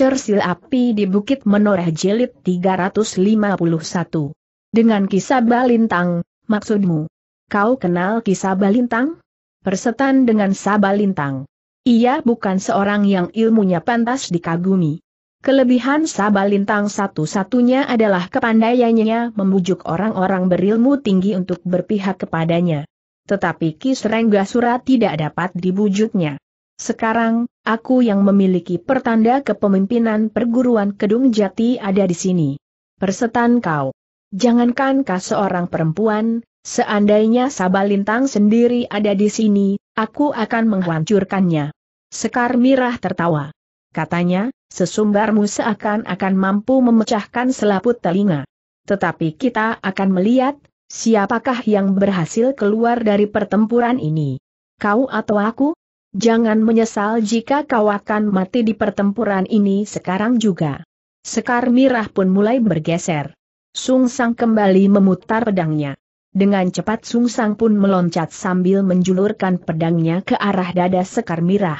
Cersil Api di Bukit Menoreh Jelit 351. Dengan kisah Balintang, maksudmu? Kau kenal kisah Balintang? Persetan dengan Sabalintang. Ia bukan seorang yang ilmunya pantas dikagumi. Kelebihan Sabalintang satu-satunya adalah kepandaiannya membujuk orang-orang berilmu tinggi untuk berpihak kepadanya. Tetapi Kisrenggasura tidak dapat dibujuknya. Sekarang, aku yang memiliki pertanda kepemimpinan perguruan Kedung Jati ada di sini. Persetan kau. Jangankan kau seorang perempuan, seandainya Sabalintang sendiri ada di sini, aku akan menghancurkannya. Sekar Mirah tertawa. Katanya, sesumbarmu seakan-akan mampu memecahkan selaput telinga. Tetapi kita akan melihat, siapakah yang berhasil keluar dari pertempuran ini. Kau atau aku? Jangan menyesal jika kau akan mati di pertempuran ini sekarang juga. Sekar Mirah pun mulai bergeser. Sung Sang kembali memutar pedangnya. Dengan cepat Sung Sang pun meloncat sambil menjulurkan pedangnya ke arah dada Sekar Mirah.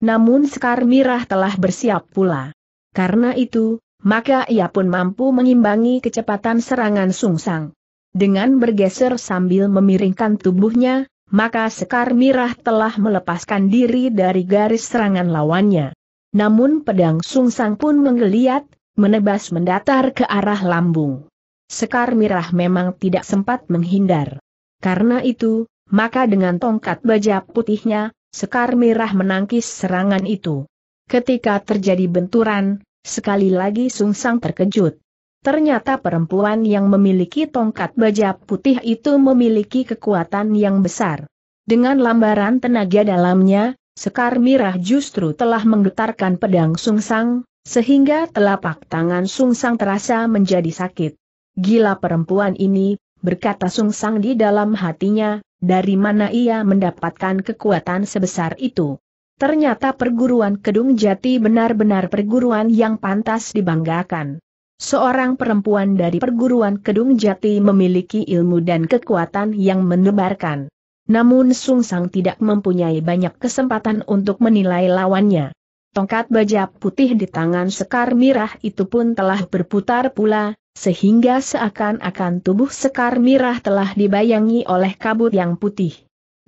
Namun Sekar Mirah telah bersiap pula. Karena itu, maka ia pun mampu mengimbangi kecepatan serangan Sung Sang. Dengan bergeser sambil memiringkan tubuhnya, maka Sekar Mirah telah melepaskan diri dari garis serangan lawannya. Namun pedang Sungsang pun menggeliat, menebas mendatar ke arah lambung. Sekar Mirah memang tidak sempat menghindar. Karena itu, maka dengan tongkat baja putihnya, Sekar Mirah menangkis serangan itu. Ketika terjadi benturan, sekali lagi Sungsang terkejut. Ternyata perempuan yang memiliki tongkat baja putih itu memiliki kekuatan yang besar. Dengan lambaran tenaga dalamnya, Sekar Mirah justru telah menggetarkan pedang Sung Sungsang, sehingga telapak tangan Sung Sungsang terasa menjadi sakit. Gila perempuan ini, berkata Sung Sungsang di dalam hatinya, dari mana ia mendapatkan kekuatan sebesar itu. Ternyata perguruan Kedung Jati benar-benar perguruan yang pantas dibanggakan. Seorang perempuan dari perguruan Kedung Jati memiliki ilmu dan kekuatan yang mendebarkan. Namun Sung Sang tidak mempunyai banyak kesempatan untuk menilai lawannya. Tongkat baja putih di tangan Sekar Mirah itu pun telah berputar pula, sehingga seakan-akan tubuh Sekar Mirah telah dibayangi oleh kabut yang putih.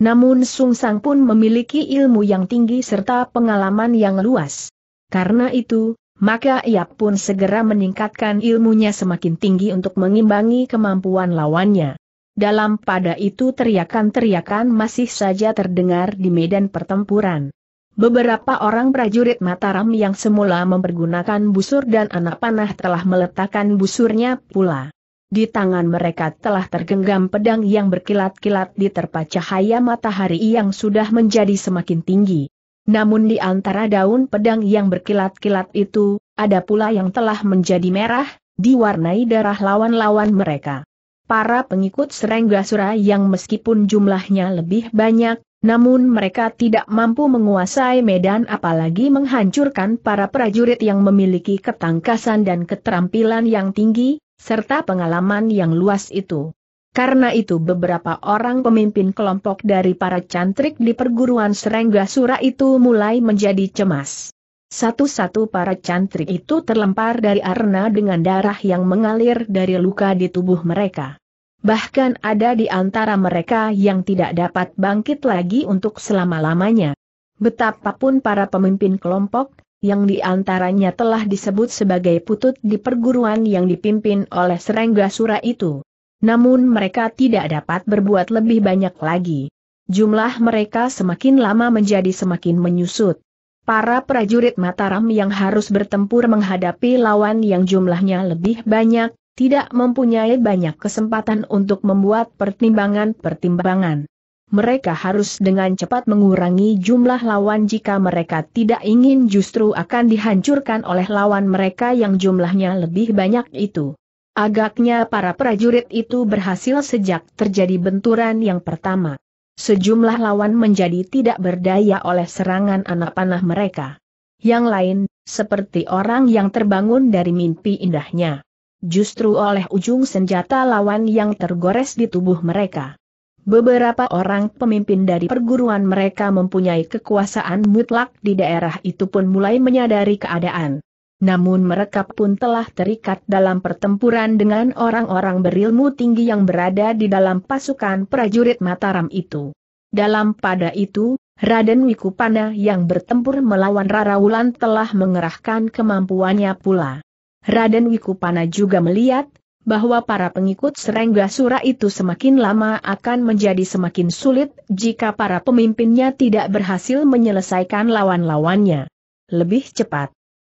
Namun Sung Sang pun memiliki ilmu yang tinggi serta pengalaman yang luas. Karena itu, maka ia pun segera meningkatkan ilmunya semakin tinggi untuk mengimbangi kemampuan lawannya. Dalam pada itu teriakan-teriakan masih saja terdengar di medan pertempuran. Beberapa orang prajurit Mataram yang semula mempergunakan busur dan anak panah telah meletakkan busurnya pula. Di tangan mereka telah tergenggam pedang yang berkilat-kilat terpa cahaya matahari yang sudah menjadi semakin tinggi. Namun di antara daun pedang yang berkilat-kilat itu, ada pula yang telah menjadi merah, diwarnai darah lawan-lawan mereka. Para pengikut Sura yang meskipun jumlahnya lebih banyak, namun mereka tidak mampu menguasai medan apalagi menghancurkan para prajurit yang memiliki ketangkasan dan keterampilan yang tinggi, serta pengalaman yang luas itu. Karena itu beberapa orang pemimpin kelompok dari para cantrik di perguruan Serengga Sura itu mulai menjadi cemas. Satu-satu para cantrik itu terlempar dari arena dengan darah yang mengalir dari luka di tubuh mereka. Bahkan ada di antara mereka yang tidak dapat bangkit lagi untuk selama-lamanya. Betapapun para pemimpin kelompok, yang diantaranya telah disebut sebagai putut di perguruan yang dipimpin oleh Serengga Sura itu. Namun mereka tidak dapat berbuat lebih banyak lagi. Jumlah mereka semakin lama menjadi semakin menyusut. Para prajurit Mataram yang harus bertempur menghadapi lawan yang jumlahnya lebih banyak, tidak mempunyai banyak kesempatan untuk membuat pertimbangan-pertimbangan. Mereka harus dengan cepat mengurangi jumlah lawan jika mereka tidak ingin justru akan dihancurkan oleh lawan mereka yang jumlahnya lebih banyak itu. Agaknya para prajurit itu berhasil sejak terjadi benturan yang pertama. Sejumlah lawan menjadi tidak berdaya oleh serangan anak panah mereka. Yang lain, seperti orang yang terbangun dari mimpi indahnya. Justru oleh ujung senjata lawan yang tergores di tubuh mereka. Beberapa orang pemimpin dari perguruan mereka mempunyai kekuasaan mutlak di daerah itu pun mulai menyadari keadaan namun mereka pun telah terikat dalam pertempuran dengan orang-orang berilmu tinggi yang berada di dalam pasukan prajurit Mataram itu. Dalam pada itu, Raden Wikupana yang bertempur melawan Rara Wulan telah mengerahkan kemampuannya pula. Raden Wikupana juga melihat, bahwa para pengikut Sura itu semakin lama akan menjadi semakin sulit jika para pemimpinnya tidak berhasil menyelesaikan lawan-lawannya. Lebih cepat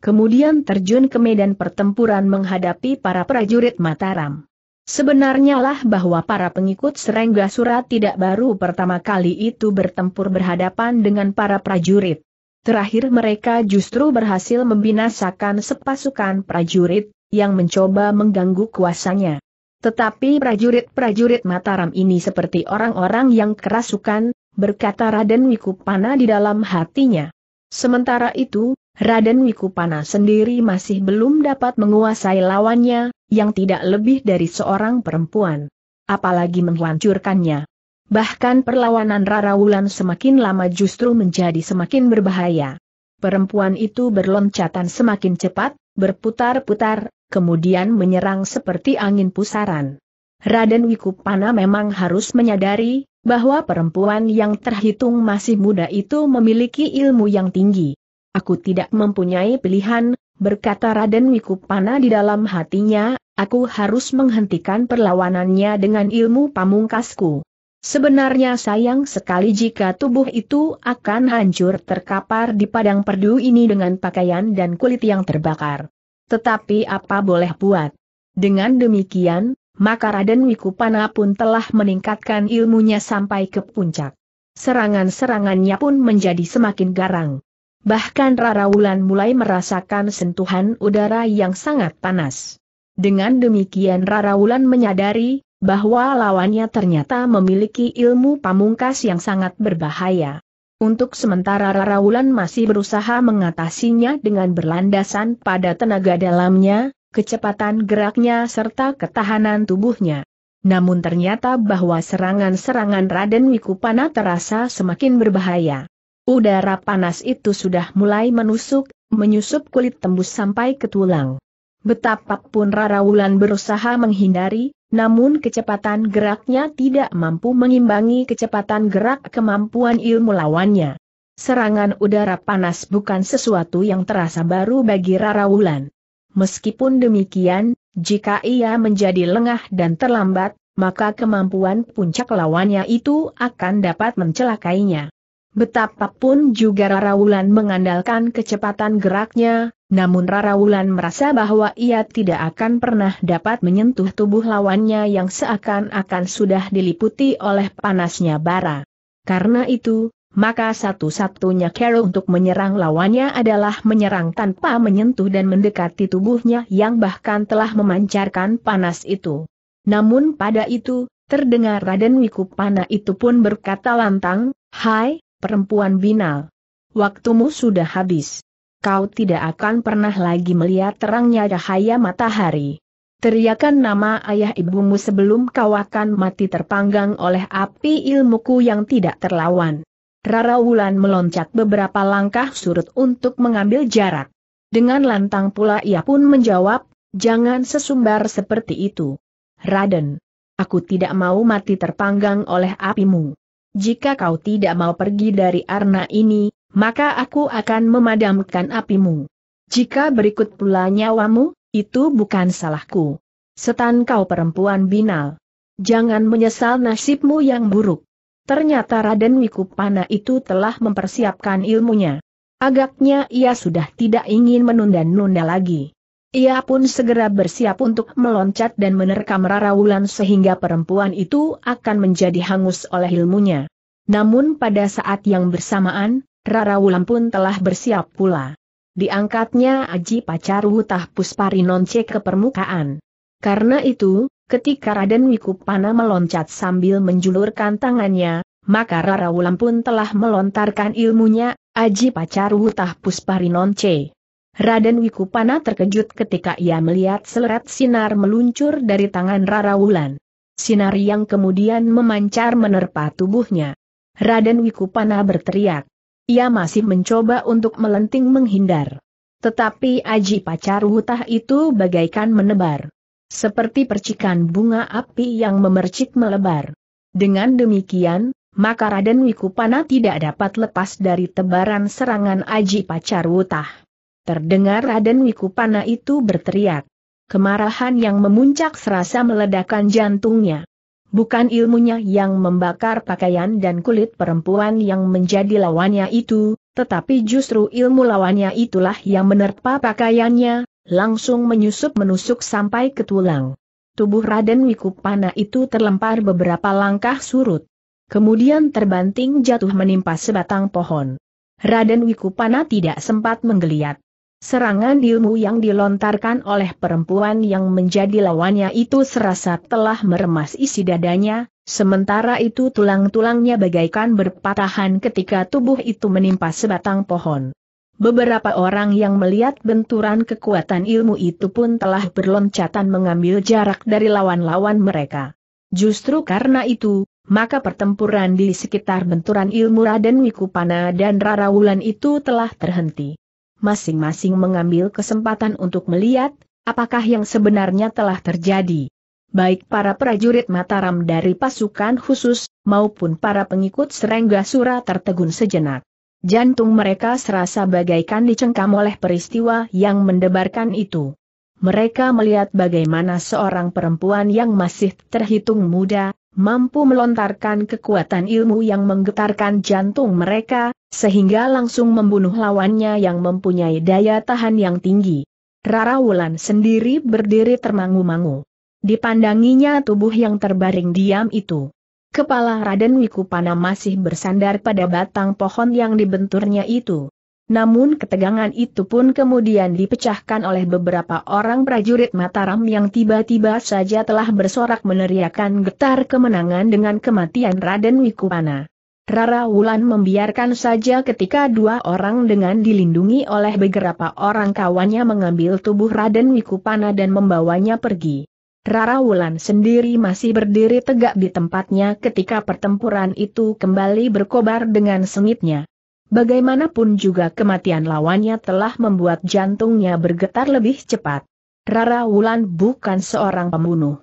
Kemudian terjun ke medan pertempuran menghadapi para prajurit Mataram. Sebenarnya lah bahwa para pengikut Serengga Surat tidak baru pertama kali itu bertempur berhadapan dengan para prajurit. Terakhir mereka justru berhasil membinasakan sepasukan prajurit, yang mencoba mengganggu kuasanya. Tetapi prajurit-prajurit Mataram ini seperti orang-orang yang kerasukan, berkata Raden Wikupana di dalam hatinya. Sementara itu, Raden Wikupana sendiri masih belum dapat menguasai lawannya, yang tidak lebih dari seorang perempuan. Apalagi menghancurkannya. Bahkan perlawanan Rara Wulan semakin lama justru menjadi semakin berbahaya. Perempuan itu berloncatan semakin cepat, berputar-putar, kemudian menyerang seperti angin pusaran. Raden Wikupana memang harus menyadari bahwa perempuan yang terhitung masih muda itu memiliki ilmu yang tinggi. Aku tidak mempunyai pilihan, berkata Raden Wikupana di dalam hatinya, aku harus menghentikan perlawanannya dengan ilmu pamungkasku. Sebenarnya sayang sekali jika tubuh itu akan hancur terkapar di padang perdu ini dengan pakaian dan kulit yang terbakar. Tetapi apa boleh buat? Dengan demikian, maka Raden Wikupana pun telah meningkatkan ilmunya sampai ke puncak. Serangan-serangannya pun menjadi semakin garang. Bahkan Rara Wulan mulai merasakan sentuhan udara yang sangat panas. Dengan demikian Rara Wulan menyadari, bahwa lawannya ternyata memiliki ilmu pamungkas yang sangat berbahaya. Untuk sementara Rara Wulan masih berusaha mengatasinya dengan berlandasan pada tenaga dalamnya, kecepatan geraknya serta ketahanan tubuhnya. Namun ternyata bahwa serangan-serangan Raden Wikupana terasa semakin berbahaya. Udara panas itu sudah mulai menusuk, menyusup kulit tembus sampai ke tulang. Betapapun Rara Wulan berusaha menghindari, namun kecepatan geraknya tidak mampu mengimbangi kecepatan gerak kemampuan ilmu lawannya. Serangan udara panas bukan sesuatu yang terasa baru bagi Rara Wulan. Meskipun demikian, jika ia menjadi lengah dan terlambat, maka kemampuan puncak lawannya itu akan dapat mencelakainya. Betapapun juga Rara Wulan mengandalkan kecepatan geraknya, namun Rara Wulan merasa bahwa ia tidak akan pernah dapat menyentuh tubuh lawannya yang seakan-akan sudah diliputi oleh panasnya bara. Karena itu, maka satu-satunya cara untuk menyerang lawannya adalah menyerang tanpa menyentuh dan mendekati tubuhnya yang bahkan telah memancarkan panas itu. Namun pada itu, terdengar Raden Wikupana itu pun berkata lantang, Hai, perempuan binal. Waktumu sudah habis. Kau tidak akan pernah lagi melihat terangnya cahaya matahari. Teriakan nama ayah ibumu sebelum kau akan mati terpanggang oleh api ilmuku yang tidak terlawan. Rara Wulan meloncat beberapa langkah surut untuk mengambil jarak. Dengan lantang pula ia pun menjawab, jangan sesumbar seperti itu. Raden, aku tidak mau mati terpanggang oleh apimu. Jika kau tidak mau pergi dari arna ini, maka aku akan memadamkan apimu. Jika berikut pula nyawamu, itu bukan salahku. Setan kau perempuan binal. Jangan menyesal nasibmu yang buruk. Ternyata Raden Wikupana itu telah mempersiapkan ilmunya. Agaknya ia sudah tidak ingin menunda-nunda lagi. Ia pun segera bersiap untuk meloncat dan menerkam Rara Wulan sehingga perempuan itu akan menjadi hangus oleh ilmunya. Namun pada saat yang bersamaan, Rara Wulan pun telah bersiap pula. Diangkatnya Aji Pacar Wutah Puspari Nonce ke permukaan. Karena itu, ketika Raden Wikupana meloncat sambil menjulurkan tangannya, maka Rara Wulan pun telah melontarkan ilmunya, Aji Pacar Wutah Puspari Nonce. Raden Wikupana terkejut ketika ia melihat seleret sinar meluncur dari tangan Rara Wulan. Sinar yang kemudian memancar menerpa tubuhnya. Raden Wikupana berteriak. Ia masih mencoba untuk melenting menghindar. Tetapi Aji Pacar wutah itu bagaikan menebar. Seperti percikan bunga api yang memercik melebar. Dengan demikian, maka Raden Wikupana tidak dapat lepas dari tebaran serangan Aji Pacar wutah. Terdengar Raden Wikupana itu berteriak. Kemarahan yang memuncak serasa meledakan jantungnya. Bukan ilmunya yang membakar pakaian dan kulit perempuan yang menjadi lawannya itu, tetapi justru ilmu lawannya itulah yang menerpa pakaiannya, langsung menyusup-menusuk sampai ke tulang. Tubuh Raden Wikupana itu terlempar beberapa langkah surut. Kemudian terbanting jatuh menimpa sebatang pohon. Raden Wikupana tidak sempat menggeliat. Serangan ilmu yang dilontarkan oleh perempuan yang menjadi lawannya itu serasa telah meremas isi dadanya, sementara itu tulang-tulangnya bagaikan berpatahan ketika tubuh itu menimpa sebatang pohon. Beberapa orang yang melihat benturan kekuatan ilmu itu pun telah berloncatan mengambil jarak dari lawan-lawan mereka. Justru karena itu, maka pertempuran di sekitar benturan ilmu Raden Wikupana dan Rara Wulan itu telah terhenti masing-masing mengambil kesempatan untuk melihat, apakah yang sebenarnya telah terjadi. Baik para prajurit Mataram dari pasukan khusus, maupun para pengikut Serengga Sura tertegun sejenak. Jantung mereka serasa bagaikan dicengkam oleh peristiwa yang mendebarkan itu. Mereka melihat bagaimana seorang perempuan yang masih terhitung muda, mampu melontarkan kekuatan ilmu yang menggetarkan jantung mereka, sehingga langsung membunuh lawannya yang mempunyai daya tahan yang tinggi. Rara Wulan sendiri berdiri termangu-mangu. Dipandanginya tubuh yang terbaring diam itu. Kepala Raden Wikupana masih bersandar pada batang pohon yang dibenturnya itu. Namun ketegangan itu pun kemudian dipecahkan oleh beberapa orang prajurit Mataram yang tiba-tiba saja telah bersorak meneriakan getar kemenangan dengan kematian Raden Wikupana. Rara Wulan membiarkan saja ketika dua orang dengan dilindungi oleh beberapa orang kawannya mengambil tubuh Raden Wikupana dan membawanya pergi. Rara Wulan sendiri masih berdiri tegak di tempatnya ketika pertempuran itu kembali berkobar dengan sengitnya. Bagaimanapun juga kematian lawannya telah membuat jantungnya bergetar lebih cepat. Rara Wulan bukan seorang pembunuh.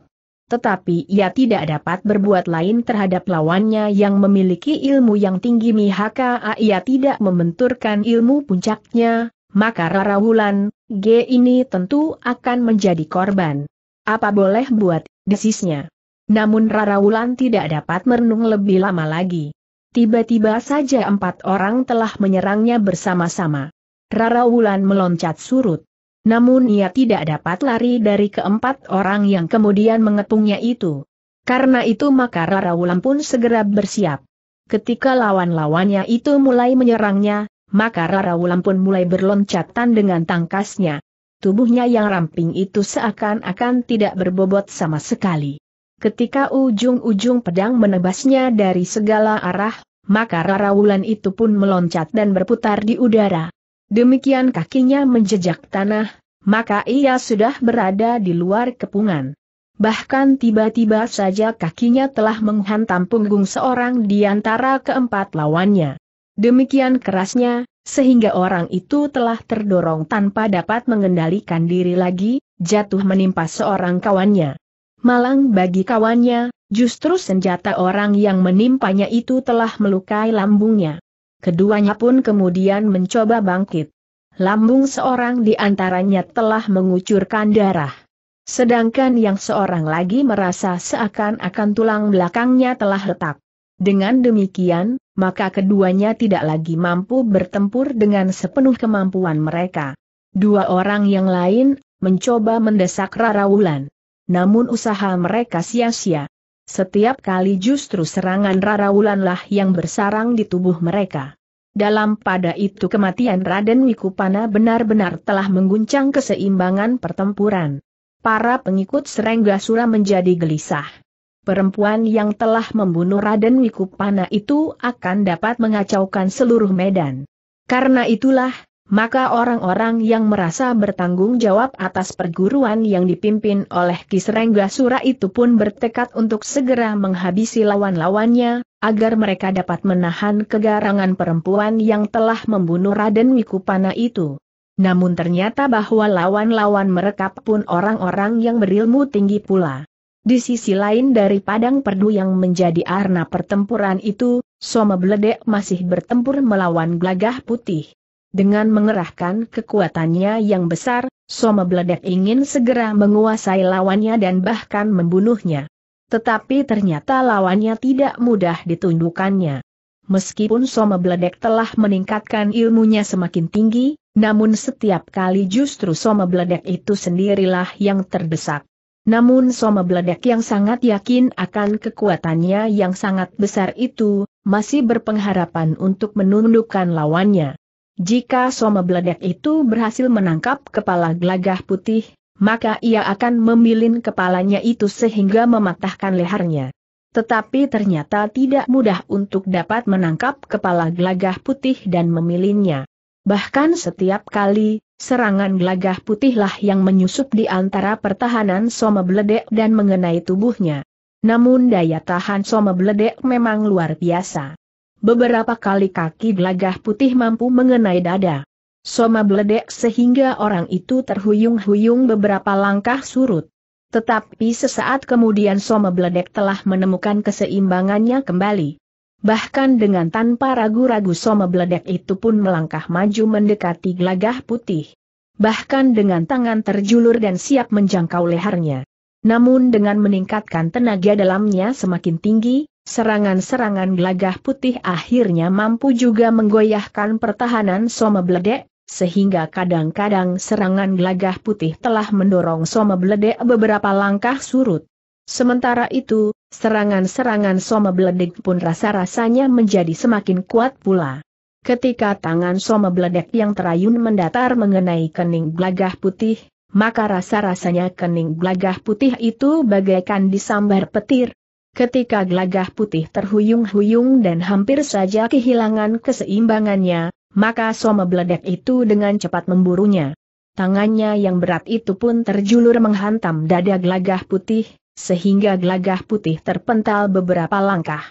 Tetapi ia tidak dapat berbuat lain terhadap lawannya yang memiliki ilmu yang tinggi mihaka ia tidak membenturkan ilmu puncaknya, maka Rara Wulan, G ini tentu akan menjadi korban. Apa boleh buat, desisnya. Namun Rara Wulan tidak dapat merenung lebih lama lagi. Tiba-tiba saja empat orang telah menyerangnya bersama-sama. Rara Wulan meloncat surut. Namun ia tidak dapat lari dari keempat orang yang kemudian mengepungnya itu. Karena itu maka Rara Wulan pun segera bersiap. Ketika lawan-lawannya itu mulai menyerangnya, maka Rara Wulan pun mulai berloncatan dengan tangkasnya. Tubuhnya yang ramping itu seakan-akan tidak berbobot sama sekali. Ketika ujung-ujung pedang menebasnya dari segala arah, maka Rara Wulan itu pun meloncat dan berputar di udara. Demikian kakinya menjejak tanah, maka ia sudah berada di luar kepungan. Bahkan tiba-tiba saja kakinya telah menghantam punggung seorang di antara keempat lawannya. Demikian kerasnya, sehingga orang itu telah terdorong tanpa dapat mengendalikan diri lagi, jatuh menimpa seorang kawannya. Malang bagi kawannya, justru senjata orang yang menimpanya itu telah melukai lambungnya. Keduanya pun kemudian mencoba bangkit. Lambung seorang di antaranya telah mengucurkan darah. Sedangkan yang seorang lagi merasa seakan-akan tulang belakangnya telah retak. Dengan demikian, maka keduanya tidak lagi mampu bertempur dengan sepenuh kemampuan mereka. Dua orang yang lain, mencoba mendesak Rara Wulan namun usaha mereka sia-sia. Setiap kali justru serangan Rara Wulanlah yang bersarang di tubuh mereka. Dalam pada itu kematian Raden Wikupana benar-benar telah mengguncang keseimbangan pertempuran. Para pengikut Sura menjadi gelisah. Perempuan yang telah membunuh Raden Wikupana itu akan dapat mengacaukan seluruh medan. Karena itulah, maka orang-orang yang merasa bertanggung jawab atas perguruan yang dipimpin oleh Kisrengga Sura itu pun bertekad untuk segera menghabisi lawan-lawannya, agar mereka dapat menahan kegarangan perempuan yang telah membunuh Raden Wikupana itu. Namun ternyata bahwa lawan-lawan mereka pun orang-orang yang berilmu tinggi pula. Di sisi lain dari padang perdu yang menjadi arna pertempuran itu, Soma Bledek masih bertempur melawan Glagah putih. Dengan mengerahkan kekuatannya yang besar, Soma Bledek ingin segera menguasai lawannya dan bahkan membunuhnya. Tetapi ternyata lawannya tidak mudah ditundukannya. Meskipun Soma Bledek telah meningkatkan ilmunya semakin tinggi, namun setiap kali justru Soma Bledek itu sendirilah yang terdesak. Namun Soma Bledek yang sangat yakin akan kekuatannya yang sangat besar itu, masih berpengharapan untuk menundukkan lawannya. Jika Soma Bledek itu berhasil menangkap kepala gelagah putih, maka ia akan memilin kepalanya itu sehingga mematahkan lehernya. Tetapi ternyata tidak mudah untuk dapat menangkap kepala gelagah putih dan memilinnya. Bahkan setiap kali, serangan gelagah putihlah yang menyusup di antara pertahanan Soma Bledek dan mengenai tubuhnya. Namun daya tahan Soma Bledek memang luar biasa. Beberapa kali kaki gelagah putih mampu mengenai dada. Soma beledek sehingga orang itu terhuyung-huyung beberapa langkah surut. Tetapi sesaat kemudian Soma beledek telah menemukan keseimbangannya kembali. Bahkan dengan tanpa ragu-ragu Soma beledek itu pun melangkah maju mendekati gelagah putih. Bahkan dengan tangan terjulur dan siap menjangkau lehernya. Namun dengan meningkatkan tenaga dalamnya semakin tinggi, Serangan-serangan gelagah putih akhirnya mampu juga menggoyahkan pertahanan Soma Bledek, sehingga kadang-kadang serangan gelagah putih telah mendorong Soma Bledek beberapa langkah surut. Sementara itu, serangan-serangan Soma Bledek pun rasa-rasanya menjadi semakin kuat pula. Ketika tangan Soma Bledek yang terayun mendatar mengenai kening gelagah putih, maka rasa-rasanya kening gelagah putih itu bagaikan disambar petir, Ketika gelagah putih terhuyung-huyung dan hampir saja kehilangan keseimbangannya, maka soma beledek itu dengan cepat memburunya. Tangannya yang berat itu pun terjulur menghantam dada gelagah putih, sehingga gelagah putih terpental beberapa langkah.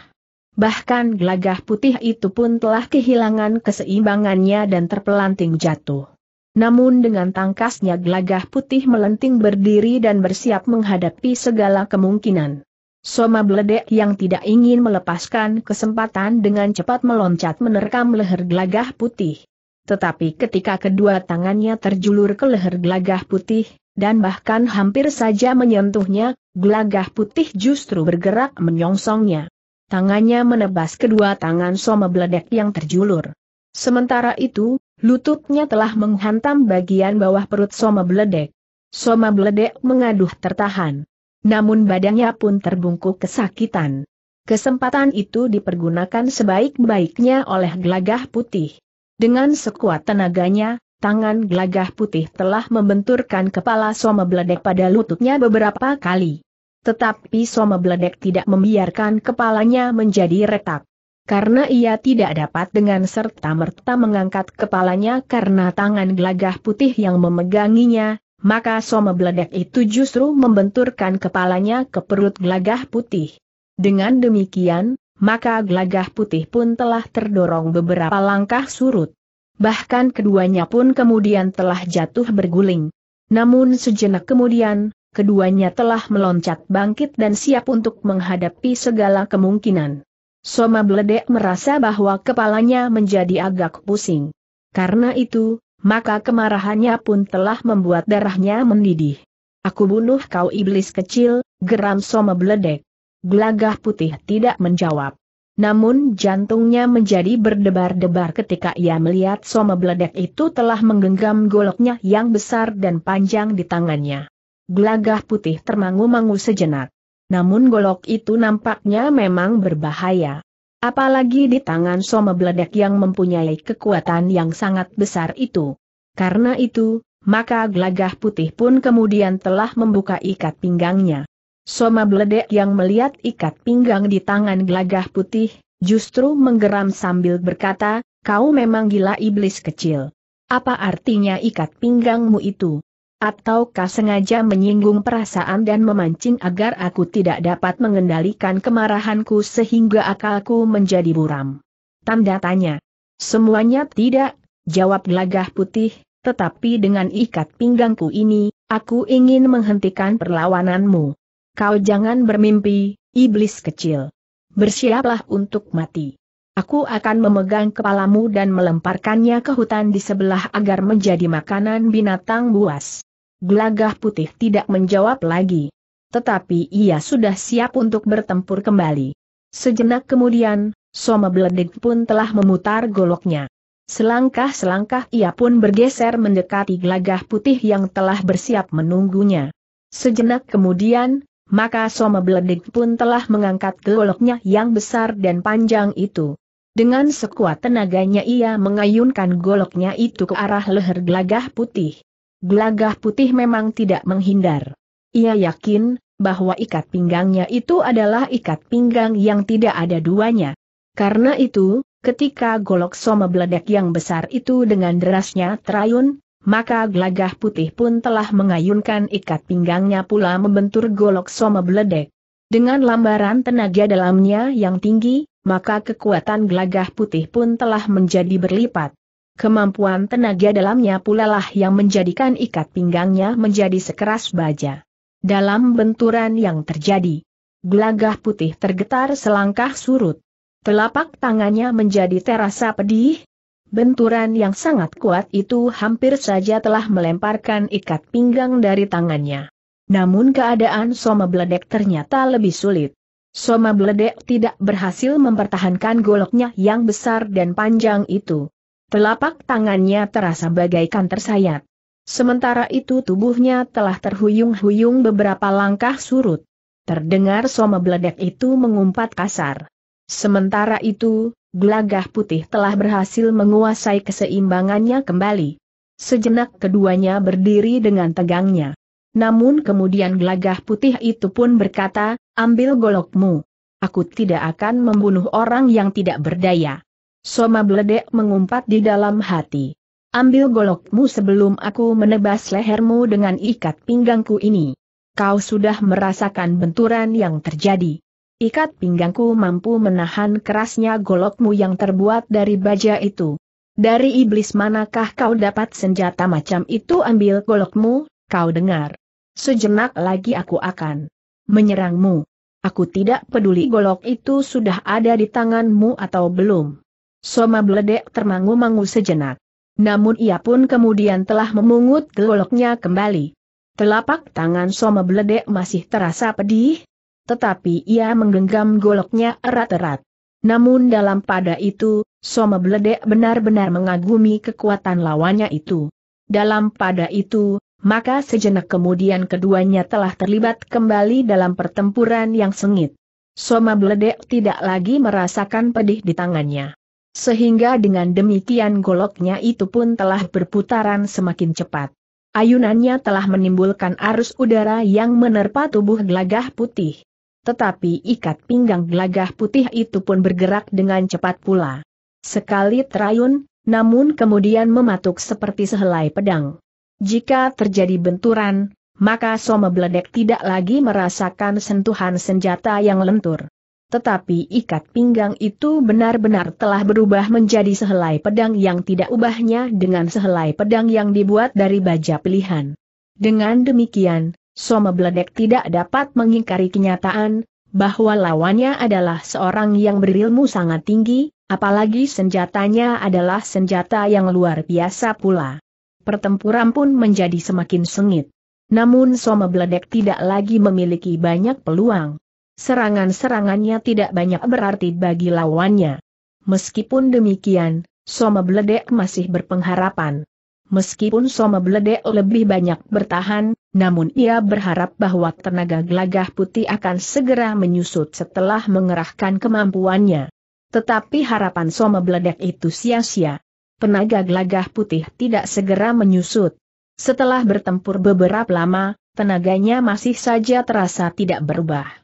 Bahkan gelagah putih itu pun telah kehilangan keseimbangannya dan terpelanting jatuh. Namun dengan tangkasnya gelagah putih melenting berdiri dan bersiap menghadapi segala kemungkinan. Soma Bledek yang tidak ingin melepaskan kesempatan dengan cepat meloncat menerkam leher gelagah putih. Tetapi ketika kedua tangannya terjulur ke leher gelagah putih, dan bahkan hampir saja menyentuhnya, gelagah putih justru bergerak menyongsongnya. Tangannya menebas kedua tangan Soma Bledek yang terjulur. Sementara itu, lututnya telah menghantam bagian bawah perut Soma Bledek. Soma Bledek mengaduh tertahan. Namun badannya pun terbungkuk kesakitan. Kesempatan itu dipergunakan sebaik-baiknya oleh gelagah putih. Dengan sekuat tenaganya, tangan gelagah putih telah membenturkan kepala Soma Bledek pada lututnya beberapa kali. Tetapi Soma Bledek tidak membiarkan kepalanya menjadi retak. Karena ia tidak dapat dengan serta-merta mengangkat kepalanya karena tangan gelagah putih yang memeganginya, maka Soma Beledek itu justru membenturkan kepalanya ke perut gelagah putih. Dengan demikian, maka gelagah putih pun telah terdorong beberapa langkah surut. Bahkan keduanya pun kemudian telah jatuh berguling. Namun sejenak kemudian, keduanya telah meloncat bangkit dan siap untuk menghadapi segala kemungkinan. Soma Beledek merasa bahwa kepalanya menjadi agak pusing. Karena itu, maka kemarahannya pun telah membuat darahnya mendidih. Aku bunuh kau iblis kecil, geram Soma beledek. Gelagah putih tidak menjawab. Namun jantungnya menjadi berdebar-debar ketika ia melihat Soma beledek itu telah menggenggam goloknya yang besar dan panjang di tangannya. Gelagah putih termangu-mangu sejenak. Namun golok itu nampaknya memang berbahaya. Apalagi di tangan Soma Bledek yang mempunyai kekuatan yang sangat besar itu. Karena itu, maka gelagah putih pun kemudian telah membuka ikat pinggangnya. Soma Bledek yang melihat ikat pinggang di tangan gelagah putih, justru menggeram sambil berkata, kau memang gila iblis kecil. Apa artinya ikat pinggangmu itu? Ataukah sengaja menyinggung perasaan dan memancing agar aku tidak dapat mengendalikan kemarahanku sehingga akalku menjadi buram? Tanda tanya. Semuanya tidak, jawab gelagah putih, tetapi dengan ikat pinggangku ini, aku ingin menghentikan perlawananmu. Kau jangan bermimpi, iblis kecil. Bersiaplah untuk mati. Aku akan memegang kepalamu dan melemparkannya ke hutan di sebelah agar menjadi makanan binatang buas. Gelagah putih tidak menjawab lagi. Tetapi ia sudah siap untuk bertempur kembali. Sejenak kemudian, Soma Bledek pun telah memutar goloknya. Selangkah-selangkah ia pun bergeser mendekati gelagah putih yang telah bersiap menunggunya. Sejenak kemudian, maka Soma Bledek pun telah mengangkat goloknya yang besar dan panjang itu. Dengan sekuat tenaganya ia mengayunkan goloknya itu ke arah leher gelagah putih. Gelagah putih memang tidak menghindar. Ia yakin, bahwa ikat pinggangnya itu adalah ikat pinggang yang tidak ada duanya. Karena itu, ketika golok soma beledek yang besar itu dengan derasnya terayun, maka gelagah putih pun telah mengayunkan ikat pinggangnya pula membentur golok soma beledek. Dengan lambaran tenaga dalamnya yang tinggi, maka kekuatan gelagah putih pun telah menjadi berlipat kemampuan tenaga dalamnya pula lah yang menjadikan ikat pinggangnya menjadi sekeras baja. Dalam benturan yang terjadi, gelagah putih tergetar selangkah surut. Telapak tangannya menjadi terasa pedih. Benturan yang sangat kuat itu hampir saja telah melemparkan ikat pinggang dari tangannya. Namun keadaan Soma Bledek ternyata lebih sulit. Soma Bledek tidak berhasil mempertahankan goloknya yang besar dan panjang itu. Telapak tangannya terasa bagaikan tersayat. Sementara itu tubuhnya telah terhuyung-huyung beberapa langkah surut. Terdengar soma beledek itu mengumpat kasar. Sementara itu, gelagah putih telah berhasil menguasai keseimbangannya kembali. Sejenak keduanya berdiri dengan tegangnya. Namun kemudian gelagah putih itu pun berkata, ambil golokmu. Aku tidak akan membunuh orang yang tidak berdaya. Soma beledek mengumpat di dalam hati. Ambil golokmu sebelum aku menebas lehermu dengan ikat pinggangku ini. Kau sudah merasakan benturan yang terjadi. Ikat pinggangku mampu menahan kerasnya golokmu yang terbuat dari baja itu. Dari iblis manakah kau dapat senjata macam itu ambil golokmu, kau dengar. Sejenak lagi aku akan menyerangmu. Aku tidak peduli golok itu sudah ada di tanganmu atau belum. Soma Bledek termangu-mangu sejenak. Namun ia pun kemudian telah memungut geloknya kembali. Telapak tangan Soma Bledek masih terasa pedih, tetapi ia menggenggam goloknya erat-erat. Namun dalam pada itu, Soma Bledek benar-benar mengagumi kekuatan lawannya itu. Dalam pada itu, maka sejenak kemudian keduanya telah terlibat kembali dalam pertempuran yang sengit. Soma Bledek tidak lagi merasakan pedih di tangannya sehingga dengan demikian goloknya itu pun telah berputaran semakin cepat. Ayunannya telah menimbulkan arus udara yang menerpa tubuh gelagah putih. Tetapi ikat pinggang gelagah putih itu pun bergerak dengan cepat pula. Sekali terayun, namun kemudian mematuk seperti sehelai pedang. Jika terjadi benturan, maka Soma Bledek tidak lagi merasakan sentuhan senjata yang lentur. Tetapi ikat pinggang itu benar-benar telah berubah menjadi sehelai pedang yang tidak ubahnya dengan sehelai pedang yang dibuat dari baja pilihan. Dengan demikian, Soma Bledek tidak dapat mengingkari kenyataan, bahwa lawannya adalah seorang yang berilmu sangat tinggi, apalagi senjatanya adalah senjata yang luar biasa pula. Pertempuran pun menjadi semakin sengit. Namun Soma Bledek tidak lagi memiliki banyak peluang serangan-serangannya tidak banyak berarti bagi lawannya. Meskipun demikian, Soma Bledek masih berpengharapan. Meskipun Soma Bledek lebih banyak bertahan, namun ia berharap bahwa tenaga gelagah putih akan segera menyusut setelah mengerahkan kemampuannya. Tetapi harapan Soma Bledek itu sia-sia. Tenaga gelagah putih tidak segera menyusut. Setelah bertempur beberapa lama, tenaganya masih saja terasa tidak berubah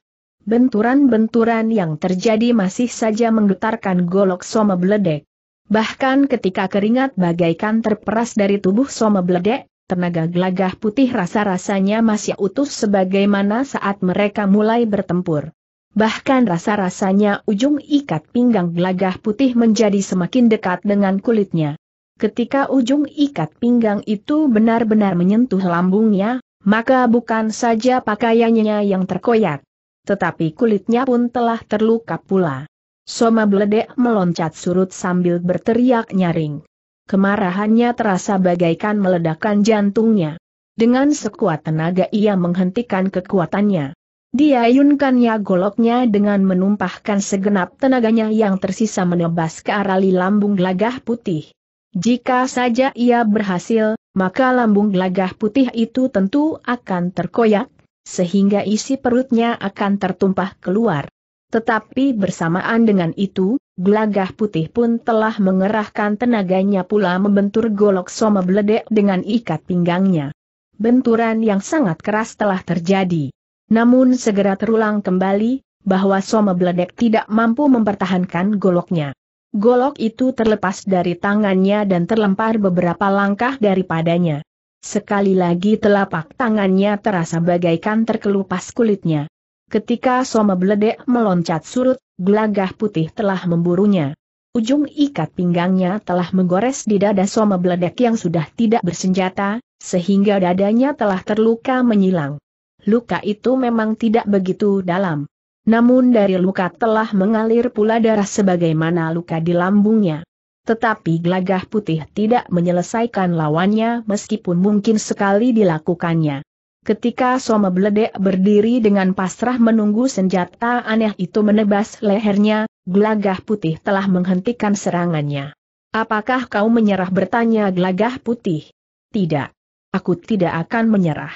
benturan-benturan yang terjadi masih saja menggetarkan golok Soma Bledek. Bahkan ketika keringat bagaikan terperas dari tubuh Soma Bledek, tenaga gelagah putih rasa-rasanya masih utuh sebagaimana saat mereka mulai bertempur. Bahkan rasa-rasanya ujung ikat pinggang gelagah putih menjadi semakin dekat dengan kulitnya. Ketika ujung ikat pinggang itu benar-benar menyentuh lambungnya, maka bukan saja pakaiannya yang terkoyak, tetapi kulitnya pun telah terluka pula. Soma beledek meloncat surut sambil berteriak nyaring. Kemarahannya terasa bagaikan meledakkan jantungnya. Dengan sekuat tenaga ia menghentikan kekuatannya. Dia ayunkannya goloknya dengan menumpahkan segenap tenaganya yang tersisa menebas ke arah lambung gelagah putih. Jika saja ia berhasil, maka lambung gelagah putih itu tentu akan terkoyak, sehingga isi perutnya akan tertumpah keluar. Tetapi bersamaan dengan itu, gelagah putih pun telah mengerahkan tenaganya pula membentur golok soma beledek dengan ikat pinggangnya. Benturan yang sangat keras telah terjadi. Namun segera terulang kembali, bahwa soma beledek tidak mampu mempertahankan goloknya. Golok itu terlepas dari tangannya dan terlempar beberapa langkah daripadanya. Sekali lagi telapak tangannya terasa bagaikan terkelupas kulitnya. Ketika Soma Bledek meloncat surut, gelagah putih telah memburunya. Ujung ikat pinggangnya telah menggores di dada Soma Bledek yang sudah tidak bersenjata, sehingga dadanya telah terluka menyilang. Luka itu memang tidak begitu dalam. Namun dari luka telah mengalir pula darah sebagaimana luka di lambungnya. Tetapi gelagah putih tidak menyelesaikan lawannya meskipun mungkin sekali dilakukannya. Ketika Soma Bledek berdiri dengan pasrah menunggu senjata aneh itu menebas lehernya, gelagah putih telah menghentikan serangannya. Apakah kau menyerah bertanya gelagah putih? Tidak. Aku tidak akan menyerah.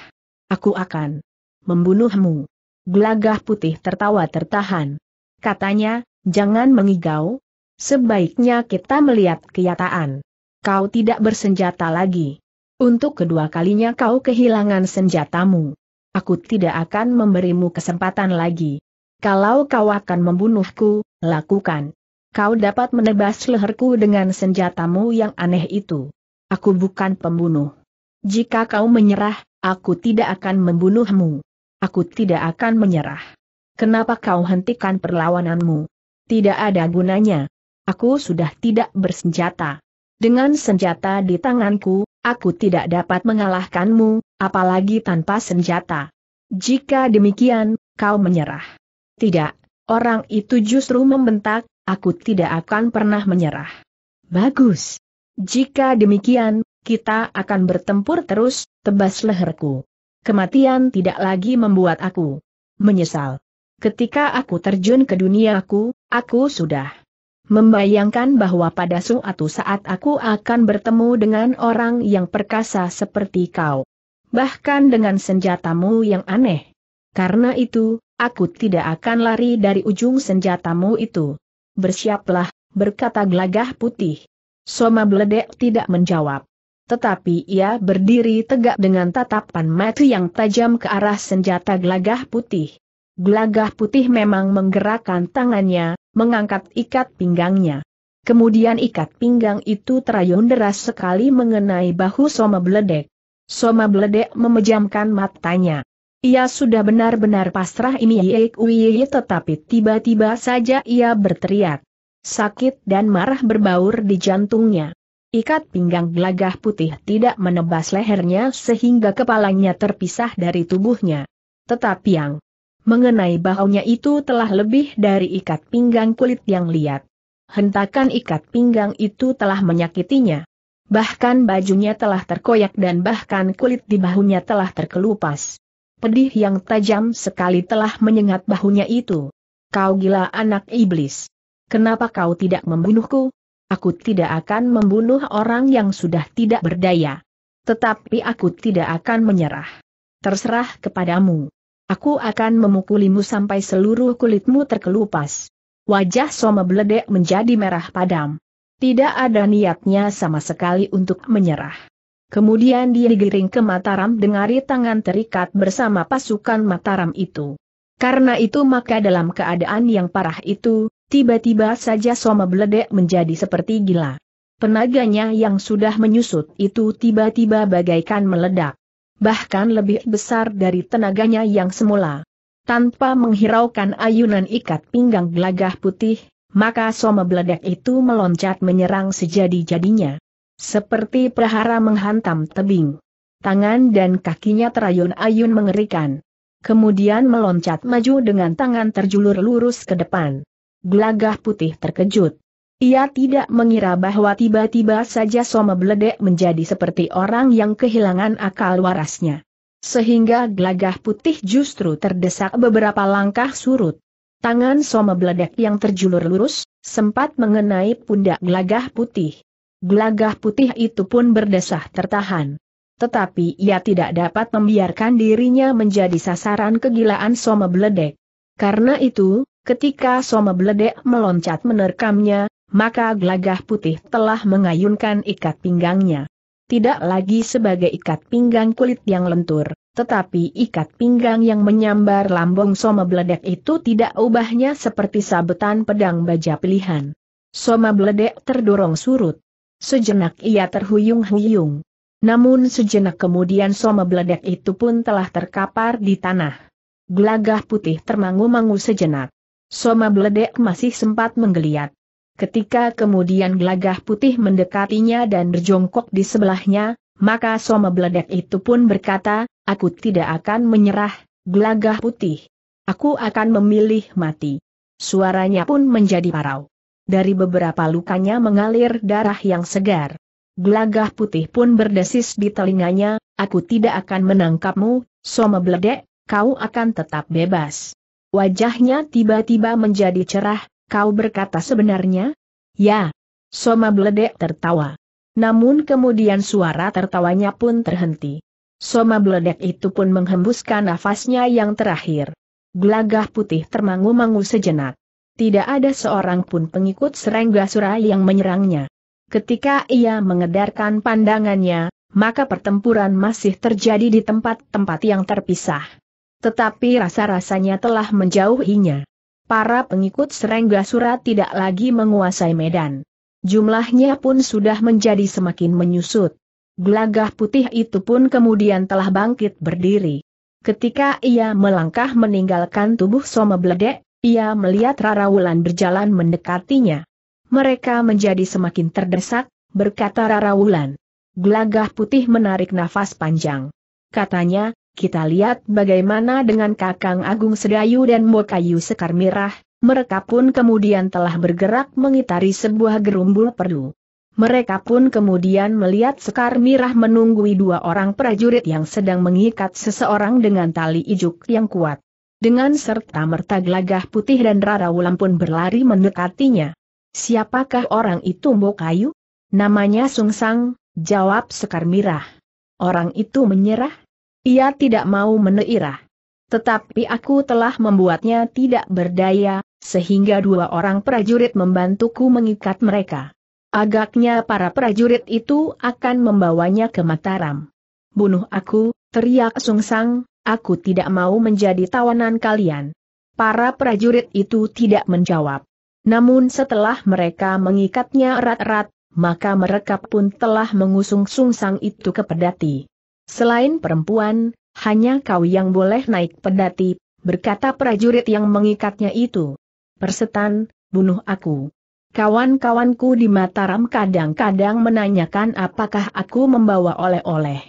Aku akan membunuhmu. Gelagah putih tertawa tertahan. Katanya, jangan mengigau, Sebaiknya kita melihat kenyataan. Kau tidak bersenjata lagi. Untuk kedua kalinya kau kehilangan senjatamu. Aku tidak akan memberimu kesempatan lagi. Kalau kau akan membunuhku, lakukan. Kau dapat menebas leherku dengan senjatamu yang aneh itu. Aku bukan pembunuh. Jika kau menyerah, aku tidak akan membunuhmu. Aku tidak akan menyerah. Kenapa kau hentikan perlawananmu? Tidak ada gunanya. Aku sudah tidak bersenjata. Dengan senjata di tanganku, aku tidak dapat mengalahkanmu, apalagi tanpa senjata. Jika demikian, kau menyerah. Tidak, orang itu justru membentak, aku tidak akan pernah menyerah. Bagus. Jika demikian, kita akan bertempur terus, tebas leherku. Kematian tidak lagi membuat aku menyesal. Ketika aku terjun ke duniaku, aku sudah membayangkan bahwa pada suatu saat aku akan bertemu dengan orang yang perkasa seperti kau. Bahkan dengan senjatamu yang aneh. Karena itu, aku tidak akan lari dari ujung senjatamu itu. Bersiaplah, berkata gelagah putih. Soma Bledek tidak menjawab. Tetapi ia berdiri tegak dengan tatapan mata yang tajam ke arah senjata gelagah putih. Gelagah putih memang menggerakkan tangannya, mengangkat ikat pinggangnya. Kemudian ikat pinggang itu terayun deras sekali mengenai bahu Soma Bledek. Soma Bledek memejamkan matanya. Ia sudah benar-benar pasrah ini uyeye tetapi tiba-tiba saja ia berteriak. Sakit dan marah berbaur di jantungnya. Ikat pinggang gelagah putih tidak menebas lehernya sehingga kepalanya terpisah dari tubuhnya. Tetapi yang Mengenai bahunya itu telah lebih dari ikat pinggang kulit yang liat. Hentakan ikat pinggang itu telah menyakitinya. Bahkan bajunya telah terkoyak dan bahkan kulit di bahunya telah terkelupas. Pedih yang tajam sekali telah menyengat bahunya itu. Kau gila anak iblis. Kenapa kau tidak membunuhku? Aku tidak akan membunuh orang yang sudah tidak berdaya. Tetapi aku tidak akan menyerah. Terserah kepadamu. Aku akan memukulimu sampai seluruh kulitmu terkelupas. Wajah Soma Bledek menjadi merah padam. Tidak ada niatnya sama sekali untuk menyerah. Kemudian dia digiring ke Mataram dengari tangan terikat bersama pasukan Mataram itu. Karena itu maka dalam keadaan yang parah itu, tiba-tiba saja Soma Bledek menjadi seperti gila. Penaganya yang sudah menyusut itu tiba-tiba bagaikan meledak bahkan lebih besar dari tenaganya yang semula. Tanpa menghiraukan ayunan ikat pinggang gelagah putih, maka soma beledak itu meloncat menyerang sejadi-jadinya. Seperti prahara menghantam tebing. Tangan dan kakinya terayun-ayun mengerikan. Kemudian meloncat maju dengan tangan terjulur lurus ke depan. Gelagah putih terkejut. Ia tidak mengira bahwa tiba-tiba saja Soma Beledek menjadi seperti orang yang kehilangan akal warasnya. Sehingga gelagah putih justru terdesak beberapa langkah surut. Tangan Soma Beledek yang terjulur lurus, sempat mengenai pundak gelagah putih. Gelagah putih itu pun berdesah tertahan. Tetapi ia tidak dapat membiarkan dirinya menjadi sasaran kegilaan Soma Beledek. Karena itu, Ketika Soma Beledek meloncat menerkamnya, maka gelagah putih telah mengayunkan ikat pinggangnya. Tidak lagi sebagai ikat pinggang kulit yang lentur, tetapi ikat pinggang yang menyambar lambung Soma Bledek itu tidak ubahnya seperti sabetan pedang baja pilihan. Soma Bledek terdorong surut. Sejenak ia terhuyung-huyung. Namun sejenak kemudian Soma Bledek itu pun telah terkapar di tanah. Gelagah putih termangu-mangu sejenak. Soma Bledek masih sempat menggeliat. Ketika kemudian gelagah putih mendekatinya dan berjongkok di sebelahnya, maka Soma Beledek itu pun berkata, aku tidak akan menyerah, gelagah putih. Aku akan memilih mati. Suaranya pun menjadi parau. Dari beberapa lukanya mengalir darah yang segar. Gelagah putih pun berdesis di telinganya, aku tidak akan menangkapmu, Soma Beledek, kau akan tetap bebas. Wajahnya tiba-tiba menjadi cerah, Kau berkata sebenarnya? Ya. Soma Bledek tertawa. Namun kemudian suara tertawanya pun terhenti. Soma Bledek itu pun menghembuskan nafasnya yang terakhir. Gelagah putih termangu-mangu sejenak. Tidak ada seorang pun pengikut Serengga Sura yang menyerangnya. Ketika ia mengedarkan pandangannya, maka pertempuran masih terjadi di tempat-tempat yang terpisah. Tetapi rasa-rasanya telah menjauhinya para pengikut surat tidak lagi menguasai medan. Jumlahnya pun sudah menjadi semakin menyusut. Gelagah putih itu pun kemudian telah bangkit berdiri. Ketika ia melangkah meninggalkan tubuh Soma Bledek, ia melihat Rara Wulan berjalan mendekatinya. Mereka menjadi semakin terdesak, berkata Rara Rarawulan. Gelagah putih menarik nafas panjang. Katanya, kita lihat bagaimana dengan Kakang Agung Sedayu dan Mokayu Sekar Mirah, mereka pun kemudian telah bergerak mengitari sebuah gerumbul perlu. Mereka pun kemudian melihat Sekar Mirah menunggui dua orang prajurit yang sedang mengikat seseorang dengan tali ijuk yang kuat. Dengan serta merta gelagah putih dan rara ulam pun berlari mendekatinya. Siapakah orang itu Mokayu? Namanya Sungsang, jawab Sekar Mirah. Orang itu menyerah, ia tidak mau meneirah. Tetapi aku telah membuatnya tidak berdaya, sehingga dua orang prajurit membantuku mengikat mereka. Agaknya para prajurit itu akan membawanya ke Mataram. Bunuh aku, teriak Sungsang, aku tidak mau menjadi tawanan kalian. Para prajurit itu tidak menjawab. Namun setelah mereka mengikatnya erat-erat, maka mereka pun telah mengusung Sungsang itu ke pedati. Selain perempuan, hanya kau yang boleh naik pedati, berkata prajurit yang mengikatnya itu. Persetan, bunuh aku. Kawan-kawanku di Mataram kadang-kadang menanyakan apakah aku membawa oleh-oleh.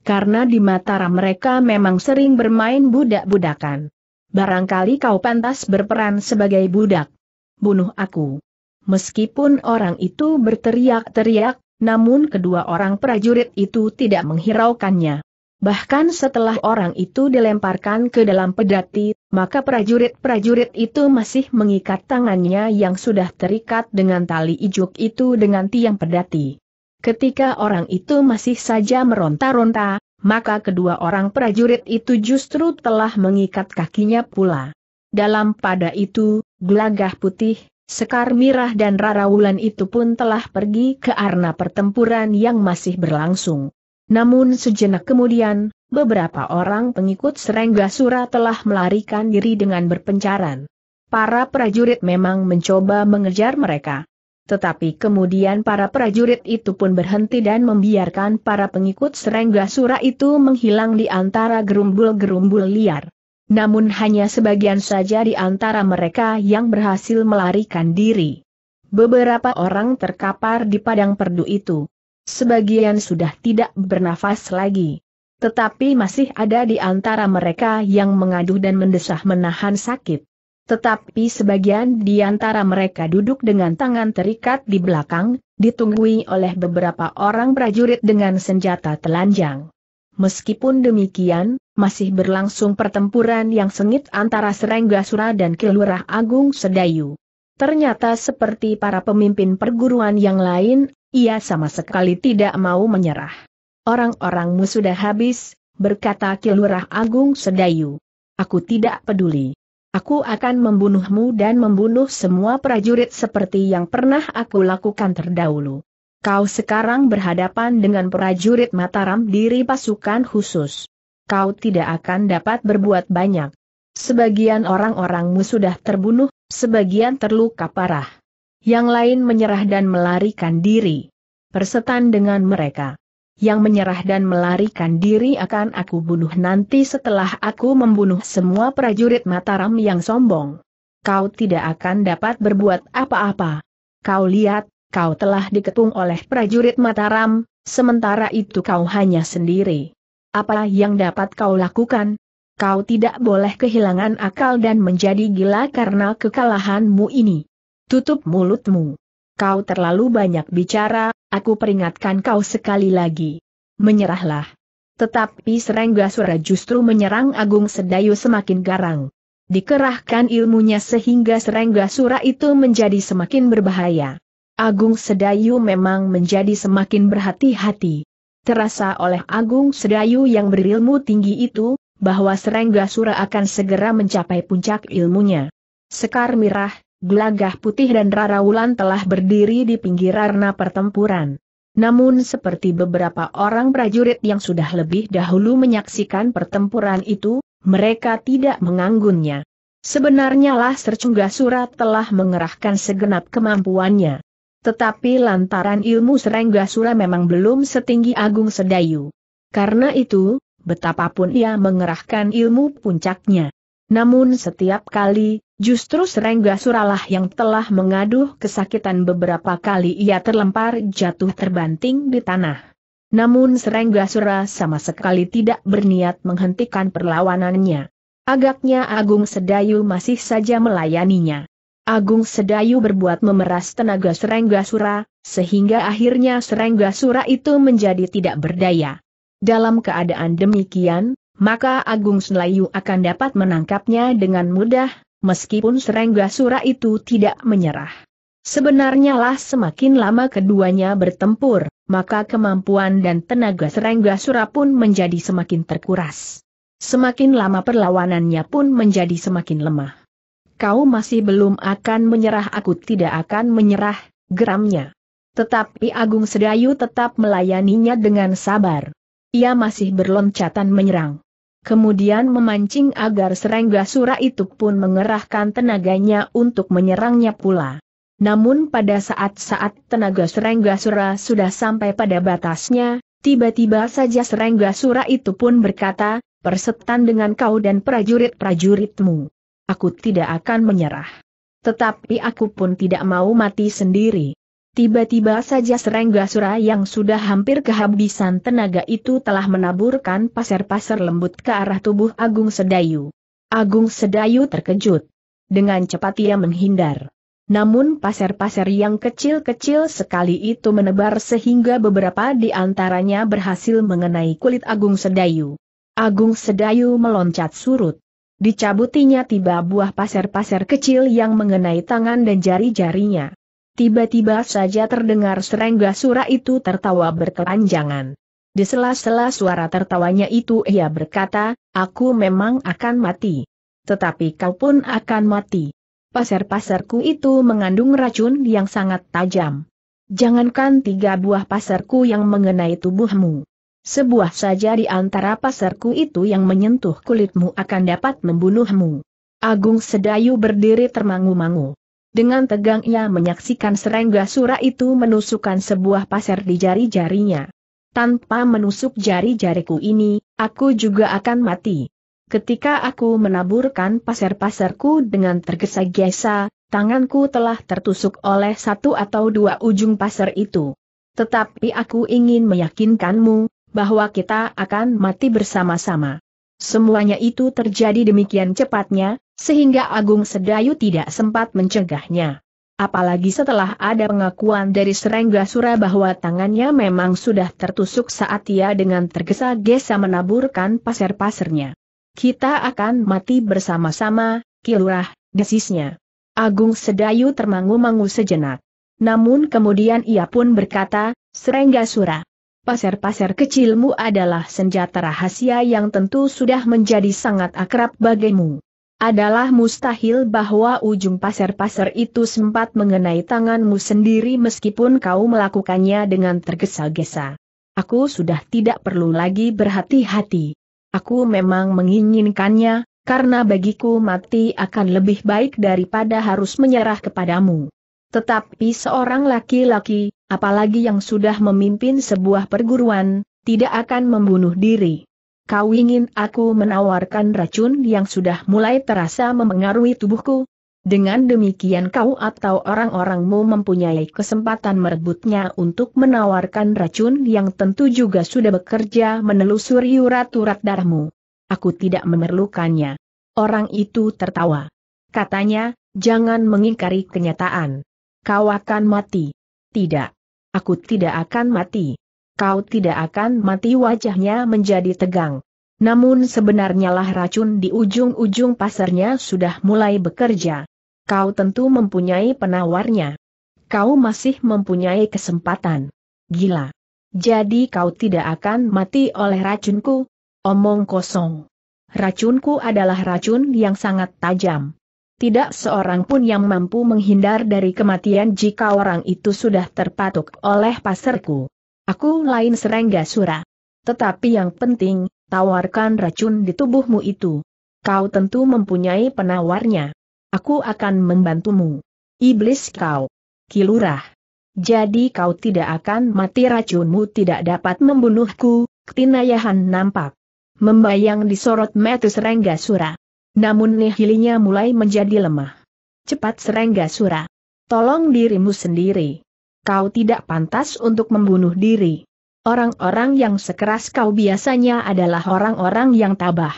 Karena di Mataram mereka memang sering bermain budak-budakan. Barangkali kau pantas berperan sebagai budak. Bunuh aku. Meskipun orang itu berteriak-teriak, namun kedua orang prajurit itu tidak menghiraukannya. Bahkan setelah orang itu dilemparkan ke dalam pedati, maka prajurit-prajurit itu masih mengikat tangannya yang sudah terikat dengan tali ijuk itu dengan tiang pedati. Ketika orang itu masih saja meronta-ronta, maka kedua orang prajurit itu justru telah mengikat kakinya pula. Dalam pada itu, gelagah putih, Sekar Mirah dan Rara Wulan itu pun telah pergi ke arena pertempuran yang masih berlangsung. Namun sejenak kemudian, beberapa orang pengikut Serengga Sura telah melarikan diri dengan berpencaran. Para prajurit memang mencoba mengejar mereka. Tetapi kemudian para prajurit itu pun berhenti dan membiarkan para pengikut Serengga Sura itu menghilang di antara gerumbul-gerumbul liar. Namun hanya sebagian saja di antara mereka yang berhasil melarikan diri. Beberapa orang terkapar di padang perdu itu. Sebagian sudah tidak bernafas lagi. Tetapi masih ada di antara mereka yang mengaduh dan mendesah menahan sakit. Tetapi sebagian di antara mereka duduk dengan tangan terikat di belakang, ditunggui oleh beberapa orang prajurit dengan senjata telanjang. Meskipun demikian, masih berlangsung pertempuran yang sengit antara Serenggasura dan Kilurah Agung Sedayu. Ternyata seperti para pemimpin perguruan yang lain, ia sama sekali tidak mau menyerah. Orang-orangmu sudah habis, berkata Kilurah Agung Sedayu. Aku tidak peduli. Aku akan membunuhmu dan membunuh semua prajurit seperti yang pernah aku lakukan terdahulu. Kau sekarang berhadapan dengan prajurit Mataram diri pasukan khusus kau tidak akan dapat berbuat banyak. Sebagian orang-orangmu sudah terbunuh, sebagian terluka parah. Yang lain menyerah dan melarikan diri. Persetan dengan mereka. Yang menyerah dan melarikan diri akan aku bunuh nanti setelah aku membunuh semua prajurit Mataram yang sombong. Kau tidak akan dapat berbuat apa-apa. Kau lihat, kau telah diketung oleh prajurit Mataram, sementara itu kau hanya sendiri. Apa yang dapat kau lakukan? Kau tidak boleh kehilangan akal dan menjadi gila karena kekalahanmu ini. Tutup mulutmu. Kau terlalu banyak bicara, aku peringatkan kau sekali lagi. Menyerahlah. Tetapi Serenggasura justru menyerang Agung Sedayu semakin garang. Dikerahkan ilmunya sehingga Serenggasura itu menjadi semakin berbahaya. Agung Sedayu memang menjadi semakin berhati-hati terasa oleh Agung Sedayu yang berilmu tinggi itu, bahwa Serengga Sura akan segera mencapai puncak ilmunya. Sekar Mirah, Gelagah Putih dan Raraulan telah berdiri di pinggir arena pertempuran. Namun seperti beberapa orang prajurit yang sudah lebih dahulu menyaksikan pertempuran itu, mereka tidak menganggunnya. Sebenarnya lah Sercungga Sura telah mengerahkan segenap kemampuannya. Tetapi lantaran ilmu Serengga Sura memang belum setinggi Agung Sedayu. Karena itu, betapapun ia mengerahkan ilmu puncaknya. Namun setiap kali, justru Serengga Suralah yang telah mengaduh kesakitan beberapa kali ia terlempar jatuh terbanting di tanah. Namun Serengga Sura sama sekali tidak berniat menghentikan perlawanannya. Agaknya Agung Sedayu masih saja melayaninya. Agung Sedayu berbuat memeras tenaga Sura, sehingga akhirnya Sura itu menjadi tidak berdaya. Dalam keadaan demikian, maka Agung Sedayu akan dapat menangkapnya dengan mudah, meskipun Sura itu tidak menyerah. Sebenarnya lah semakin lama keduanya bertempur, maka kemampuan dan tenaga Sura pun menjadi semakin terkuras. Semakin lama perlawanannya pun menjadi semakin lemah kau masih belum akan menyerah aku tidak akan menyerah, geramnya. Tetapi Agung Sedayu tetap melayaninya dengan sabar. Ia masih berloncatan menyerang. Kemudian memancing agar Serengga Sura itu pun mengerahkan tenaganya untuk menyerangnya pula. Namun pada saat-saat tenaga Serengga Sura sudah sampai pada batasnya, tiba-tiba saja Serengga Sura itu pun berkata, persetan dengan kau dan prajurit-prajuritmu aku tidak akan menyerah. Tetapi aku pun tidak mau mati sendiri. Tiba-tiba saja Sura yang sudah hampir kehabisan tenaga itu telah menaburkan pasir-pasir lembut ke arah tubuh Agung Sedayu. Agung Sedayu terkejut. Dengan cepat ia menghindar. Namun pasir-pasir yang kecil-kecil sekali itu menebar sehingga beberapa di antaranya berhasil mengenai kulit Agung Sedayu. Agung Sedayu meloncat surut. Dicabutinya tiba buah pasir-pasir kecil yang mengenai tangan dan jari-jarinya. Tiba-tiba saja terdengar serengga sura itu tertawa berkepanjangan. Di sela-sela suara tertawanya itu ia berkata, aku memang akan mati. Tetapi kau pun akan mati. Pasir-pasirku itu mengandung racun yang sangat tajam. Jangankan tiga buah pasirku yang mengenai tubuhmu. Sebuah saja di antara pasarku itu yang menyentuh kulitmu akan dapat membunuhmu. Agung Sedayu berdiri termangu-mangu. Dengan tegang ia menyaksikan serangga sura itu menusukkan sebuah pasar di jari-jarinya. Tanpa menusuk jari-jariku ini, aku juga akan mati. Ketika aku menaburkan pasir-pasirku dengan tergesa-gesa, tanganku telah tertusuk oleh satu atau dua ujung pasar itu. Tetapi aku ingin meyakinkanmu, bahwa kita akan mati bersama-sama. Semuanya itu terjadi demikian cepatnya, sehingga Agung Sedayu tidak sempat mencegahnya. Apalagi setelah ada pengakuan dari Serengga Sura bahwa tangannya memang sudah tertusuk saat ia dengan tergesa-gesa menaburkan pasir-pasirnya. Kita akan mati bersama-sama, Kilurah, desisnya. Agung Sedayu termangu-mangu sejenak. Namun kemudian ia pun berkata, Serengga Sura. Pasir-pasir kecilmu adalah senjata rahasia yang tentu sudah menjadi sangat akrab bagimu. Adalah mustahil bahwa ujung pasir-pasir itu sempat mengenai tanganmu sendiri meskipun kau melakukannya dengan tergesa-gesa. Aku sudah tidak perlu lagi berhati-hati. Aku memang menginginkannya, karena bagiku mati akan lebih baik daripada harus menyerah kepadamu. Tetapi seorang laki-laki, apalagi yang sudah memimpin sebuah perguruan, tidak akan membunuh diri. Kau ingin aku menawarkan racun yang sudah mulai terasa memengaruhi tubuhku? Dengan demikian kau atau orang-orangmu mempunyai kesempatan merebutnya untuk menawarkan racun yang tentu juga sudah bekerja menelusuri urat-urat darahmu. Aku tidak memerlukannya. Orang itu tertawa. Katanya, jangan mengingkari kenyataan. Kau akan mati. Tidak. Aku tidak akan mati. Kau tidak akan mati wajahnya menjadi tegang. Namun sebenarnya lah racun di ujung-ujung pasarnya sudah mulai bekerja. Kau tentu mempunyai penawarnya. Kau masih mempunyai kesempatan. Gila. Jadi kau tidak akan mati oleh racunku? Omong kosong. Racunku adalah racun yang sangat tajam tidak seorang pun yang mampu menghindar dari kematian jika orang itu sudah terpatuk oleh pasarku. Aku lain serangga sura. Tetapi yang penting, tawarkan racun di tubuhmu itu. Kau tentu mempunyai penawarnya. Aku akan membantumu. Iblis kau. Kilurah. Jadi kau tidak akan mati racunmu tidak dapat membunuhku, Ketinayahan nampak. Membayang disorot metus serangga sura. Namun nihilinya mulai menjadi lemah. Cepat serengga sura. Tolong dirimu sendiri. Kau tidak pantas untuk membunuh diri. Orang-orang yang sekeras kau biasanya adalah orang-orang yang tabah.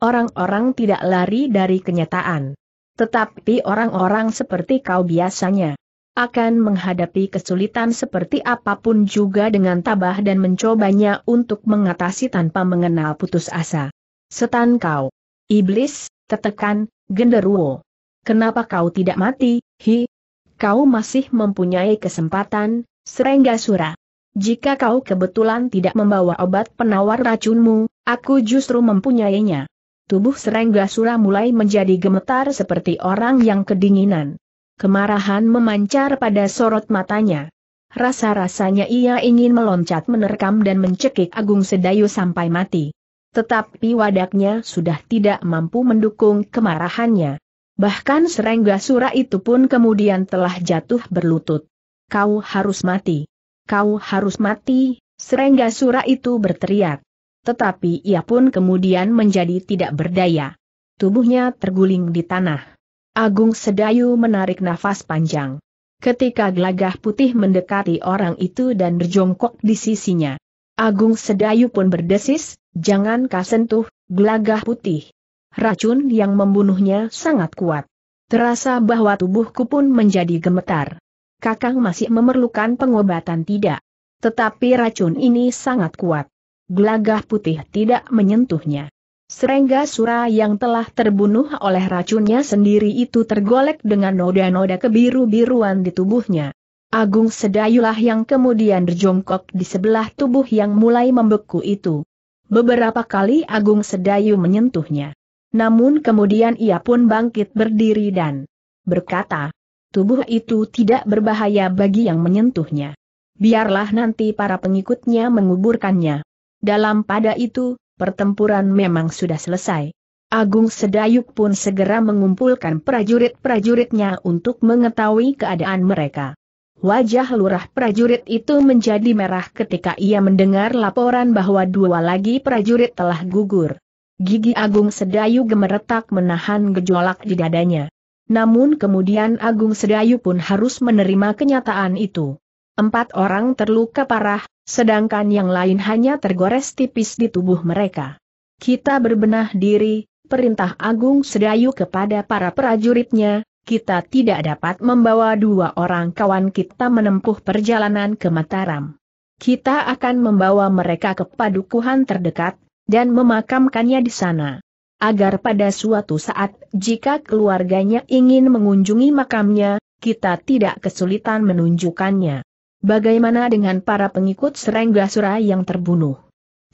Orang-orang tidak lari dari kenyataan. Tetapi orang-orang seperti kau biasanya akan menghadapi kesulitan seperti apapun juga dengan tabah dan mencobanya untuk mengatasi tanpa mengenal putus asa. Setan kau. Iblis, tertekan, genderuwo. Kenapa kau tidak mati, hi? Kau masih mempunyai kesempatan, Serengga Sura. Jika kau kebetulan tidak membawa obat penawar racunmu, aku justru mempunyainya. Tubuh Serengga Sura mulai menjadi gemetar seperti orang yang kedinginan. Kemarahan memancar pada sorot matanya. Rasa-rasanya ia ingin meloncat menerkam dan mencekik Agung Sedayu sampai mati tetapi wadaknya sudah tidak mampu mendukung kemarahannya. Bahkan serengga sura itu pun kemudian telah jatuh berlutut. Kau harus mati. Kau harus mati, serengga sura itu berteriak. Tetapi ia pun kemudian menjadi tidak berdaya. Tubuhnya terguling di tanah. Agung Sedayu menarik nafas panjang. Ketika gelagah putih mendekati orang itu dan berjongkok di sisinya. Agung Sedayu pun berdesis, jangan kasentuh, gelagah putih. Racun yang membunuhnya sangat kuat. Terasa bahwa tubuhku pun menjadi gemetar. Kakang masih memerlukan pengobatan tidak? Tetapi racun ini sangat kuat. Gelagah putih tidak menyentuhnya. Serengga Sura yang telah terbunuh oleh racunnya sendiri itu tergolek dengan noda-noda kebiru-biruan di tubuhnya. Agung Sedayulah yang kemudian berjongkok di sebelah tubuh yang mulai membeku itu. Beberapa kali Agung Sedayu menyentuhnya. Namun kemudian ia pun bangkit berdiri dan berkata, tubuh itu tidak berbahaya bagi yang menyentuhnya. Biarlah nanti para pengikutnya menguburkannya. Dalam pada itu, pertempuran memang sudah selesai. Agung Sedayu pun segera mengumpulkan prajurit-prajuritnya untuk mengetahui keadaan mereka. Wajah lurah prajurit itu menjadi merah ketika ia mendengar laporan bahwa dua lagi prajurit telah gugur. Gigi Agung Sedayu gemeretak menahan gejolak di dadanya. Namun kemudian Agung Sedayu pun harus menerima kenyataan itu. Empat orang terluka parah, sedangkan yang lain hanya tergores tipis di tubuh mereka. Kita berbenah diri, perintah Agung Sedayu kepada para prajuritnya, kita tidak dapat membawa dua orang kawan kita menempuh perjalanan ke Mataram. Kita akan membawa mereka ke padukuhan terdekat, dan memakamkannya di sana. Agar pada suatu saat, jika keluarganya ingin mengunjungi makamnya, kita tidak kesulitan menunjukkannya. Bagaimana dengan para pengikut Serenggasura yang terbunuh?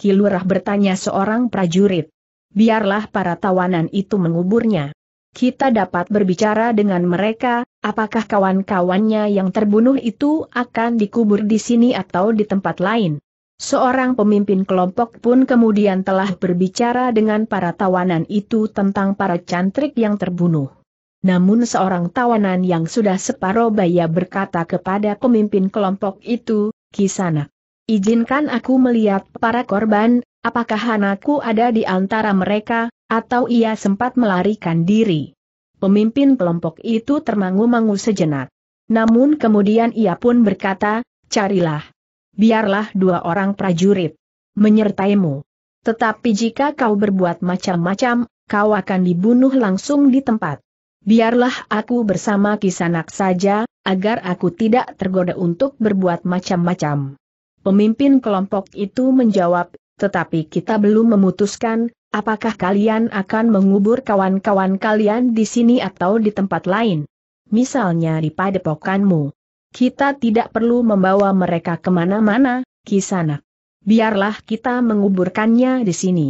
Kilurah bertanya seorang prajurit. Biarlah para tawanan itu menguburnya kita dapat berbicara dengan mereka, apakah kawan-kawannya yang terbunuh itu akan dikubur di sini atau di tempat lain. Seorang pemimpin kelompok pun kemudian telah berbicara dengan para tawanan itu tentang para cantrik yang terbunuh. Namun seorang tawanan yang sudah separuh baya berkata kepada pemimpin kelompok itu, Kisana, izinkan aku melihat para korban, apakah anakku ada di antara mereka? Atau ia sempat melarikan diri. Pemimpin kelompok itu termangu-mangu sejenak. Namun kemudian ia pun berkata, carilah. Biarlah dua orang prajurit menyertaimu. Tetapi jika kau berbuat macam-macam, kau akan dibunuh langsung di tempat. Biarlah aku bersama kisanak saja, agar aku tidak tergoda untuk berbuat macam-macam. Pemimpin kelompok itu menjawab, tetapi kita belum memutuskan, Apakah kalian akan mengubur kawan-kawan kalian di sini atau di tempat lain? Misalnya di padepokanmu. Kita tidak perlu membawa mereka kemana-mana, Kisana. Biarlah kita menguburkannya di sini.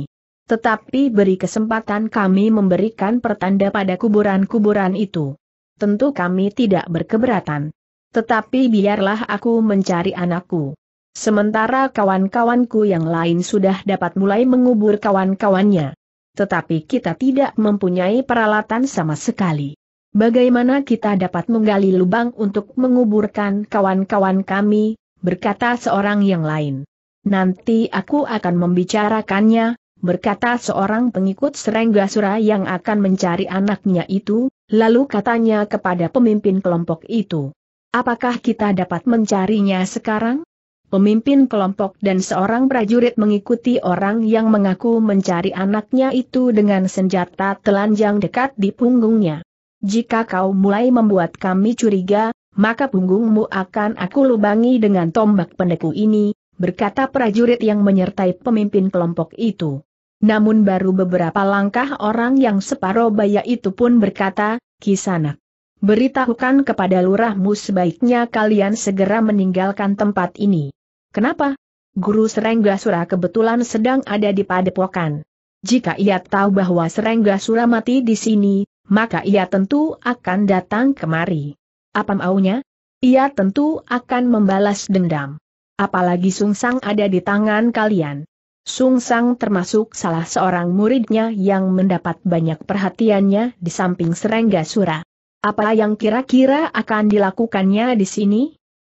Tetapi beri kesempatan kami memberikan pertanda pada kuburan-kuburan itu. Tentu kami tidak berkeberatan. Tetapi biarlah aku mencari anakku. Sementara kawan-kawanku yang lain sudah dapat mulai mengubur kawan-kawannya. Tetapi kita tidak mempunyai peralatan sama sekali. Bagaimana kita dapat menggali lubang untuk menguburkan kawan-kawan kami, berkata seorang yang lain. Nanti aku akan membicarakannya, berkata seorang pengikut Serenggasura yang akan mencari anaknya itu, lalu katanya kepada pemimpin kelompok itu. Apakah kita dapat mencarinya sekarang? pemimpin kelompok dan seorang prajurit mengikuti orang yang mengaku mencari anaknya itu dengan senjata telanjang dekat di punggungnya. Jika kau mulai membuat kami curiga, maka punggungmu akan aku lubangi dengan tombak pendeku ini, berkata prajurit yang menyertai pemimpin kelompok itu. Namun baru beberapa langkah orang yang separuh baya itu pun berkata, Kisanak, beritahukan kepada lurahmu sebaiknya kalian segera meninggalkan tempat ini. Kenapa? Guru Serengga Sura kebetulan sedang ada di padepokan. Jika ia tahu bahwa Serengga Sura mati di sini, maka ia tentu akan datang kemari. Apa maunya? Ia tentu akan membalas dendam. Apalagi Sungsang ada di tangan kalian. Sungsang termasuk salah seorang muridnya yang mendapat banyak perhatiannya di samping Serengga Sura. Apa yang kira-kira akan dilakukannya di sini?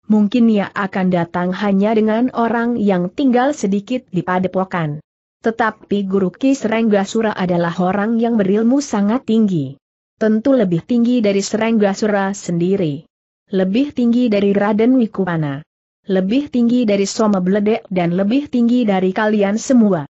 mungkin ia akan datang hanya dengan orang yang tinggal sedikit di padepokan. Tetapi Guru Kisrenggasura adalah orang yang berilmu sangat tinggi. Tentu lebih tinggi dari Serenggasura sendiri. Lebih tinggi dari Raden Wikupana. Lebih tinggi dari Soma Bledek dan lebih tinggi dari kalian semua.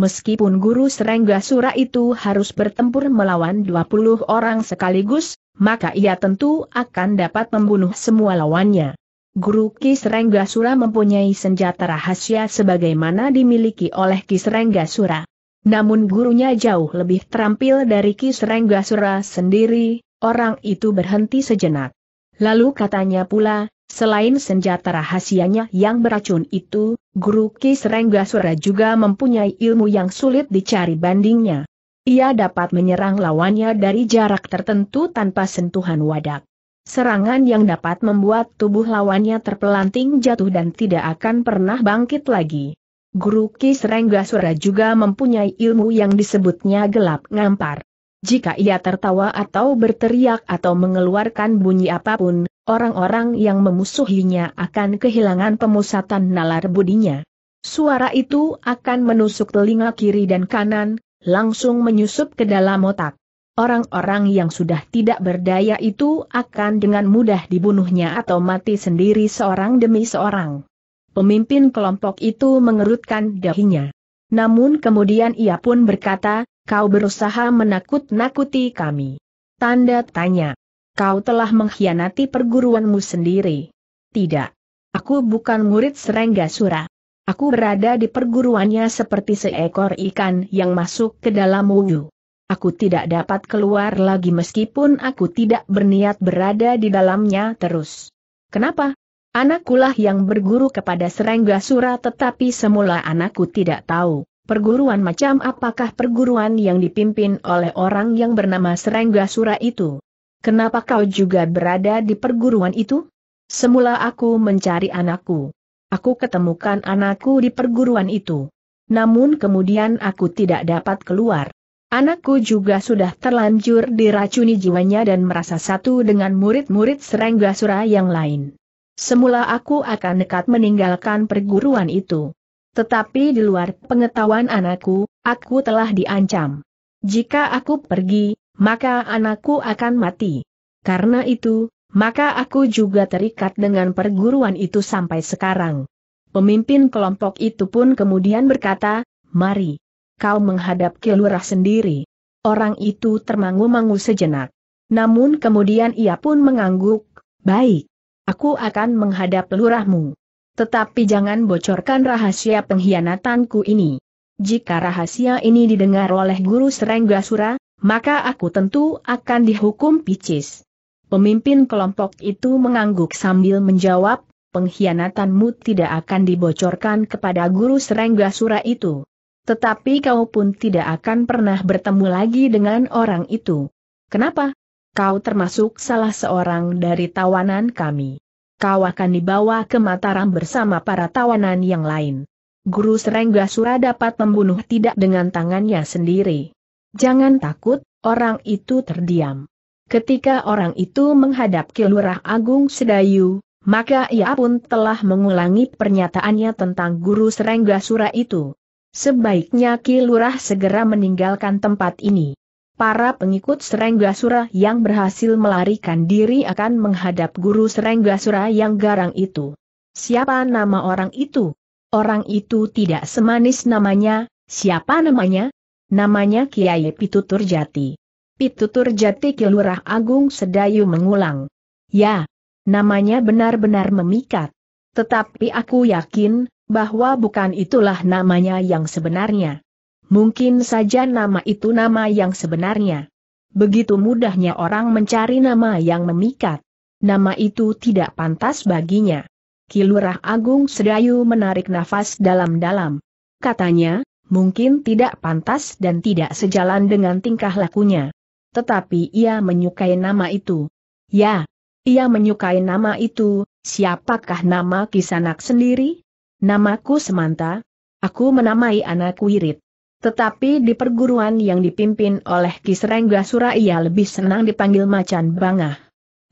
Meskipun Guru Serenggasura itu harus bertempur melawan 20 orang sekaligus, maka ia tentu akan dapat membunuh semua lawannya. Guru Kisrengga Sura mempunyai senjata rahasia sebagaimana dimiliki oleh Kisrengga Sura. Namun gurunya jauh lebih terampil dari Kisrengga Sura sendiri, orang itu berhenti sejenak. Lalu katanya pula, selain senjata rahasianya yang beracun itu, guru Kisrengga Sura juga mempunyai ilmu yang sulit dicari bandingnya. Ia dapat menyerang lawannya dari jarak tertentu tanpa sentuhan wadak. Serangan yang dapat membuat tubuh lawannya terpelanting jatuh dan tidak akan pernah bangkit lagi. Guru Kisrenggasura juga mempunyai ilmu yang disebutnya gelap ngampar. Jika ia tertawa atau berteriak atau mengeluarkan bunyi apapun, orang-orang yang memusuhinya akan kehilangan pemusatan nalar budinya. Suara itu akan menusuk telinga kiri dan kanan, langsung menyusup ke dalam otak orang-orang yang sudah tidak berdaya itu akan dengan mudah dibunuhnya atau mati sendiri seorang demi seorang. Pemimpin kelompok itu mengerutkan dahinya. Namun kemudian ia pun berkata, kau berusaha menakut-nakuti kami. Tanda tanya. Kau telah mengkhianati perguruanmu sendiri. Tidak. Aku bukan murid Serengga Sura. Aku berada di perguruannya seperti seekor ikan yang masuk ke dalam wuyu. Aku tidak dapat keluar lagi meskipun aku tidak berniat berada di dalamnya terus. Kenapa? Anakulah yang berguru kepada Serengga Sura tetapi semula anakku tidak tahu, perguruan macam apakah perguruan yang dipimpin oleh orang yang bernama Serengga Sura itu. Kenapa kau juga berada di perguruan itu? Semula aku mencari anakku. Aku ketemukan anakku di perguruan itu. Namun kemudian aku tidak dapat keluar. Anakku juga sudah terlanjur diracuni jiwanya dan merasa satu dengan murid-murid serangga sura yang lain. Semula aku akan nekat meninggalkan perguruan itu. Tetapi di luar pengetahuan anakku, aku telah diancam. Jika aku pergi, maka anakku akan mati. Karena itu, maka aku juga terikat dengan perguruan itu sampai sekarang. Pemimpin kelompok itu pun kemudian berkata, mari kau menghadap lurah sendiri. Orang itu termangu-mangu sejenak. Namun kemudian ia pun mengangguk, baik. Aku akan menghadap lurahmu. Tetapi jangan bocorkan rahasia pengkhianatanku ini. Jika rahasia ini didengar oleh Guru Serenggasura, maka aku tentu akan dihukum picis. Pemimpin kelompok itu mengangguk sambil menjawab, pengkhianatanmu tidak akan dibocorkan kepada Guru Serenggasura itu. Tetapi kau pun tidak akan pernah bertemu lagi dengan orang itu. Kenapa? Kau termasuk salah seorang dari tawanan kami. Kau akan dibawa ke Mataram bersama para tawanan yang lain. Guru Serenggasura dapat membunuh tidak dengan tangannya sendiri. Jangan takut, orang itu terdiam. Ketika orang itu menghadap ke Agung Sedayu, maka ia pun telah mengulangi pernyataannya tentang Guru Serenggasura itu. Sebaiknya Ki Lurah segera meninggalkan tempat ini. Para pengikut Serenggasura yang berhasil melarikan diri akan menghadap guru Serenggasura yang garang itu. Siapa nama orang itu? Orang itu tidak semanis namanya, siapa namanya? Namanya Kiai Pitutur Jati. Pitutur Jati Ki Lurah Agung Sedayu mengulang. Ya, namanya benar-benar memikat. Tetapi aku yakin, bahwa bukan itulah namanya yang sebenarnya. Mungkin saja nama itu nama yang sebenarnya. Begitu mudahnya orang mencari nama yang memikat. Nama itu tidak pantas baginya. Kilurah Agung Sedayu menarik nafas dalam-dalam. Katanya, mungkin tidak pantas dan tidak sejalan dengan tingkah lakunya. Tetapi ia menyukai nama itu. Ya, ia menyukai nama itu, siapakah nama Kisanak sendiri? Namaku Semanta, aku menamai anakku Wirid. Tetapi di perguruan yang dipimpin oleh Kisrengga Suraya lebih senang dipanggil Macan Bangah.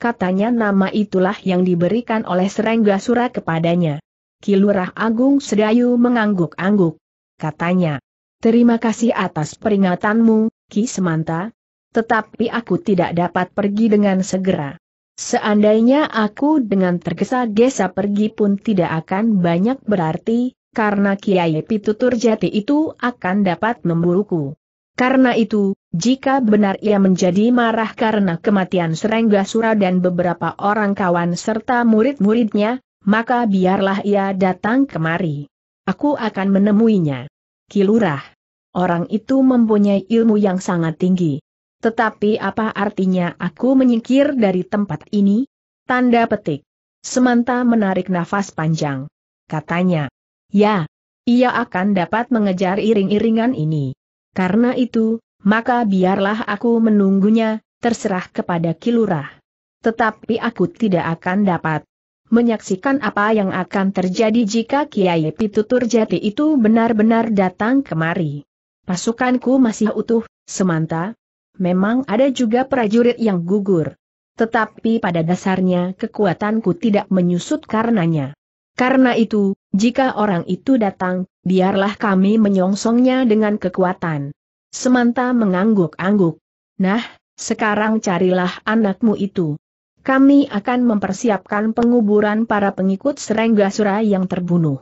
Katanya nama itulah yang diberikan oleh Serengga Sura kepadanya. Kilurah Agung Sedayu mengangguk-angguk. Katanya, terima kasih atas peringatanmu, Ki Semanta. Tetapi aku tidak dapat pergi dengan segera. Seandainya aku dengan tergesa-gesa pergi pun tidak akan banyak berarti, karena Kiai Pitutur Jati itu akan dapat memburuku. Karena itu, jika benar ia menjadi marah karena kematian Serengga Sura dan beberapa orang kawan serta murid-muridnya, maka biarlah ia datang kemari. Aku akan menemuinya. Kilurah. Orang itu mempunyai ilmu yang sangat tinggi. Tetapi apa artinya aku menyingkir dari tempat ini? Tanda petik. Semanta menarik nafas panjang. Katanya, ya, ia akan dapat mengejar iring-iringan ini. Karena itu, maka biarlah aku menunggunya, terserah kepada kilurah. Tetapi aku tidak akan dapat menyaksikan apa yang akan terjadi jika Kiai Pitutur Jati itu benar-benar datang kemari. Pasukanku masih utuh, semanta, memang ada juga prajurit yang gugur. Tetapi pada dasarnya kekuatanku tidak menyusut karenanya. Karena itu, jika orang itu datang, biarlah kami menyongsongnya dengan kekuatan. Semanta mengangguk-angguk. Nah, sekarang carilah anakmu itu. Kami akan mempersiapkan penguburan para pengikut Serenggasura yang terbunuh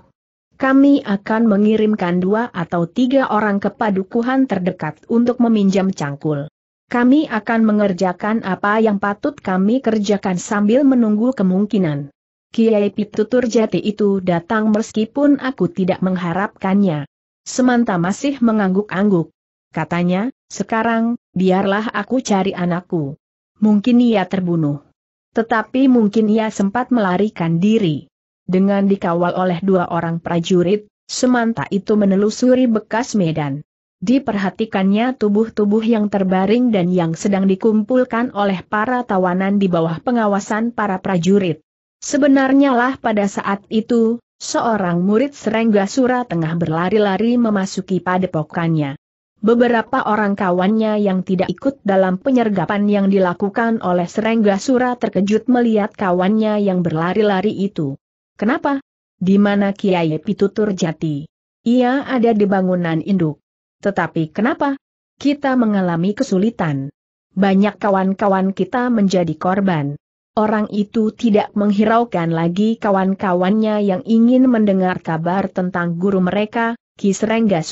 kami akan mengirimkan dua atau tiga orang ke padukuhan terdekat untuk meminjam cangkul. Kami akan mengerjakan apa yang patut kami kerjakan sambil menunggu kemungkinan. Kiai Pitutur Jati itu datang meskipun aku tidak mengharapkannya. Semanta masih mengangguk-angguk. Katanya, sekarang, biarlah aku cari anakku. Mungkin ia terbunuh. Tetapi mungkin ia sempat melarikan diri. Dengan dikawal oleh dua orang prajurit, Semanta itu menelusuri bekas medan. Diperhatikannya tubuh-tubuh yang terbaring dan yang sedang dikumpulkan oleh para tawanan di bawah pengawasan para prajurit. Sebenarnya lah pada saat itu, seorang murid Serengga Sura tengah berlari-lari memasuki padepokannya. Beberapa orang kawannya yang tidak ikut dalam penyergapan yang dilakukan oleh Serengga Sura terkejut melihat kawannya yang berlari-lari itu. Kenapa? Di mana Kiai Pitutur Jati? Ia ada di bangunan induk. Tetapi kenapa? Kita mengalami kesulitan. Banyak kawan-kawan kita menjadi korban. Orang itu tidak menghiraukan lagi kawan-kawannya yang ingin mendengar kabar tentang guru mereka, Kisrengga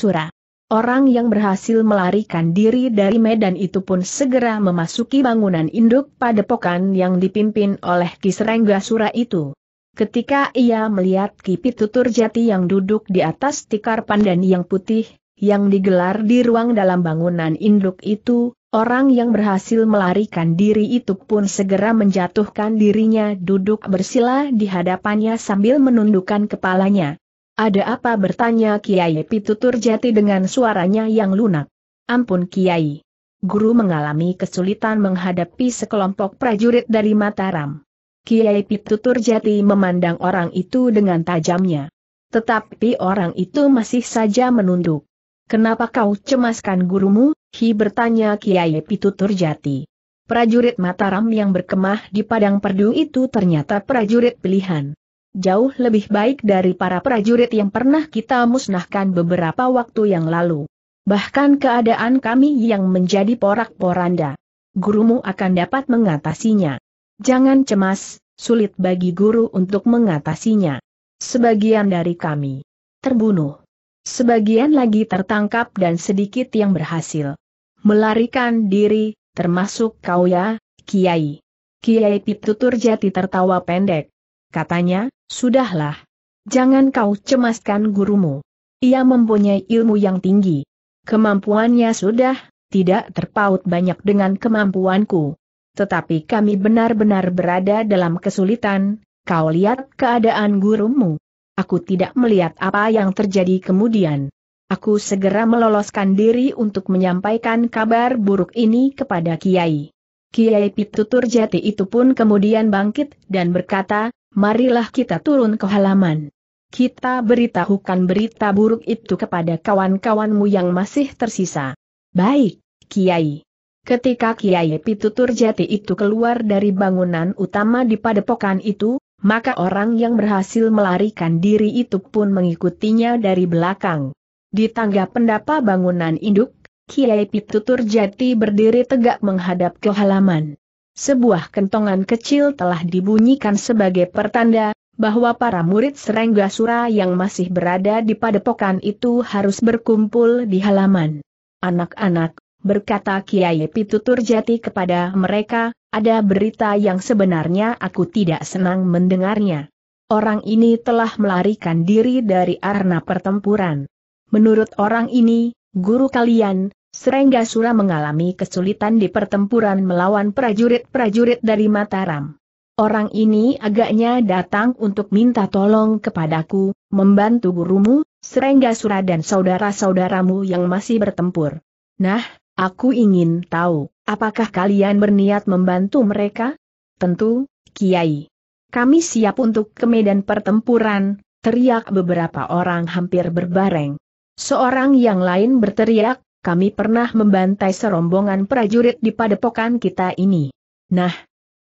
Orang yang berhasil melarikan diri dari medan itu pun segera memasuki bangunan induk padepokan yang dipimpin oleh Kisrengga itu. Ketika ia melihat kipit tutur Jati yang duduk di atas tikar pandan yang putih, yang digelar di ruang dalam bangunan induk itu, orang yang berhasil melarikan diri itu pun segera menjatuhkan dirinya duduk bersila di hadapannya sambil menundukkan kepalanya. Ada apa bertanya Kiai Pitutur Jati dengan suaranya yang lunak. Ampun Kiai. Guru mengalami kesulitan menghadapi sekelompok prajurit dari Mataram. Kiai Pitutur Jati memandang orang itu dengan tajamnya. Tetapi orang itu masih saja menunduk. Kenapa kau cemaskan gurumu? Hi bertanya Kiai Pitutur Jati. Prajurit Mataram yang berkemah di padang perdu itu ternyata prajurit pilihan. Jauh lebih baik dari para prajurit yang pernah kita musnahkan beberapa waktu yang lalu. Bahkan keadaan kami yang menjadi porak-poranda. Gurumu akan dapat mengatasinya. Jangan cemas, sulit bagi guru untuk mengatasinya. Sebagian dari kami terbunuh Sebagian lagi tertangkap dan sedikit yang berhasil melarikan diri, termasuk kau ya, Kiai. Kiai Pitutur Jati tertawa pendek. Katanya, sudahlah. Jangan kau cemaskan gurumu. Ia mempunyai ilmu yang tinggi. Kemampuannya sudah tidak terpaut banyak dengan kemampuanku. Tetapi kami benar-benar berada dalam kesulitan, kau lihat keadaan gurumu. Aku tidak melihat apa yang terjadi kemudian. Aku segera meloloskan diri untuk menyampaikan kabar buruk ini kepada Kiai. Kiai Pitutur Jati itu pun kemudian bangkit dan berkata, marilah kita turun ke halaman. Kita beritahukan berita buruk itu kepada kawan-kawanmu yang masih tersisa. Baik, Kiai. Ketika Kiai Pitutur Jati itu keluar dari bangunan utama di padepokan itu, maka orang yang berhasil melarikan diri itu pun mengikutinya dari belakang. Di tangga pendapa bangunan induk, Kiai Pitutur Jati berdiri tegak menghadap ke halaman. Sebuah kentongan kecil telah dibunyikan sebagai pertanda bahwa para murid Serengga Sura yang masih berada di padepokan itu harus berkumpul di halaman. Anak-anak, berkata Kiai Pitutur Jati kepada mereka, ada berita yang sebenarnya aku tidak senang mendengarnya. Orang ini telah melarikan diri dari arena pertempuran. Menurut orang ini, guru kalian, Serengga Sura mengalami kesulitan di pertempuran melawan prajurit-prajurit dari Mataram. Orang ini agaknya datang untuk minta tolong kepadaku, membantu gurumu, Serengga Sura dan saudara-saudaramu yang masih bertempur. Nah, Aku ingin tahu, apakah kalian berniat membantu mereka? Tentu, Kiai. Kami siap untuk ke medan pertempuran, teriak beberapa orang hampir berbareng. Seorang yang lain berteriak, kami pernah membantai serombongan prajurit di padepokan kita ini. Nah,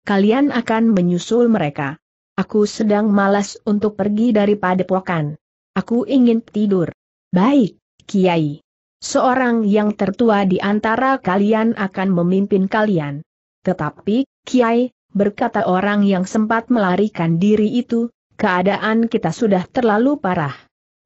kalian akan menyusul mereka. Aku sedang malas untuk pergi dari padepokan. Aku ingin tidur. Baik, Kiai. Seorang yang tertua di antara kalian akan memimpin kalian. Tetapi, Kiai, berkata orang yang sempat melarikan diri itu, keadaan kita sudah terlalu parah.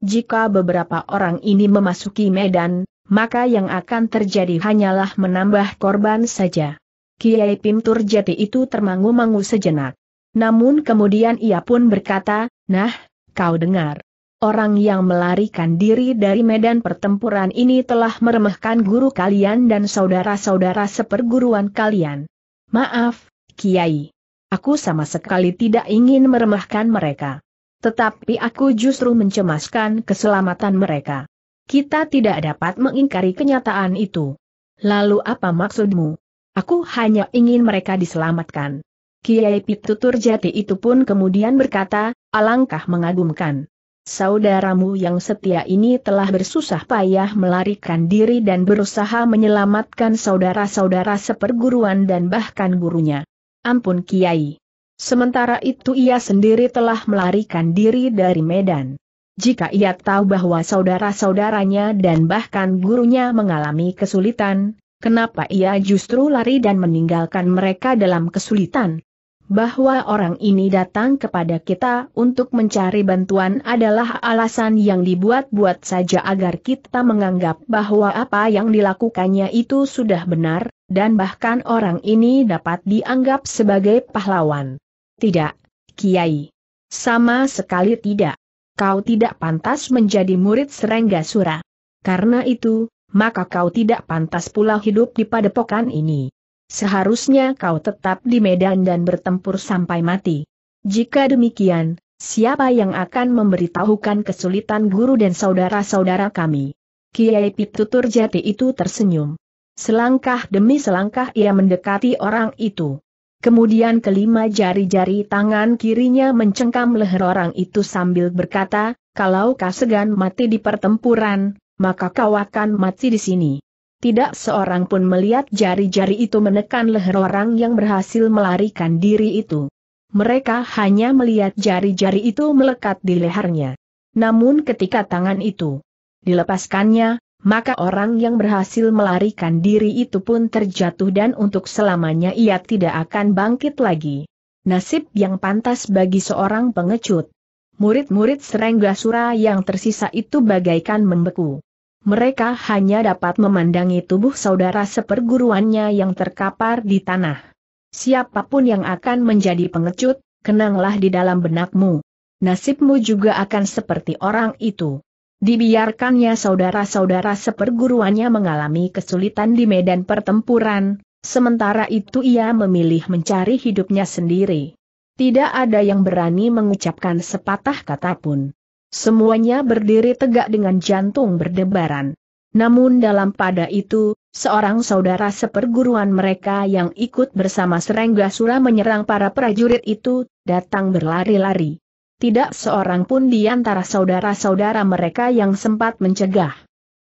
Jika beberapa orang ini memasuki medan, maka yang akan terjadi hanyalah menambah korban saja. Kiai Pimtur Jati itu termangu-mangu sejenak. Namun kemudian ia pun berkata, nah, kau dengar. Orang yang melarikan diri dari medan pertempuran ini telah meremehkan guru kalian dan saudara-saudara seperguruan kalian. Maaf, Kiai. Aku sama sekali tidak ingin meremehkan mereka. Tetapi aku justru mencemaskan keselamatan mereka. Kita tidak dapat mengingkari kenyataan itu. Lalu apa maksudmu? Aku hanya ingin mereka diselamatkan. Kiai Pitutur Jati itu pun kemudian berkata, alangkah mengagumkan. Saudaramu yang setia ini telah bersusah payah melarikan diri dan berusaha menyelamatkan saudara-saudara seperguruan dan bahkan gurunya. Ampun Kiai. Sementara itu ia sendiri telah melarikan diri dari Medan. Jika ia tahu bahwa saudara-saudaranya dan bahkan gurunya mengalami kesulitan, kenapa ia justru lari dan meninggalkan mereka dalam kesulitan? bahwa orang ini datang kepada kita untuk mencari bantuan adalah alasan yang dibuat-buat saja agar kita menganggap bahwa apa yang dilakukannya itu sudah benar, dan bahkan orang ini dapat dianggap sebagai pahlawan. Tidak, Kiai. Sama sekali tidak. Kau tidak pantas menjadi murid Serengga Sura. Karena itu, maka kau tidak pantas pula hidup di padepokan ini. Seharusnya kau tetap di medan dan bertempur sampai mati. Jika demikian, siapa yang akan memberitahukan kesulitan guru dan saudara-saudara kami? Kiai Pitutur Jati itu tersenyum. Selangkah demi selangkah ia mendekati orang itu. Kemudian kelima jari-jari tangan kirinya mencengkam leher orang itu sambil berkata, kalau kau segan mati di pertempuran, maka kau akan mati di sini. Tidak seorang pun melihat jari-jari itu menekan leher orang yang berhasil melarikan diri itu. Mereka hanya melihat jari-jari itu melekat di lehernya. Namun ketika tangan itu dilepaskannya, maka orang yang berhasil melarikan diri itu pun terjatuh dan untuk selamanya ia tidak akan bangkit lagi. Nasib yang pantas bagi seorang pengecut. Murid-murid Serenggasura yang tersisa itu bagaikan membeku mereka hanya dapat memandangi tubuh saudara seperguruannya yang terkapar di tanah. Siapapun yang akan menjadi pengecut, kenanglah di dalam benakmu. Nasibmu juga akan seperti orang itu. Dibiarkannya saudara-saudara seperguruannya mengalami kesulitan di medan pertempuran, sementara itu ia memilih mencari hidupnya sendiri. Tidak ada yang berani mengucapkan sepatah kata pun. Semuanya berdiri tegak dengan jantung berdebaran. Namun dalam pada itu, seorang saudara seperguruan mereka yang ikut bersama Serengga Sura menyerang para prajurit itu, datang berlari-lari. Tidak seorang pun di antara saudara-saudara mereka yang sempat mencegah.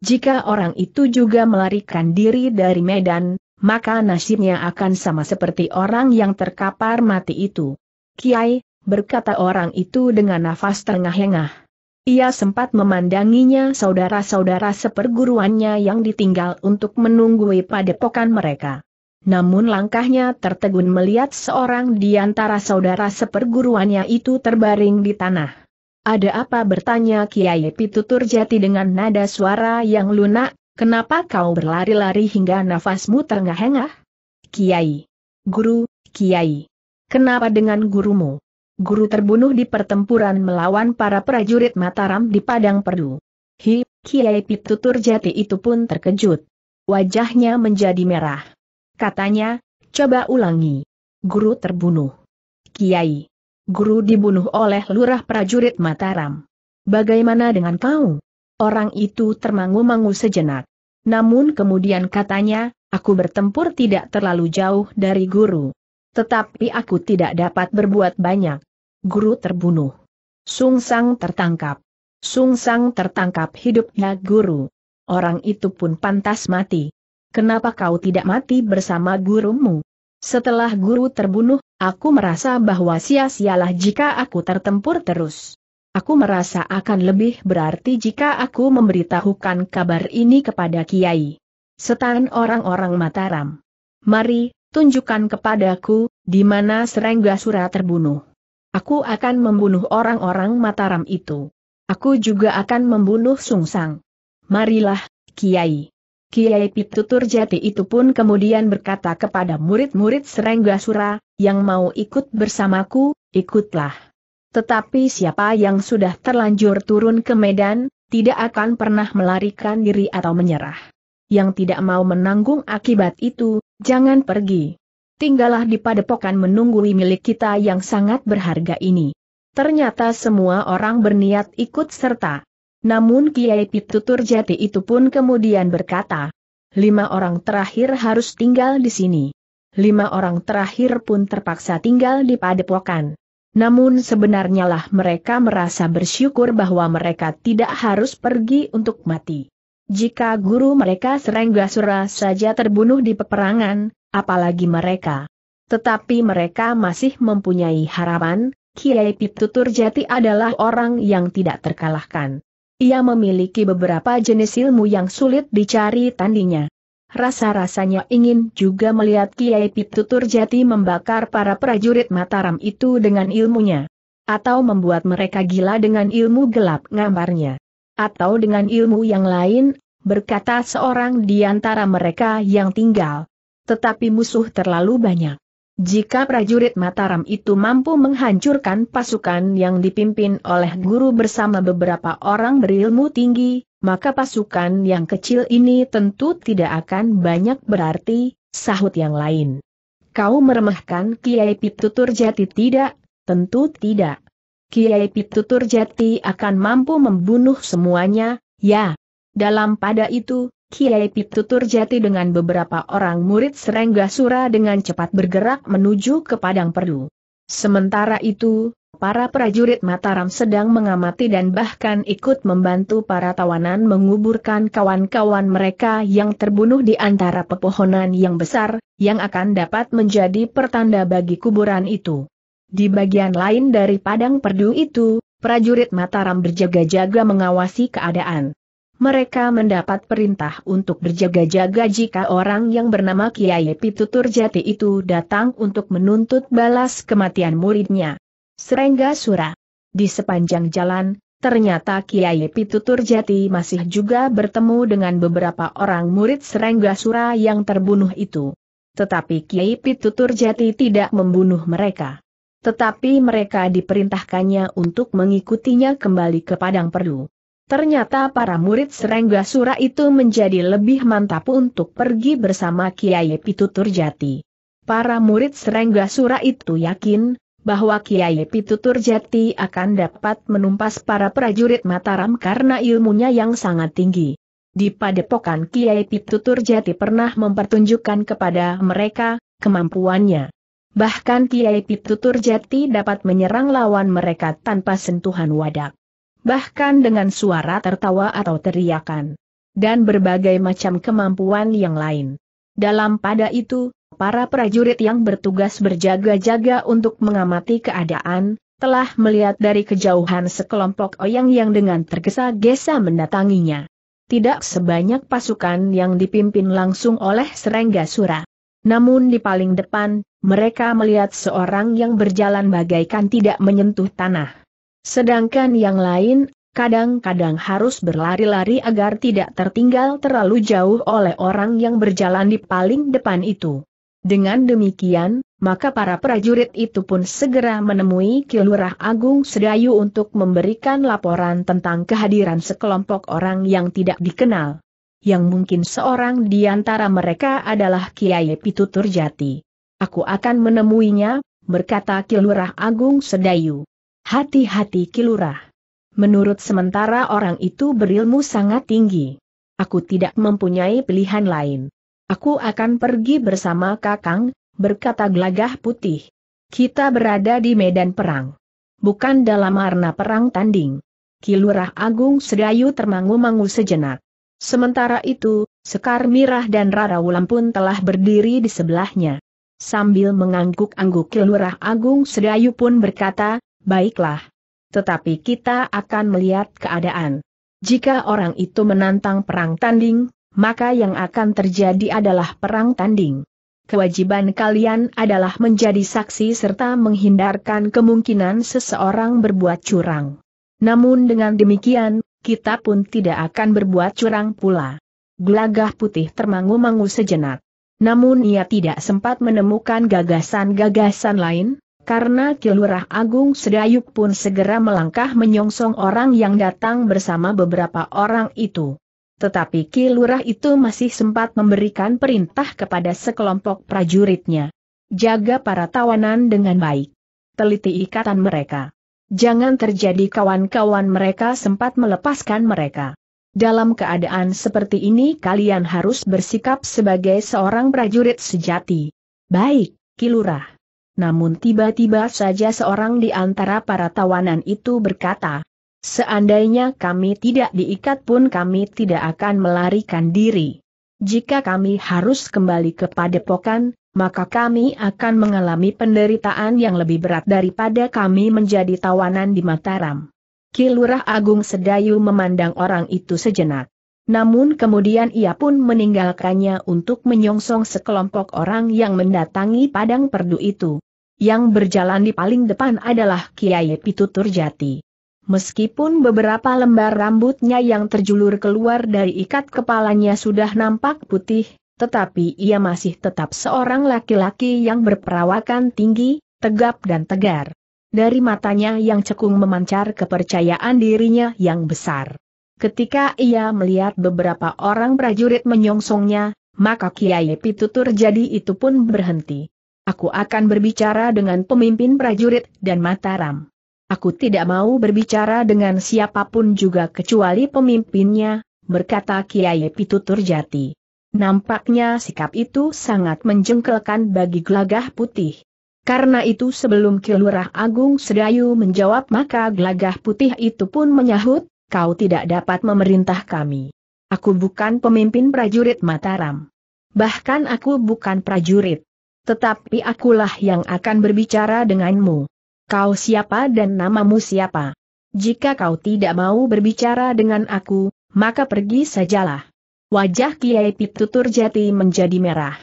Jika orang itu juga melarikan diri dari medan, maka nasibnya akan sama seperti orang yang terkapar mati itu. Kiai, berkata orang itu dengan nafas terengah-engah. Ia sempat memandanginya saudara-saudara seperguruannya yang ditinggal untuk menunggui padepokan mereka. Namun langkahnya tertegun melihat seorang di antara saudara seperguruannya itu terbaring di tanah. Ada apa bertanya Kiai Pitutur Jati dengan nada suara yang lunak, kenapa kau berlari-lari hingga nafasmu terengah-engah? Kiai. Guru, Kiai. Kenapa dengan gurumu? guru terbunuh di pertempuran melawan para prajurit Mataram di Padang Perdu. Hi, Kiai Pitutur Jati itu pun terkejut. Wajahnya menjadi merah. Katanya, coba ulangi. Guru terbunuh. Kiai. Guru dibunuh oleh lurah prajurit Mataram. Bagaimana dengan kau? Orang itu termangu-mangu sejenak. Namun kemudian katanya, aku bertempur tidak terlalu jauh dari guru. Tetapi aku tidak dapat berbuat banyak. Guru terbunuh. Sung Sang tertangkap. Sung Sang tertangkap hidupnya guru. Orang itu pun pantas mati. Kenapa kau tidak mati bersama gurumu? Setelah guru terbunuh, aku merasa bahwa sia-sialah jika aku tertempur terus. Aku merasa akan lebih berarti jika aku memberitahukan kabar ini kepada Kiai. Setan orang-orang Mataram. Mari, tunjukkan kepadaku, di mana Serengga Sura terbunuh. Aku akan membunuh orang-orang Mataram itu. Aku juga akan membunuh Sungsang. Marilah, Kiai. Kiai Pitutur Jati itu pun kemudian berkata kepada murid-murid Serengga Sura, yang mau ikut bersamaku, ikutlah. Tetapi siapa yang sudah terlanjur turun ke medan, tidak akan pernah melarikan diri atau menyerah. Yang tidak mau menanggung akibat itu, Jangan pergi. Tinggallah di padepokan menunggui milik kita yang sangat berharga ini. Ternyata semua orang berniat ikut serta. Namun Kiai Pitutur Jati itu pun kemudian berkata, lima orang terakhir harus tinggal di sini. Lima orang terakhir pun terpaksa tinggal di padepokan. Namun sebenarnya lah mereka merasa bersyukur bahwa mereka tidak harus pergi untuk mati. Jika guru mereka Serenggasura saja terbunuh di peperangan, apalagi mereka. Tetapi mereka masih mempunyai harapan, Kiai Piptutur Jati adalah orang yang tidak terkalahkan. Ia memiliki beberapa jenis ilmu yang sulit dicari tandinya. Rasa-rasanya ingin juga melihat Kiai Piptutur Jati membakar para prajurit Mataram itu dengan ilmunya. Atau membuat mereka gila dengan ilmu gelap ngambarnya atau dengan ilmu yang lain, berkata seorang di antara mereka yang tinggal. Tetapi musuh terlalu banyak. Jika prajurit Mataram itu mampu menghancurkan pasukan yang dipimpin oleh guru bersama beberapa orang berilmu tinggi, maka pasukan yang kecil ini tentu tidak akan banyak berarti, sahut yang lain. Kau meremehkan Kiai Pitutur Jati tidak? Tentu tidak. Kiai Pitutur Jati akan mampu membunuh semuanya, ya. Dalam pada itu, Kiai Pitutur Jati dengan beberapa orang murid Sura dengan cepat bergerak menuju ke Padang Perdu. Sementara itu, para prajurit Mataram sedang mengamati dan bahkan ikut membantu para tawanan menguburkan kawan-kawan mereka yang terbunuh di antara pepohonan yang besar, yang akan dapat menjadi pertanda bagi kuburan itu. Di bagian lain dari padang perdu itu, prajurit Mataram berjaga-jaga mengawasi keadaan. Mereka mendapat perintah untuk berjaga-jaga jika orang yang bernama Kiai Pitutur Jati itu datang untuk menuntut balas kematian muridnya. Serengga Sura. Di sepanjang jalan, ternyata Kiai Pitutur Jati masih juga bertemu dengan beberapa orang murid Serengga Sura yang terbunuh itu. Tetapi Kiai Pitutur Jati tidak membunuh mereka tetapi mereka diperintahkannya untuk mengikutinya kembali ke Padang Perdu. Ternyata para murid Serengga Sura itu menjadi lebih mantap untuk pergi bersama Kiai Pitutur Jati. Para murid Serengga Sura itu yakin bahwa Kiai Pitutur Jati akan dapat menumpas para prajurit Mataram karena ilmunya yang sangat tinggi. Di padepokan Kiai Pitutur Jati pernah mempertunjukkan kepada mereka kemampuannya. Bahkan Kiai Pitutur Jati dapat menyerang lawan mereka tanpa sentuhan wadak. Bahkan dengan suara tertawa atau teriakan. Dan berbagai macam kemampuan yang lain. Dalam pada itu, para prajurit yang bertugas berjaga-jaga untuk mengamati keadaan, telah melihat dari kejauhan sekelompok oyang yang dengan tergesa-gesa mendatanginya. Tidak sebanyak pasukan yang dipimpin langsung oleh Serengga Sura. Namun di paling depan, mereka melihat seorang yang berjalan bagaikan tidak menyentuh tanah. Sedangkan yang lain, kadang-kadang harus berlari-lari agar tidak tertinggal terlalu jauh oleh orang yang berjalan di paling depan itu. Dengan demikian, maka para prajurit itu pun segera menemui Kilurah Agung Sedayu untuk memberikan laporan tentang kehadiran sekelompok orang yang tidak dikenal. Yang mungkin seorang di antara mereka adalah Kiai Pituturjati. Aku akan menemuinya, berkata Kilurah Agung Sedayu. Hati-hati Kilurah. Menurut sementara orang itu berilmu sangat tinggi. Aku tidak mempunyai pilihan lain. Aku akan pergi bersama Kakang, berkata Gelagah Putih. Kita berada di medan perang. Bukan dalam arna perang tanding. Kilurah Agung Sedayu termangu-mangu sejenak. Sementara itu, Sekar Mirah dan Rara Wulan pun telah berdiri di sebelahnya sambil mengangguk-angguk Kelurah Agung Sedayu pun berkata, baiklah. Tetapi kita akan melihat keadaan. Jika orang itu menantang perang tanding, maka yang akan terjadi adalah perang tanding. Kewajiban kalian adalah menjadi saksi serta menghindarkan kemungkinan seseorang berbuat curang. Namun dengan demikian, kita pun tidak akan berbuat curang pula. Gelagah putih termangu-mangu sejenak. Namun ia tidak sempat menemukan gagasan-gagasan lain, karena Kilurah Agung Sedayuk pun segera melangkah menyongsong orang yang datang bersama beberapa orang itu. Tetapi Kilurah itu masih sempat memberikan perintah kepada sekelompok prajuritnya. Jaga para tawanan dengan baik. Teliti ikatan mereka. Jangan terjadi kawan-kawan mereka sempat melepaskan mereka. Dalam keadaan seperti ini kalian harus bersikap sebagai seorang prajurit sejati. Baik, Kilurah. Namun tiba-tiba saja seorang di antara para tawanan itu berkata, Seandainya kami tidak diikat pun kami tidak akan melarikan diri. Jika kami harus kembali ke padepokan, maka kami akan mengalami penderitaan yang lebih berat daripada kami menjadi tawanan di Mataram. Kilurah Agung Sedayu memandang orang itu sejenak. Namun kemudian ia pun meninggalkannya untuk menyongsong sekelompok orang yang mendatangi padang perdu itu. Yang berjalan di paling depan adalah Kiai Pitutur Jati. Meskipun beberapa lembar rambutnya yang terjulur keluar dari ikat kepalanya sudah nampak putih, tetapi ia masih tetap seorang laki-laki yang berperawakan tinggi, tegap dan tegar. Dari matanya yang cekung memancar kepercayaan dirinya yang besar. Ketika ia melihat beberapa orang prajurit menyongsongnya, maka Kiai Pitutur jadi itu pun berhenti. Aku akan berbicara dengan pemimpin prajurit dan Mataram. Aku tidak mau berbicara dengan siapapun juga kecuali pemimpinnya, berkata Kiai Pitutur Jati. Nampaknya sikap itu sangat menjengkelkan bagi gelagah putih. Karena itu sebelum Kilurah Agung Sedayu menjawab maka gelagah putih itu pun menyahut, kau tidak dapat memerintah kami. Aku bukan pemimpin prajurit Mataram. Bahkan aku bukan prajurit. Tetapi akulah yang akan berbicara denganmu. Kau siapa dan namamu siapa? Jika kau tidak mau berbicara dengan aku, maka pergi sajalah. Wajah Kiai Pitutur Jati menjadi merah.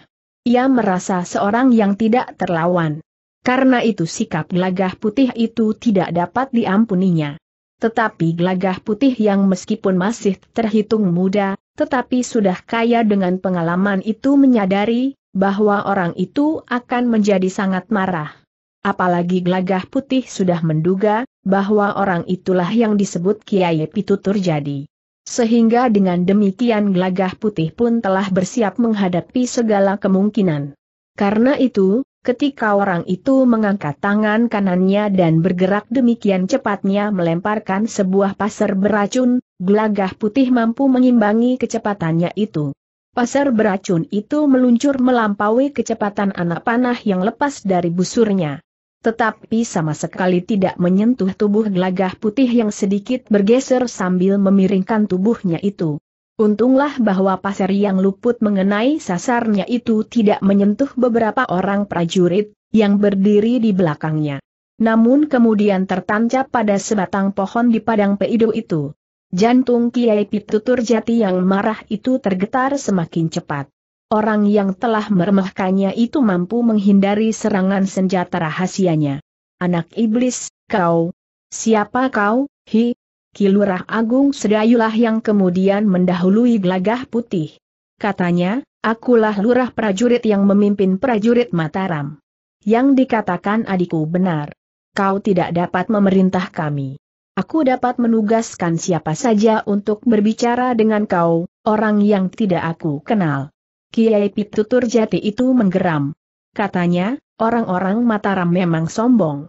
Ia merasa seorang yang tidak terlawan. Karena itu sikap gelagah putih itu tidak dapat diampuninya. Tetapi gelagah putih yang meskipun masih terhitung muda, tetapi sudah kaya dengan pengalaman itu menyadari bahwa orang itu akan menjadi sangat marah. Apalagi gelagah putih sudah menduga bahwa orang itulah yang disebut Kiai Pitutur jadi. Sehingga dengan demikian gelagah putih pun telah bersiap menghadapi segala kemungkinan. Karena itu, Ketika orang itu mengangkat tangan kanannya dan bergerak demikian cepatnya melemparkan sebuah pasar beracun, gelagah putih mampu mengimbangi kecepatannya itu. Pasar beracun itu meluncur melampaui kecepatan anak panah yang lepas dari busurnya. Tetapi sama sekali tidak menyentuh tubuh gelagah putih yang sedikit bergeser sambil memiringkan tubuhnya itu. Untunglah bahwa pasir yang luput mengenai sasarnya itu tidak menyentuh beberapa orang prajurit, yang berdiri di belakangnya. Namun kemudian tertancap pada sebatang pohon di padang peido itu. Jantung Kiai Pitutur Jati yang marah itu tergetar semakin cepat. Orang yang telah meremehkannya itu mampu menghindari serangan senjata rahasianya. Anak iblis, kau. Siapa kau, hi? Kilurah Agung Sedayulah yang kemudian mendahului gelagah putih. Katanya, akulah lurah prajurit yang memimpin prajurit Mataram. Yang dikatakan adikku benar. Kau tidak dapat memerintah kami. Aku dapat menugaskan siapa saja untuk berbicara dengan kau, orang yang tidak aku kenal. Kiai Pitutur Jati itu menggeram. Katanya, orang-orang Mataram memang sombong.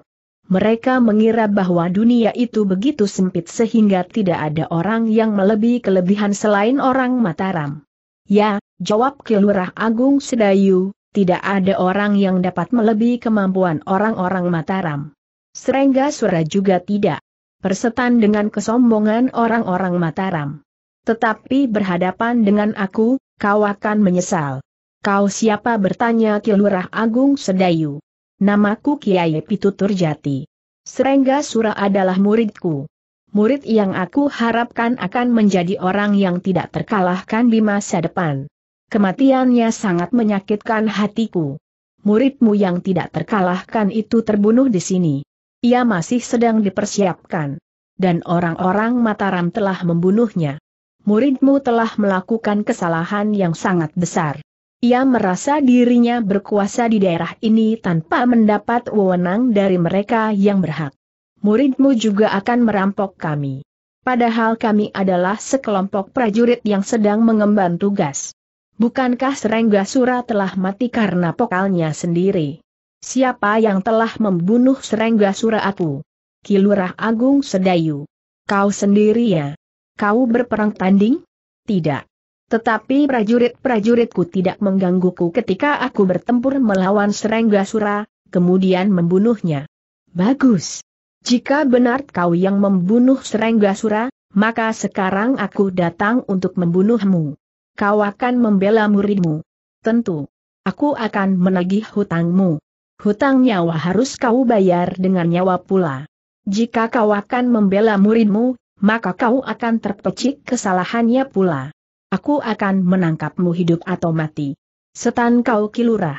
Mereka mengira bahwa dunia itu begitu sempit sehingga tidak ada orang yang melebihi kelebihan selain orang Mataram. Ya, jawab Kilurah Agung Sedayu, tidak ada orang yang dapat melebihi kemampuan orang-orang Mataram. Serengga Sura juga tidak persetan dengan kesombongan orang-orang Mataram. Tetapi berhadapan dengan aku, kau akan menyesal. Kau siapa bertanya Kilurah Agung Sedayu. Namaku Kiai Pitutur Jati. Serengga Sura adalah muridku. Murid yang aku harapkan akan menjadi orang yang tidak terkalahkan di masa depan. Kematiannya sangat menyakitkan hatiku. Muridmu yang tidak terkalahkan itu terbunuh di sini. Ia masih sedang dipersiapkan. Dan orang-orang Mataram telah membunuhnya. Muridmu telah melakukan kesalahan yang sangat besar. Ia merasa dirinya berkuasa di daerah ini tanpa mendapat wewenang dari mereka yang berhak. Muridmu juga akan merampok kami. Padahal kami adalah sekelompok prajurit yang sedang mengemban tugas. Bukankah Serengga Sura telah mati karena pokalnya sendiri? Siapa yang telah membunuh Serengga Sura aku? Kilurah Agung Sedayu. Kau sendiri ya? Kau berperang tanding? Tidak. Tetapi prajurit-prajuritku tidak menggangguku ketika aku bertempur melawan Serengga Sura, kemudian membunuhnya. Bagus. Jika benar kau yang membunuh Serengga Sura, maka sekarang aku datang untuk membunuhmu. Kau akan membela muridmu. Tentu. Aku akan menagih hutangmu. Hutang nyawa harus kau bayar dengan nyawa pula. Jika kau akan membela muridmu, maka kau akan terpecik kesalahannya pula. Aku akan menangkapmu hidup atau mati. Setan kau kilurah.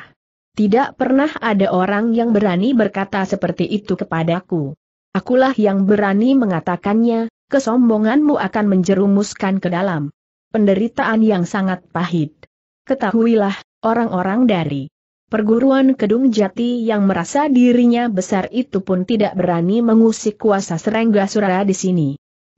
Tidak pernah ada orang yang berani berkata seperti itu kepadaku. Akulah yang berani mengatakannya, kesombonganmu akan menjerumuskan ke dalam penderitaan yang sangat pahit. Ketahuilah, orang-orang dari perguruan Kedung Jati yang merasa dirinya besar itu pun tidak berani mengusik kuasa Serengga Surara di sini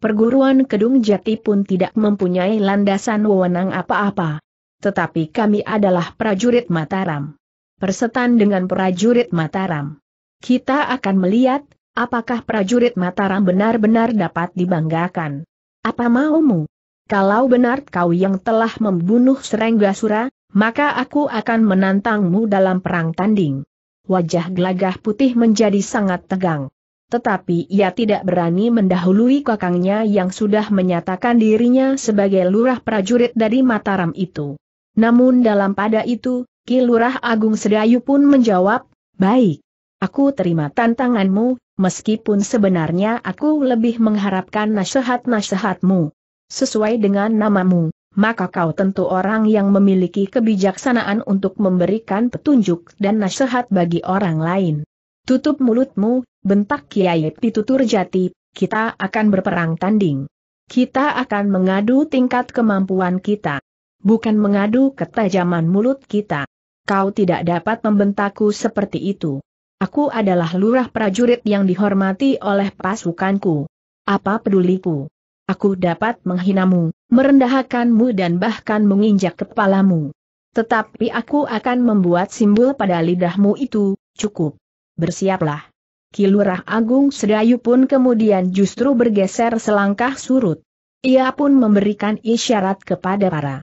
perguruan Kedung Jati pun tidak mempunyai landasan wewenang apa-apa. Tetapi kami adalah prajurit Mataram. Persetan dengan prajurit Mataram. Kita akan melihat, apakah prajurit Mataram benar-benar dapat dibanggakan. Apa maumu? Kalau benar kau yang telah membunuh Serenggasura, maka aku akan menantangmu dalam perang tanding. Wajah gelagah putih menjadi sangat tegang tetapi ia tidak berani mendahului kakangnya yang sudah menyatakan dirinya sebagai lurah prajurit dari Mataram itu. Namun dalam pada itu, Ki Lurah Agung Sedayu pun menjawab, Baik, aku terima tantanganmu, meskipun sebenarnya aku lebih mengharapkan nasihat-nasihatmu. Sesuai dengan namamu, maka kau tentu orang yang memiliki kebijaksanaan untuk memberikan petunjuk dan nasihat bagi orang lain. Tutup mulutmu, bentak Kiai Pitutur Jati, kita akan berperang tanding. Kita akan mengadu tingkat kemampuan kita. Bukan mengadu ketajaman mulut kita. Kau tidak dapat membentakku seperti itu. Aku adalah lurah prajurit yang dihormati oleh pasukanku. Apa peduliku? Aku dapat menghinamu, merendahkanmu dan bahkan menginjak kepalamu. Tetapi aku akan membuat simbol pada lidahmu itu, cukup bersiaplah. Kilurah Agung Sedayu pun kemudian justru bergeser selangkah surut. Ia pun memberikan isyarat kepada para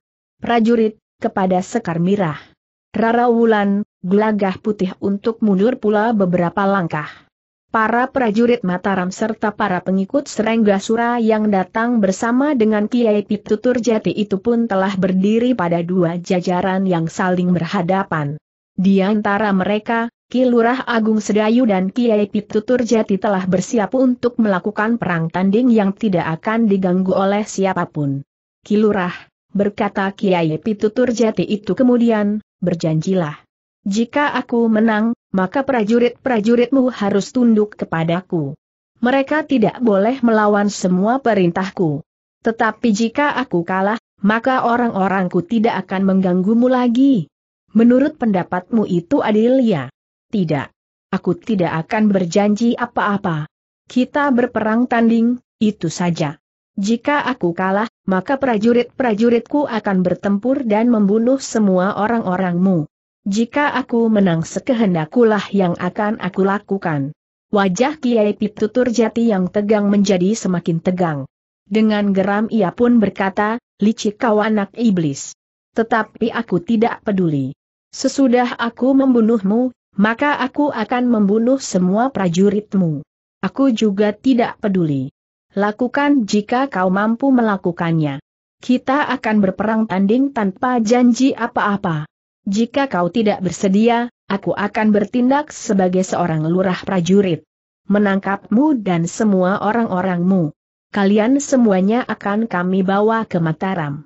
prajurit, kepada Sekar Mirah. Rara Wulan, gelagah putih untuk mundur pula beberapa langkah. Para prajurit Mataram serta para pengikut Serengga Sura yang datang bersama dengan Kiai Pitutur Jati itu pun telah berdiri pada dua jajaran yang saling berhadapan. Di antara mereka, Ki Agung Sedayu dan Kiai Pitutur Jati telah bersiap untuk melakukan perang tanding yang tidak akan diganggu oleh siapapun. Ki berkata Kiai Pitutur Jati itu kemudian, berjanjilah. Jika aku menang, maka prajurit-prajuritmu harus tunduk kepadaku. Mereka tidak boleh melawan semua perintahku. Tetapi jika aku kalah, maka orang-orangku tidak akan mengganggumu lagi. Menurut pendapatmu itu adil ya? Tidak. Aku tidak akan berjanji apa-apa. Kita berperang tanding, itu saja. Jika aku kalah, maka prajurit-prajuritku akan bertempur dan membunuh semua orang-orangmu. Jika aku menang sekehendakulah yang akan aku lakukan. Wajah Kiai Pitutur Jati yang tegang menjadi semakin tegang. Dengan geram ia pun berkata, licik kau anak iblis. Tetapi aku tidak peduli. Sesudah aku membunuhmu, maka aku akan membunuh semua prajuritmu. Aku juga tidak peduli. Lakukan jika kau mampu melakukannya. Kita akan berperang tanding tanpa janji apa-apa. Jika kau tidak bersedia, aku akan bertindak sebagai seorang lurah prajurit. Menangkapmu dan semua orang-orangmu. Kalian semuanya akan kami bawa ke Mataram.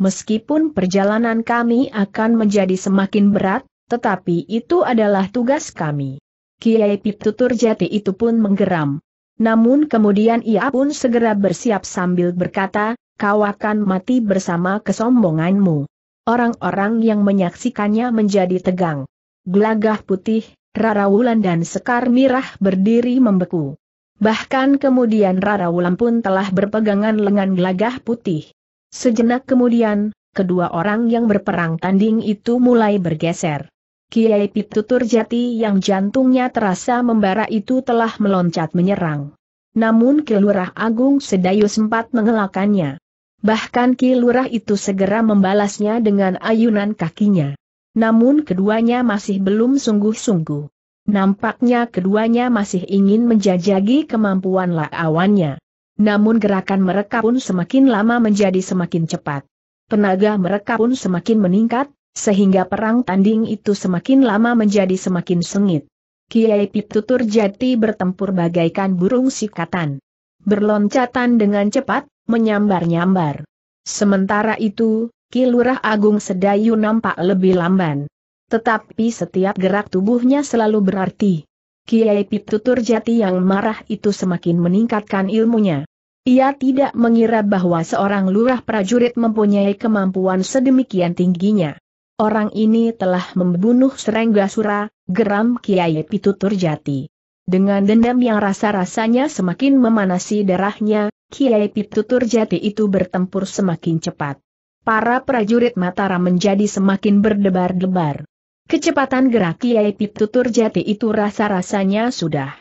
Meskipun perjalanan kami akan menjadi semakin berat, tetapi itu adalah tugas kami. Kiai Pitutur Jati itu pun menggeram. Namun kemudian ia pun segera bersiap sambil berkata, kau akan mati bersama kesombonganmu. Orang-orang yang menyaksikannya menjadi tegang. Gelagah putih, Rara Wulan dan Sekar Mirah berdiri membeku. Bahkan kemudian Rara Wulan pun telah berpegangan lengan gelagah putih. Sejenak kemudian, kedua orang yang berperang tanding itu mulai bergeser. Kiai Pitutur Jati yang jantungnya terasa membara itu telah meloncat menyerang. Namun Kilurah Agung Sedayu sempat mengelakannya. Bahkan Kilurah itu segera membalasnya dengan ayunan kakinya. Namun keduanya masih belum sungguh-sungguh. Nampaknya keduanya masih ingin menjajagi kemampuan lawannya. Namun gerakan mereka pun semakin lama menjadi semakin cepat. Tenaga mereka pun semakin meningkat, sehingga perang tanding itu semakin lama menjadi semakin sengit. Kiai Pitutur Jati bertempur bagaikan burung sikatan. Berloncatan dengan cepat, menyambar-nyambar. Sementara itu, Kilurah Agung Sedayu nampak lebih lamban. Tetapi setiap gerak tubuhnya selalu berarti. Kiai Pitutur Jati yang marah itu semakin meningkatkan ilmunya. Ia tidak mengira bahwa seorang lurah prajurit mempunyai kemampuan sedemikian tingginya. Orang ini telah membunuh Sura, geram Kiai Pitutur Jati. Dengan dendam yang rasa-rasanya semakin memanasi darahnya, Kiai Pitutur Jati itu bertempur semakin cepat. Para prajurit Mataram menjadi semakin berdebar-debar. Kecepatan gerak Kiai Pitutur Jati itu rasa-rasanya sudah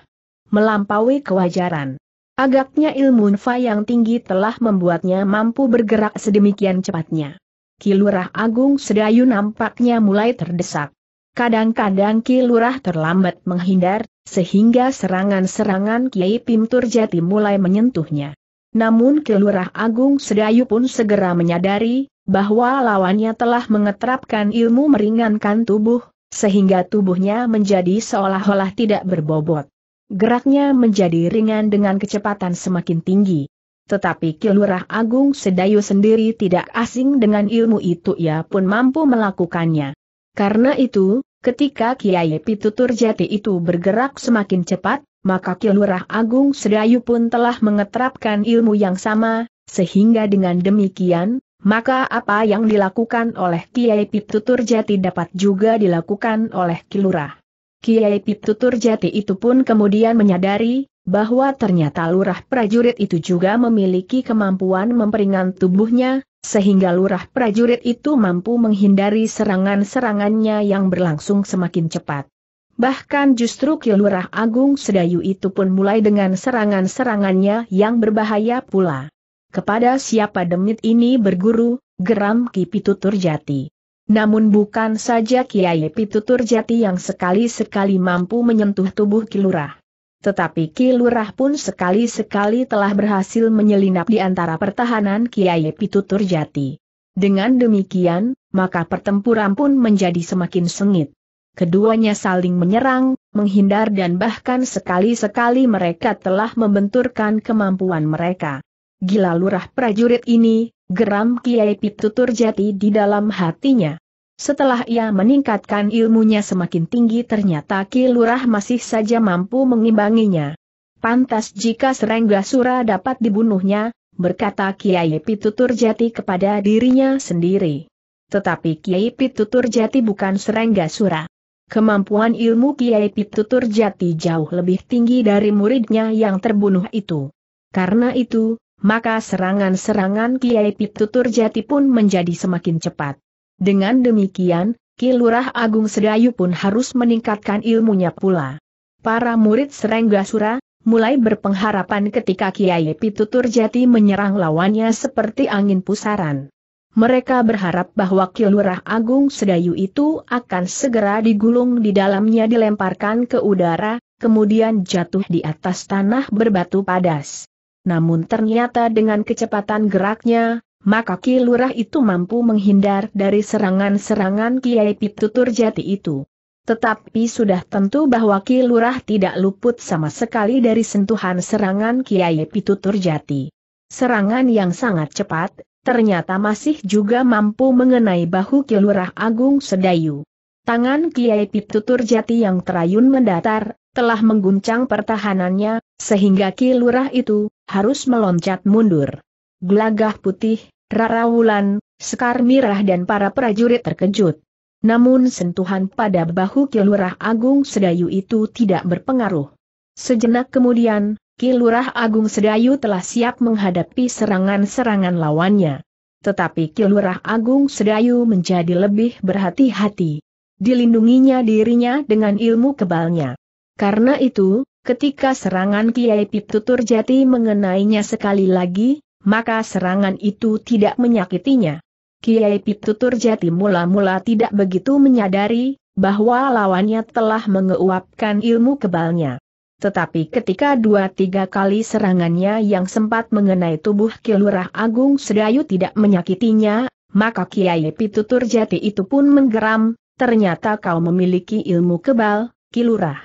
melampaui kewajaran. Agaknya ilmu Nfa yang tinggi telah membuatnya mampu bergerak sedemikian cepatnya. Kilurah Agung Sedayu nampaknya mulai terdesak. Kadang-kadang Kilurah terlambat menghindar, sehingga serangan-serangan Kiai Pimtur Jati mulai menyentuhnya. Namun Kilurah Agung Sedayu pun segera menyadari, bahwa lawannya telah mengetrapkan ilmu meringankan tubuh, sehingga tubuhnya menjadi seolah-olah tidak berbobot. Geraknya menjadi ringan dengan kecepatan semakin tinggi. Tetapi Kilurah Agung Sedayu sendiri tidak asing dengan ilmu itu ia pun mampu melakukannya. Karena itu, ketika Kiai Pitutur Jati itu bergerak semakin cepat, maka Kilurah Agung Sedayu pun telah mengeterapkan ilmu yang sama, sehingga dengan demikian, maka apa yang dilakukan oleh Kiai Pitutur Jati dapat juga dilakukan oleh Kilurah. Kiai Pitutur Jati itu pun kemudian menyadari, bahwa ternyata lurah prajurit itu juga memiliki kemampuan memperingan tubuhnya, sehingga lurah prajurit itu mampu menghindari serangan-serangannya yang berlangsung semakin cepat. Bahkan justru Kilurah Agung Sedayu itu pun mulai dengan serangan-serangannya yang berbahaya pula. Kepada siapa demit ini berguru, geram Ki Pitutur Jati. Namun bukan saja Kiai Pitutur Jati yang sekali-sekali mampu menyentuh tubuh Kilurah. Tetapi Ki Lurah pun sekali-sekali telah berhasil menyelinap di antara pertahanan Kiai Pitutur Jati. Dengan demikian, maka pertempuran pun menjadi semakin sengit. Keduanya saling menyerang, menghindar dan bahkan sekali-sekali mereka telah membenturkan kemampuan mereka. Gila lurah prajurit ini, geram Kiai Pitutur Jati di dalam hatinya. Setelah ia meningkatkan ilmunya semakin tinggi ternyata Ki Lurah masih saja mampu mengimbanginya. Pantas jika Serengga Sura dapat dibunuhnya, berkata Kiai Pitutur Jati kepada dirinya sendiri. Tetapi Kiai Pitutur Jati bukan Sura. Kemampuan ilmu Kiai Pitutur Jati jauh lebih tinggi dari muridnya yang terbunuh itu. Karena itu, maka serangan-serangan Kiai Pitutur Jati pun menjadi semakin cepat. Dengan demikian, Kilurah Agung Sedayu pun harus meningkatkan ilmunya pula. Para murid Serenggasura, mulai berpengharapan ketika Kiai Pitutur Jati menyerang lawannya seperti angin pusaran. Mereka berharap bahwa Kilurah Agung Sedayu itu akan segera digulung di dalamnya dilemparkan ke udara, kemudian jatuh di atas tanah berbatu padas. Namun ternyata dengan kecepatan geraknya, maka kilurah itu mampu menghindar dari serangan-serangan Kiai Pitutur Jati itu. Tetapi sudah tentu bahwa kilurah tidak luput sama sekali dari sentuhan serangan Kiai Pitutur Jati. Serangan yang sangat cepat, ternyata masih juga mampu mengenai bahu Ki Agung Sedayu. Tangan Kiai Pitutur Jati yang terayun mendatar, telah mengguncang pertahanannya, sehingga kilurah itu, harus meloncat mundur. Gelagah putih, Rara Wulan, Sekar Mirah dan para prajurit terkejut. Namun sentuhan pada bahu Kilurah Agung Sedayu itu tidak berpengaruh. Sejenak kemudian, Kilurah Agung Sedayu telah siap menghadapi serangan-serangan lawannya. Tetapi Kilurah Agung Sedayu menjadi lebih berhati-hati. Dilindunginya dirinya dengan ilmu kebalnya. Karena itu, ketika serangan Kiai Pitutur Jati mengenainya sekali lagi, maka serangan itu tidak menyakitinya. Kiai Pitutur Jati mula-mula tidak begitu menyadari bahwa lawannya telah menguapkan ilmu kebalnya. Tetapi ketika dua-tiga kali serangannya yang sempat mengenai tubuh Kilurah Agung Sedayu tidak menyakitinya, maka Kiai Pitutur Jati itu pun menggeram, ternyata kau memiliki ilmu kebal, Kilurah.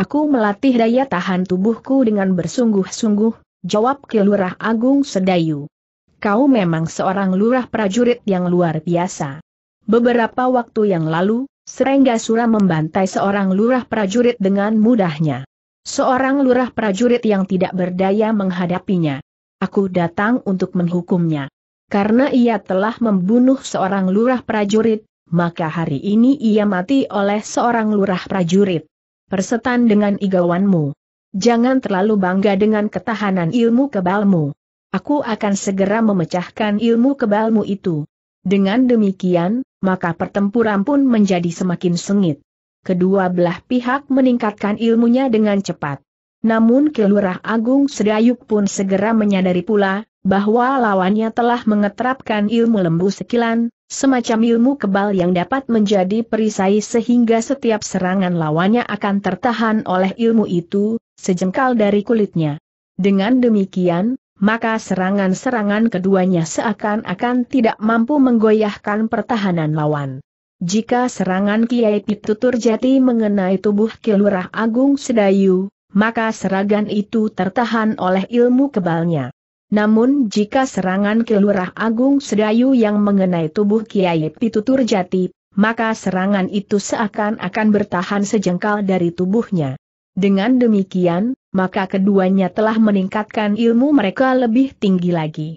Aku melatih daya tahan tubuhku dengan bersungguh-sungguh, jawab Kilurah Agung Sedayu. Kau memang seorang lurah prajurit yang luar biasa. Beberapa waktu yang lalu, Serengga Sura membantai seorang lurah prajurit dengan mudahnya. Seorang lurah prajurit yang tidak berdaya menghadapinya. Aku datang untuk menghukumnya. Karena ia telah membunuh seorang lurah prajurit, maka hari ini ia mati oleh seorang lurah prajurit. Persetan dengan igawanmu. Jangan terlalu bangga dengan ketahanan ilmu kebalmu. Aku akan segera memecahkan ilmu kebalmu itu. Dengan demikian, maka pertempuran pun menjadi semakin sengit. Kedua belah pihak meningkatkan ilmunya dengan cepat. Namun Kilurah Agung Sedayuk pun segera menyadari pula, bahwa lawannya telah mengetrapkan ilmu lembu sekilan, semacam ilmu kebal yang dapat menjadi perisai sehingga setiap serangan lawannya akan tertahan oleh ilmu itu, sejengkal dari kulitnya. Dengan demikian, maka serangan-serangan keduanya seakan-akan tidak mampu menggoyahkan pertahanan lawan. Jika serangan Kiai Pitutur Jati mengenai tubuh Kilurah Agung Sedayu, maka serangan itu tertahan oleh ilmu kebalnya. Namun jika serangan Kilurah Agung Sedayu yang mengenai tubuh Kiai Pitutur Jati, maka serangan itu seakan-akan bertahan sejengkal dari tubuhnya. Dengan demikian, maka keduanya telah meningkatkan ilmu mereka lebih tinggi lagi.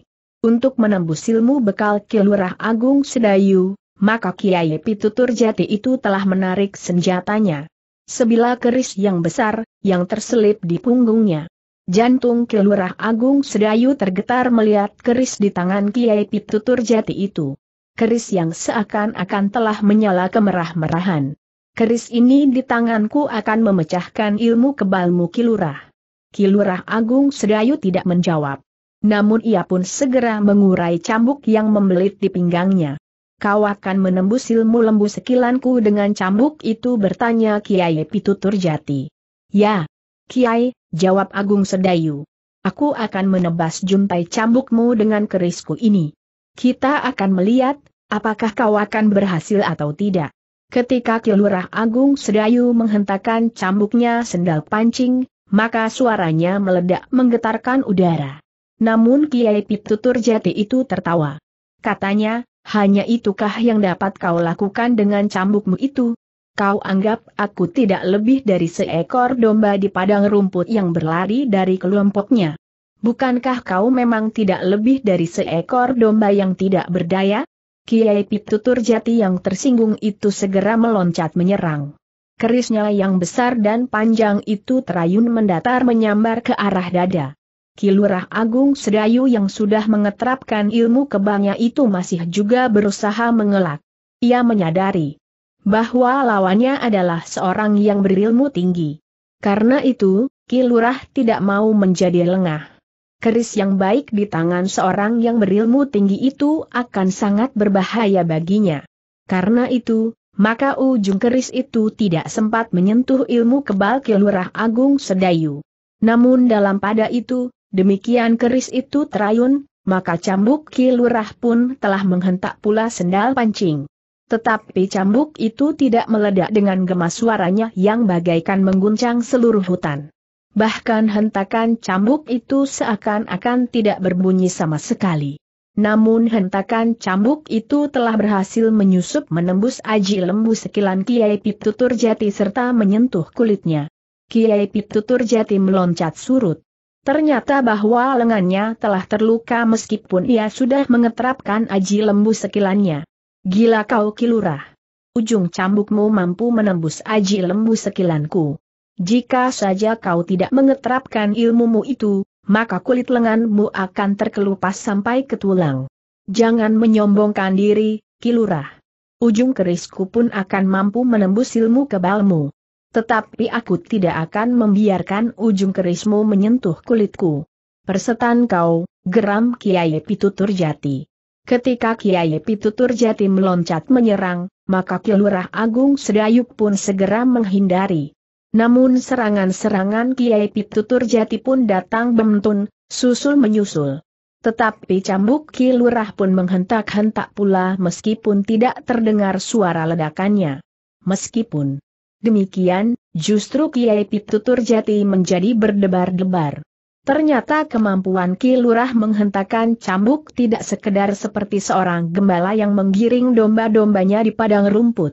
Untuk menembus ilmu bekal Kilurah Agung Sedayu, maka Kiai Pitutur Jati itu telah menarik senjatanya. Sebilah keris yang besar, yang terselip di punggungnya. Jantung Kilurah Agung Sedayu tergetar melihat keris di tangan Kiai Pitutur Jati itu. Keris yang seakan-akan telah menyala kemerah-merahan. Keris ini di tanganku akan memecahkan ilmu kebalmu Kilurah. Kilurah Agung Sedayu tidak menjawab. Namun ia pun segera mengurai cambuk yang membelit di pinggangnya. Kau akan menembus ilmu lembu sekilanku dengan cambuk itu bertanya Kiai Pitutur Jati. Ya, Kiai, jawab Agung Sedayu. Aku akan menebas jumpai cambukmu dengan kerisku ini. Kita akan melihat, apakah kau akan berhasil atau tidak. Ketika Kilurah Agung Sedayu menghentakkan cambuknya sendal pancing, maka suaranya meledak menggetarkan udara. Namun Kiai Pitutur Jati itu tertawa. Katanya, hanya itukah yang dapat kau lakukan dengan cambukmu itu? Kau anggap aku tidak lebih dari seekor domba di padang rumput yang berlari dari kelompoknya. Bukankah kau memang tidak lebih dari seekor domba yang tidak berdaya? Kiai Pitutur Jati yang tersinggung itu segera meloncat menyerang. Kerisnya yang besar dan panjang itu terayun mendatar menyambar ke arah dada. Kilurah Agung Sedayu yang sudah mengetrapkan ilmu kebangnya itu masih juga berusaha mengelak. Ia menyadari bahwa lawannya adalah seorang yang berilmu tinggi. Karena itu, Kilurah tidak mau menjadi lengah keris yang baik di tangan seorang yang berilmu tinggi itu akan sangat berbahaya baginya. Karena itu, maka ujung keris itu tidak sempat menyentuh ilmu kebal Kilurah Agung Sedayu. Namun dalam pada itu, demikian keris itu terayun, maka cambuk Kilurah pun telah menghentak pula sendal pancing. Tetapi cambuk itu tidak meledak dengan gemas suaranya yang bagaikan mengguncang seluruh hutan bahkan hentakan cambuk itu seakan-akan tidak berbunyi sama sekali. Namun hentakan cambuk itu telah berhasil menyusup menembus aji lembu sekilan Kiai Pitutur Jati serta menyentuh kulitnya. Kiai Pitutur Jati meloncat surut. Ternyata bahwa lengannya telah terluka meskipun ia sudah mengetrapkan aji lembu sekilannya. Gila kau kilurah. Ujung cambukmu mampu menembus aji lembu sekilanku. Jika saja kau tidak mengeterapkan ilmumu itu, maka kulit lenganmu akan terkelupas sampai ke tulang. Jangan menyombongkan diri, Kilurah. Ujung kerisku pun akan mampu menembus ilmu kebalmu. Tetapi aku tidak akan membiarkan ujung kerismu menyentuh kulitku. Persetan kau, geram Kiai Pitutur Jati. Ketika Kiai Pitutur Jati meloncat menyerang, maka Kilurah Agung Sedayuk pun segera menghindari. Namun serangan-serangan Kiai Pitutur Jati pun datang bentun, susul menyusul. Tetapi cambuk kilurah pun menghentak-hentak pula meskipun tidak terdengar suara ledakannya. Meskipun demikian, justru Kiai Pitutur Jati menjadi berdebar-debar. Ternyata kemampuan kilurah menghentakkan cambuk tidak sekedar seperti seorang gembala yang menggiring domba-dombanya di padang rumput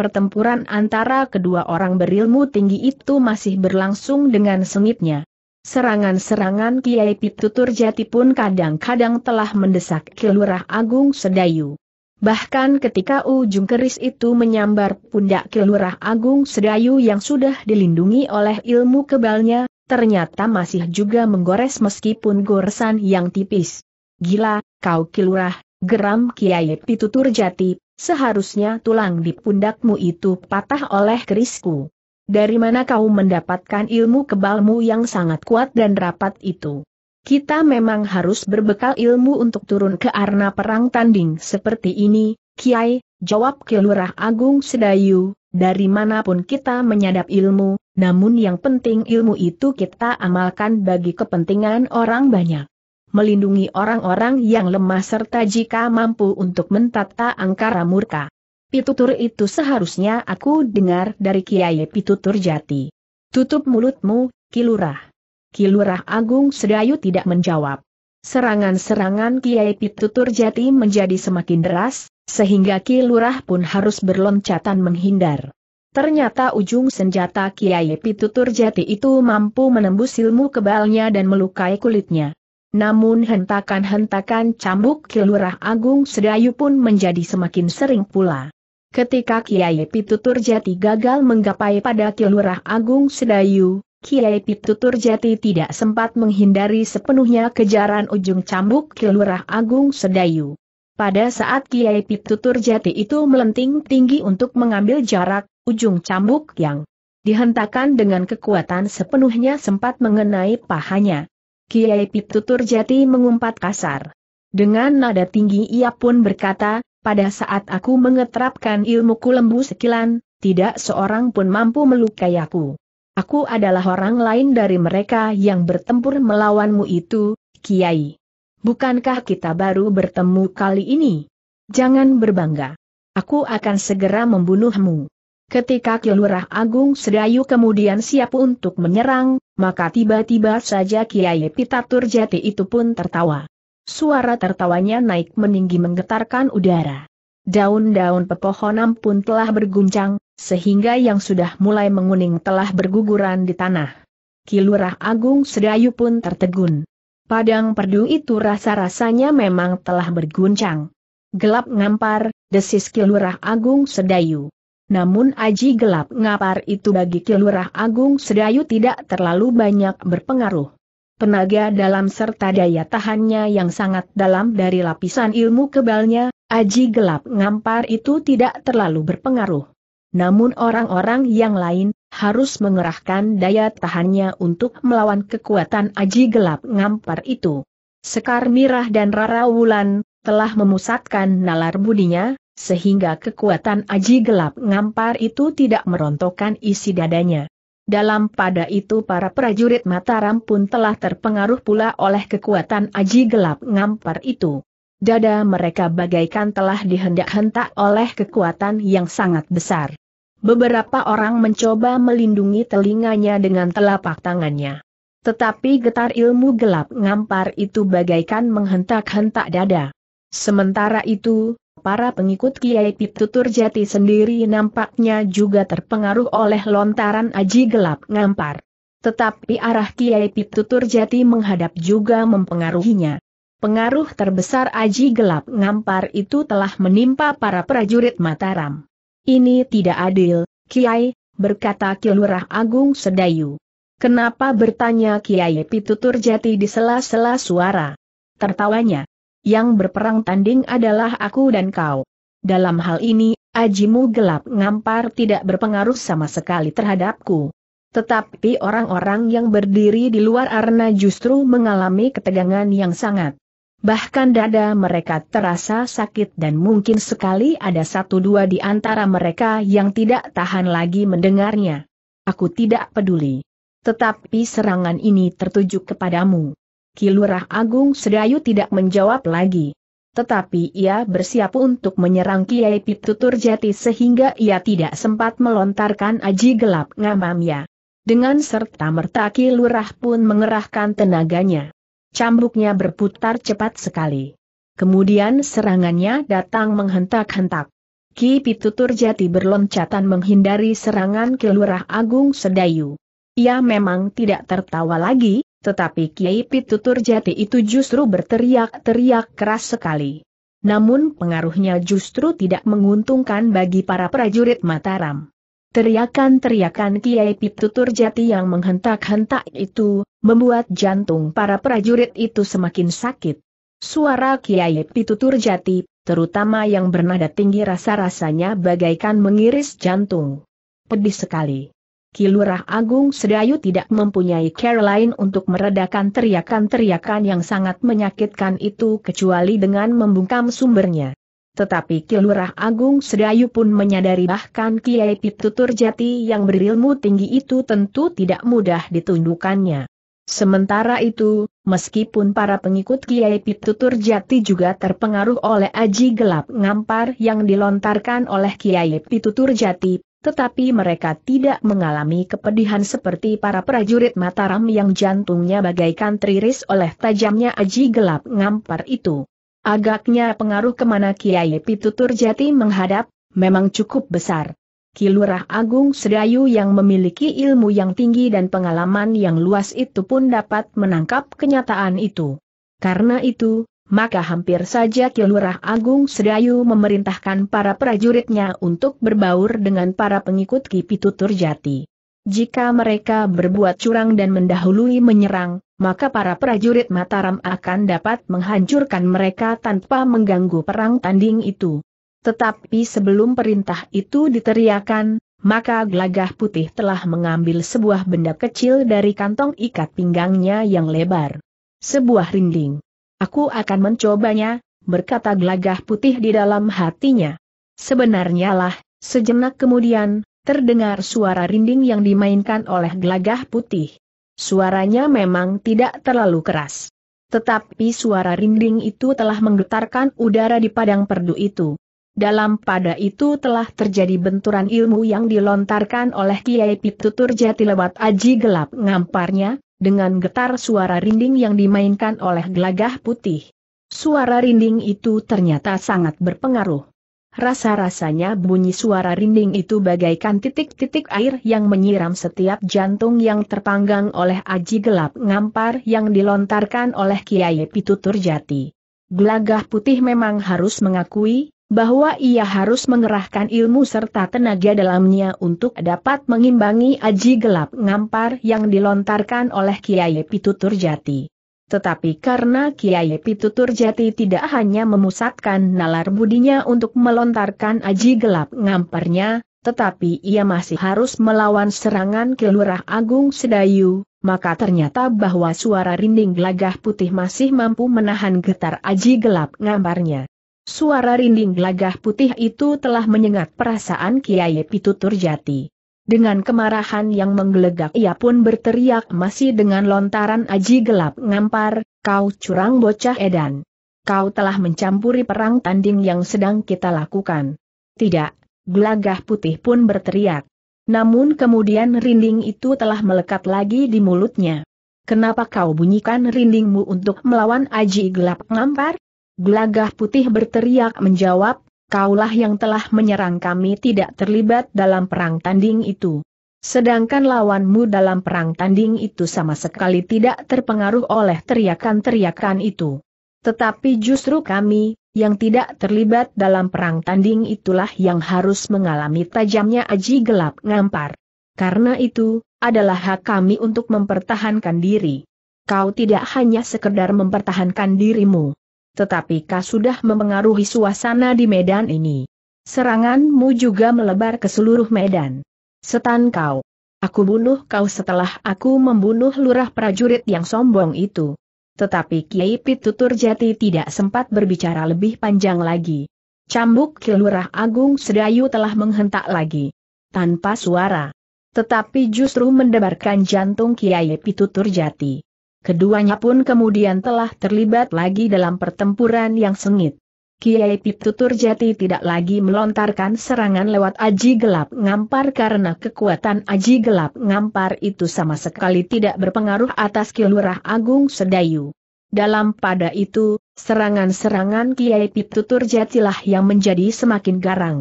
pertempuran antara kedua orang berilmu tinggi itu masih berlangsung dengan sengitnya. Serangan-serangan Kiai Pitutur Jati pun kadang-kadang telah mendesak Kilurah Agung Sedayu. Bahkan ketika ujung keris itu menyambar pundak Kilurah Agung Sedayu yang sudah dilindungi oleh ilmu kebalnya, ternyata masih juga menggores meskipun goresan yang tipis. Gila, kau Kilurah, geram Kiai Pitutur Jati, Seharusnya tulang di pundakmu itu patah oleh kerisku. Dari mana kau mendapatkan ilmu kebalmu yang sangat kuat dan rapat itu? Kita memang harus berbekal ilmu untuk turun ke arena perang tanding seperti ini, Kiai, jawab Kilurah Agung Sedayu, dari manapun kita menyadap ilmu, namun yang penting ilmu itu kita amalkan bagi kepentingan orang banyak melindungi orang-orang yang lemah serta jika mampu untuk mentata angkara murka. Pitutur itu seharusnya aku dengar dari Kiai Pitutur Jati. Tutup mulutmu, Kilurah. Kilurah Agung Sedayu tidak menjawab. Serangan-serangan Kiai Pitutur Jati menjadi semakin deras, sehingga Kilurah pun harus berloncatan menghindar. Ternyata ujung senjata Kiai Pitutur Jati itu mampu menembus ilmu kebalnya dan melukai kulitnya. Namun hentakan-hentakan cambuk Kilurah Agung Sedayu pun menjadi semakin sering pula. Ketika Kiai Pitutur Jati gagal menggapai pada Kilurah Agung Sedayu, Kiai Pitutur Jati tidak sempat menghindari sepenuhnya kejaran ujung cambuk Kilurah Agung Sedayu. Pada saat Kiai Pitutur Jati itu melenting tinggi untuk mengambil jarak, ujung cambuk yang dihentakan dengan kekuatan sepenuhnya sempat mengenai pahanya. Kiai Pitutur Jati mengumpat kasar. Dengan nada tinggi ia pun berkata, pada saat aku mengeterapkan ilmu kulembu sekilan, tidak seorang pun mampu melukai aku. Aku adalah orang lain dari mereka yang bertempur melawanmu itu, Kiai. Bukankah kita baru bertemu kali ini? Jangan berbangga. Aku akan segera membunuhmu. Ketika Kilurah Agung Sedayu kemudian siap untuk menyerang, maka tiba-tiba saja Kiai Pitatur Jati itu pun tertawa. Suara tertawanya naik meninggi menggetarkan udara. Daun-daun pepohonan pun telah berguncang, sehingga yang sudah mulai menguning telah berguguran di tanah. Kilurah Agung Sedayu pun tertegun. Padang perdu itu rasa-rasanya memang telah berguncang. Gelap ngampar, desis Kilurah Agung Sedayu. Namun aji gelap ngapar itu bagi Kilurah Agung Sedayu tidak terlalu banyak berpengaruh. Penaga dalam serta daya tahannya yang sangat dalam dari lapisan ilmu kebalnya, aji gelap ngampar itu tidak terlalu berpengaruh. Namun orang-orang yang lain, harus mengerahkan daya tahannya untuk melawan kekuatan aji gelap ngampar itu. Sekar Mirah dan Rara Wulan, telah memusatkan nalar budinya, sehingga kekuatan aji gelap ngampar itu tidak merontokkan isi dadanya. Dalam pada itu para prajurit Mataram pun telah terpengaruh pula oleh kekuatan aji gelap ngampar itu. Dada mereka bagaikan telah dihendak-hentak oleh kekuatan yang sangat besar. Beberapa orang mencoba melindungi telinganya dengan telapak tangannya. Tetapi getar ilmu gelap ngampar itu bagaikan menghentak-hentak dada. Sementara itu, Para pengikut Kiai Pitutur Jati sendiri nampaknya juga terpengaruh oleh lontaran aji gelap ngampar. Tetapi arah Kiai Pitutur Jati menghadap juga mempengaruhinya. Pengaruh terbesar aji gelap ngampar itu telah menimpa para prajurit Mataram. Ini tidak adil, Kiai, berkata Kilurah Agung Sedayu. Kenapa bertanya Kiai Pitutur Jati di sela-sela suara? Tertawanya yang berperang tanding adalah aku dan kau. Dalam hal ini, ajimu gelap ngampar tidak berpengaruh sama sekali terhadapku. Tetapi orang-orang yang berdiri di luar arena justru mengalami ketegangan yang sangat. Bahkan dada mereka terasa sakit dan mungkin sekali ada satu dua di antara mereka yang tidak tahan lagi mendengarnya. Aku tidak peduli. Tetapi serangan ini tertuju kepadamu. Kilurah Agung Sedayu tidak menjawab lagi. Tetapi ia bersiap untuk menyerang Kiai Pitutur Jati sehingga ia tidak sempat melontarkan aji gelap ngamamnya. Dengan serta merta Kilurah pun mengerahkan tenaganya. Cambuknya berputar cepat sekali. Kemudian serangannya datang menghentak-hentak. Ki Pitutur Jati berloncatan menghindari serangan Kilurah Agung Sedayu. Ia memang tidak tertawa lagi, tetapi Kiai Pitutur Jati itu justru berteriak-teriak keras sekali. Namun pengaruhnya justru tidak menguntungkan bagi para prajurit Mataram. Teriakan-teriakan Kiai Pitutur Jati yang menghentak-hentak itu, membuat jantung para prajurit itu semakin sakit. Suara Kiai Pitutur Jati, terutama yang bernada tinggi rasa-rasanya bagaikan mengiris jantung. Pedih sekali. Kilurah Agung Sedayu tidak mempunyai cara lain untuk meredakan teriakan-teriakan yang sangat menyakitkan itu kecuali dengan membungkam sumbernya. Tetapi Kilurah Agung Sedayu pun menyadari bahkan Kiai Pitutur Jati yang berilmu tinggi itu tentu tidak mudah ditundukannya. Sementara itu, meskipun para pengikut Kiai Pitutur Jati juga terpengaruh oleh aji gelap ngampar yang dilontarkan oleh Kiai Pitutur Jati, tetapi mereka tidak mengalami kepedihan seperti para prajurit Mataram yang jantungnya bagaikan teriris oleh tajamnya aji gelap ngampar itu. Agaknya pengaruh kemana Kiai Pitutur Jati menghadap, memang cukup besar. Kilurah Agung Sedayu yang memiliki ilmu yang tinggi dan pengalaman yang luas itu pun dapat menangkap kenyataan itu. Karena itu, maka hampir saja Kilurah Agung Sedayu memerintahkan para prajuritnya untuk berbaur dengan para pengikut Ki Pitutur Jati. Jika mereka berbuat curang dan mendahului menyerang, maka para prajurit Mataram akan dapat menghancurkan mereka tanpa mengganggu perang tanding itu. Tetapi sebelum perintah itu diteriakan, maka gelagah putih telah mengambil sebuah benda kecil dari kantong ikat pinggangnya yang lebar. Sebuah rinding. Aku akan mencobanya, berkata gelagah putih di dalam hatinya. Sebenarnya lah, sejenak kemudian, terdengar suara rinding yang dimainkan oleh gelagah putih. Suaranya memang tidak terlalu keras. Tetapi suara rinding itu telah menggetarkan udara di padang perdu itu. Dalam pada itu telah terjadi benturan ilmu yang dilontarkan oleh Kiai Pitutur Jati lewat aji gelap ngamparnya, dengan getar suara rinding yang dimainkan oleh gelagah putih. Suara rinding itu ternyata sangat berpengaruh. Rasa-rasanya bunyi suara rinding itu bagaikan titik-titik air yang menyiram setiap jantung yang terpanggang oleh aji gelap ngampar yang dilontarkan oleh Kiai Pitutur Jati. Gelagah putih memang harus mengakui, bahwa ia harus mengerahkan ilmu serta tenaga dalamnya untuk dapat mengimbangi aji gelap ngampar yang dilontarkan oleh Kiai Pitutur Jati. Tetapi karena Kiai Pitutur Jati tidak hanya memusatkan nalar budinya untuk melontarkan aji gelap ngamparnya, tetapi ia masih harus melawan serangan Kelurah Agung Sedayu, maka ternyata bahwa suara rinding gelagah putih masih mampu menahan getar aji gelap ngamparnya. Suara rinding gelagah putih itu telah menyengat perasaan Kiai Pitutur Jati. Dengan kemarahan yang menggelegak ia pun berteriak masih dengan lontaran aji gelap ngampar, kau curang bocah edan. Kau telah mencampuri perang tanding yang sedang kita lakukan. Tidak, gelagah putih pun berteriak. Namun kemudian rinding itu telah melekat lagi di mulutnya. Kenapa kau bunyikan rindingmu untuk melawan aji gelap ngampar? Gelagah putih berteriak menjawab, kaulah yang telah menyerang kami tidak terlibat dalam perang tanding itu. Sedangkan lawanmu dalam perang tanding itu sama sekali tidak terpengaruh oleh teriakan-teriakan itu. Tetapi justru kami, yang tidak terlibat dalam perang tanding itulah yang harus mengalami tajamnya aji gelap ngampar. Karena itu, adalah hak kami untuk mempertahankan diri. Kau tidak hanya sekedar mempertahankan dirimu tetapi kau sudah mempengaruhi suasana di medan ini. Seranganmu juga melebar ke seluruh medan. Setan kau. Aku bunuh kau setelah aku membunuh lurah prajurit yang sombong itu. Tetapi Kiai Pitutur Jati tidak sempat berbicara lebih panjang lagi. Cambuk Lurah Agung Sedayu telah menghentak lagi. Tanpa suara. Tetapi justru mendebarkan jantung Kiai Pitutur Jati. Keduanya pun kemudian telah terlibat lagi dalam pertempuran yang sengit. Kiai Tutur Jati tidak lagi melontarkan serangan lewat aji gelap ngampar karena kekuatan aji gelap ngampar itu sama sekali tidak berpengaruh atas Kilurah Agung Sedayu. Dalam pada itu, serangan-serangan Kiai Pip Pitutur Jatilah yang menjadi semakin garang.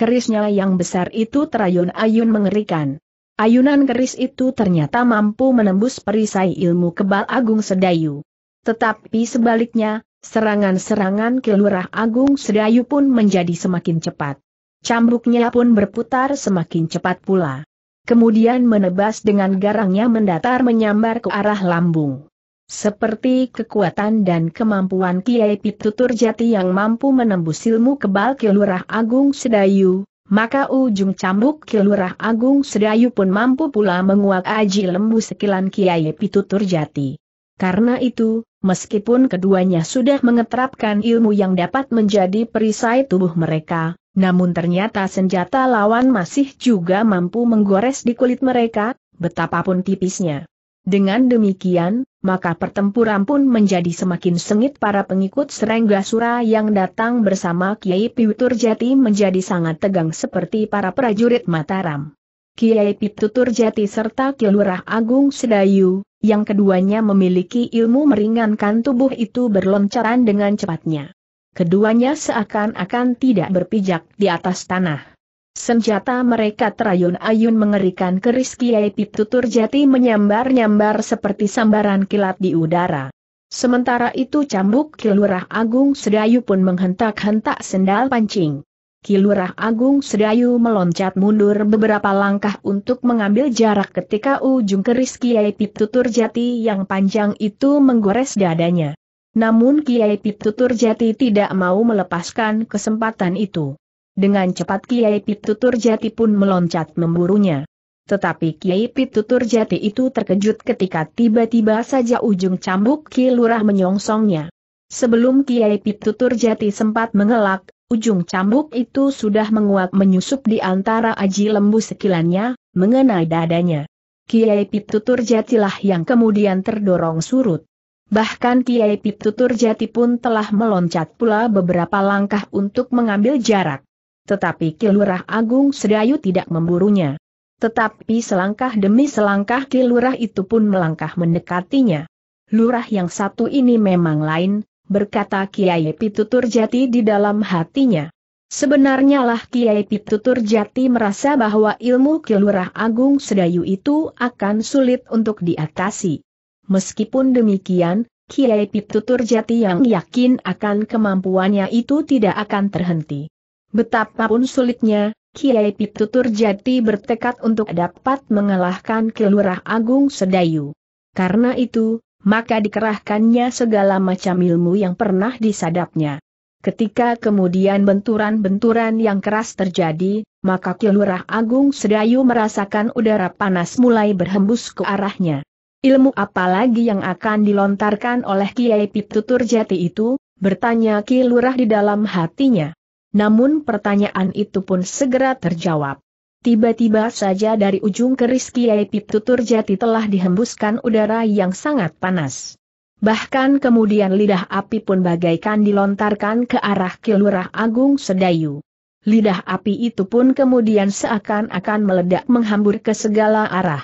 Kerisnya yang besar itu terayun-ayun mengerikan. Ayunan keris itu ternyata mampu menembus perisai ilmu kebal Agung Sedayu. Tetapi sebaliknya, serangan-serangan kelurah Agung Sedayu pun menjadi semakin cepat. Cambuknya pun berputar semakin cepat pula. Kemudian menebas dengan garangnya mendatar menyambar ke arah lambung. Seperti kekuatan dan kemampuan Kiai Pitutur Jati yang mampu menembus ilmu kebal kelurah Agung Sedayu, maka ujung cambuk Kilurah Agung Sedayu pun mampu pula menguak aji lembu sekilan Kiai Pitutur Jati. Karena itu, meskipun keduanya sudah mengeterapkan ilmu yang dapat menjadi perisai tubuh mereka, namun ternyata senjata lawan masih juga mampu menggores di kulit mereka, betapapun tipisnya. Dengan demikian, maka pertempuran pun menjadi semakin sengit para pengikut Sura yang datang bersama Kiai Piutur Jati menjadi sangat tegang seperti para prajurit Mataram. Kiai Piutur Jati serta Kilurah Agung Sedayu, yang keduanya memiliki ilmu meringankan tubuh itu berloncaran dengan cepatnya. Keduanya seakan-akan tidak berpijak di atas tanah. Senjata mereka terayun-ayun mengerikan keris Kiai Pitutur Jati menyambar-nyambar seperti sambaran kilat di udara. Sementara itu cambuk Kilurah Agung Sedayu pun menghentak-hentak sendal pancing. Kilurah Agung Sedayu meloncat mundur beberapa langkah untuk mengambil jarak ketika ujung keris Kiai Pitutur Jati yang panjang itu menggores dadanya. Namun Kiai Pitutur Jati tidak mau melepaskan kesempatan itu. Dengan cepat Kiai Pitutur Jati pun meloncat memburunya. Tetapi Kiai Pitutur Jati itu terkejut ketika tiba-tiba saja ujung cambuk Ki Lurah menyongsongnya. Sebelum Kiai Pitutur Jati sempat mengelak, ujung cambuk itu sudah menguak menyusup di antara aji lembu sekilannya, mengenai dadanya. Kiai Pitutur Jatilah yang kemudian terdorong surut. Bahkan Kiai Pitutur Jati pun telah meloncat pula beberapa langkah untuk mengambil jarak. Tetapi Kilurah Agung Sedayu tidak memburunya. Tetapi selangkah demi selangkah Kilurah itu pun melangkah mendekatinya. Lurah yang satu ini memang lain, berkata Kiai Pitutur Jati di dalam hatinya. Sebenarnya lah Kiai Pitutur Jati merasa bahwa ilmu Kilurah Agung Sedayu itu akan sulit untuk diatasi. Meskipun demikian, Kiai Pitutur Jati yang yakin akan kemampuannya itu tidak akan terhenti. Betapapun sulitnya, Kiai Pitutur Jati bertekad untuk dapat mengalahkan Kelurah Agung Sedayu. Karena itu, maka dikerahkannya segala macam ilmu yang pernah disadapnya. Ketika kemudian benturan-benturan yang keras terjadi, maka Kelurah Agung Sedayu merasakan udara panas mulai berhembus ke arahnya. Ilmu apa lagi yang akan dilontarkan oleh Kiai Pitutur Jati itu, bertanya Kilurah di dalam hatinya namun pertanyaan itu pun segera terjawab. Tiba-tiba saja dari ujung keris Kiai tutur Jati telah dihembuskan udara yang sangat panas. Bahkan kemudian lidah api pun bagaikan dilontarkan ke arah Kilurah Agung Sedayu. Lidah api itu pun kemudian seakan-akan meledak menghambur ke segala arah.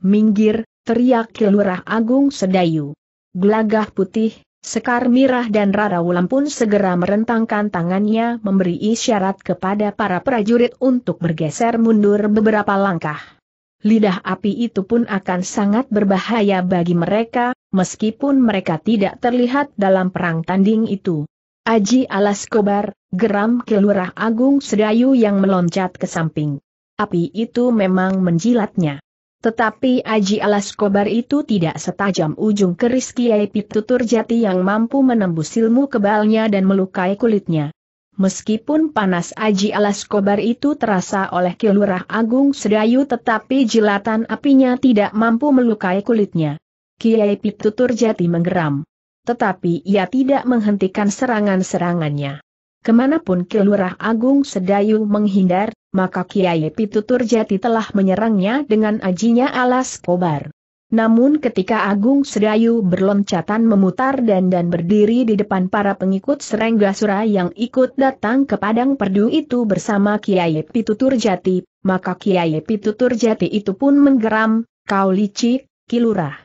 Minggir, teriak Kilurah Agung Sedayu. Gelagah putih, Sekar Mirah dan Rara Wulan pun segera merentangkan tangannya memberi isyarat kepada para prajurit untuk bergeser mundur beberapa langkah. Lidah api itu pun akan sangat berbahaya bagi mereka, meskipun mereka tidak terlihat dalam perang tanding itu. Aji Alas Kobar, geram Kelurah Agung Sedayu yang meloncat ke samping. Api itu memang menjilatnya. Tetapi Aji alas kobar itu tidak setajam ujung keris Kiai Pitutur Jati yang mampu menembus ilmu kebalnya dan melukai kulitnya. Meskipun panas Aji alas kobar itu terasa oleh Kilurah Agung Sedayu tetapi jilatan apinya tidak mampu melukai kulitnya. Kiai Pitutur Jati menggeram. Tetapi ia tidak menghentikan serangan-serangannya. Kemanapun Kilurah Agung Sedayu menghindar, maka Kiai Pitutur Jati telah menyerangnya dengan ajinya alas kobar. Namun ketika Agung Sedayu berloncatan memutar dan dan berdiri di depan para pengikut Serenggasura yang ikut datang ke Padang Perdu itu bersama Kiai Pitutur Jati, maka Kiai Pitutur Jati itu pun menggeram, kau licik, kilurah.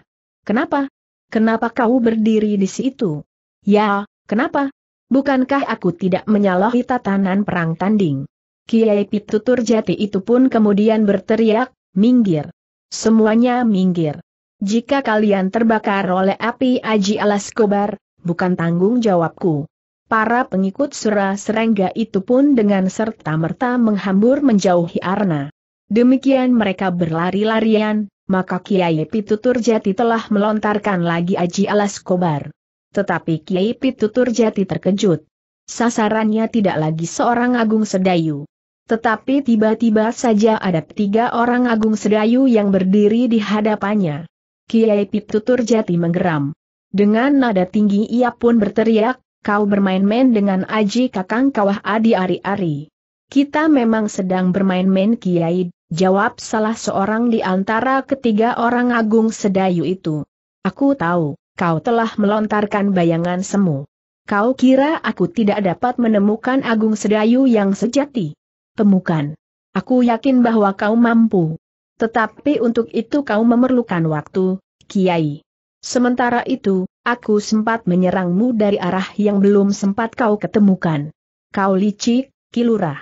Kenapa? Kenapa kau berdiri di situ? Ya, kenapa? Bukankah aku tidak menyalahi tatanan perang tanding? Kiai Pitutur Jati itu pun kemudian berteriak, minggir. Semuanya minggir. Jika kalian terbakar oleh api Aji alas kobar, bukan tanggung jawabku. Para pengikut Sura Serengga itu pun dengan serta-merta menghambur menjauhi Arna. Demikian mereka berlari-larian, maka Kiai Pitutur Jati telah melontarkan lagi Aji alas kobar. Tetapi Kiai Pitutur Jati terkejut. Sasarannya tidak lagi seorang Agung Sedayu. Tetapi tiba-tiba saja ada tiga orang agung sedayu yang berdiri di hadapannya. Kiai Pitutur Jati menggeram. Dengan nada tinggi ia pun berteriak, kau bermain-main dengan Aji Kakang Kawah Adi Ari-Ari. Kita memang sedang bermain-main Kiai, jawab salah seorang di antara ketiga orang agung sedayu itu. Aku tahu, kau telah melontarkan bayangan semu. Kau kira aku tidak dapat menemukan agung sedayu yang sejati? temukan. Aku yakin bahwa kau mampu. Tetapi untuk itu kau memerlukan waktu, Kiai. Sementara itu, aku sempat menyerangmu dari arah yang belum sempat kau ketemukan. Kau licik, Kilurah.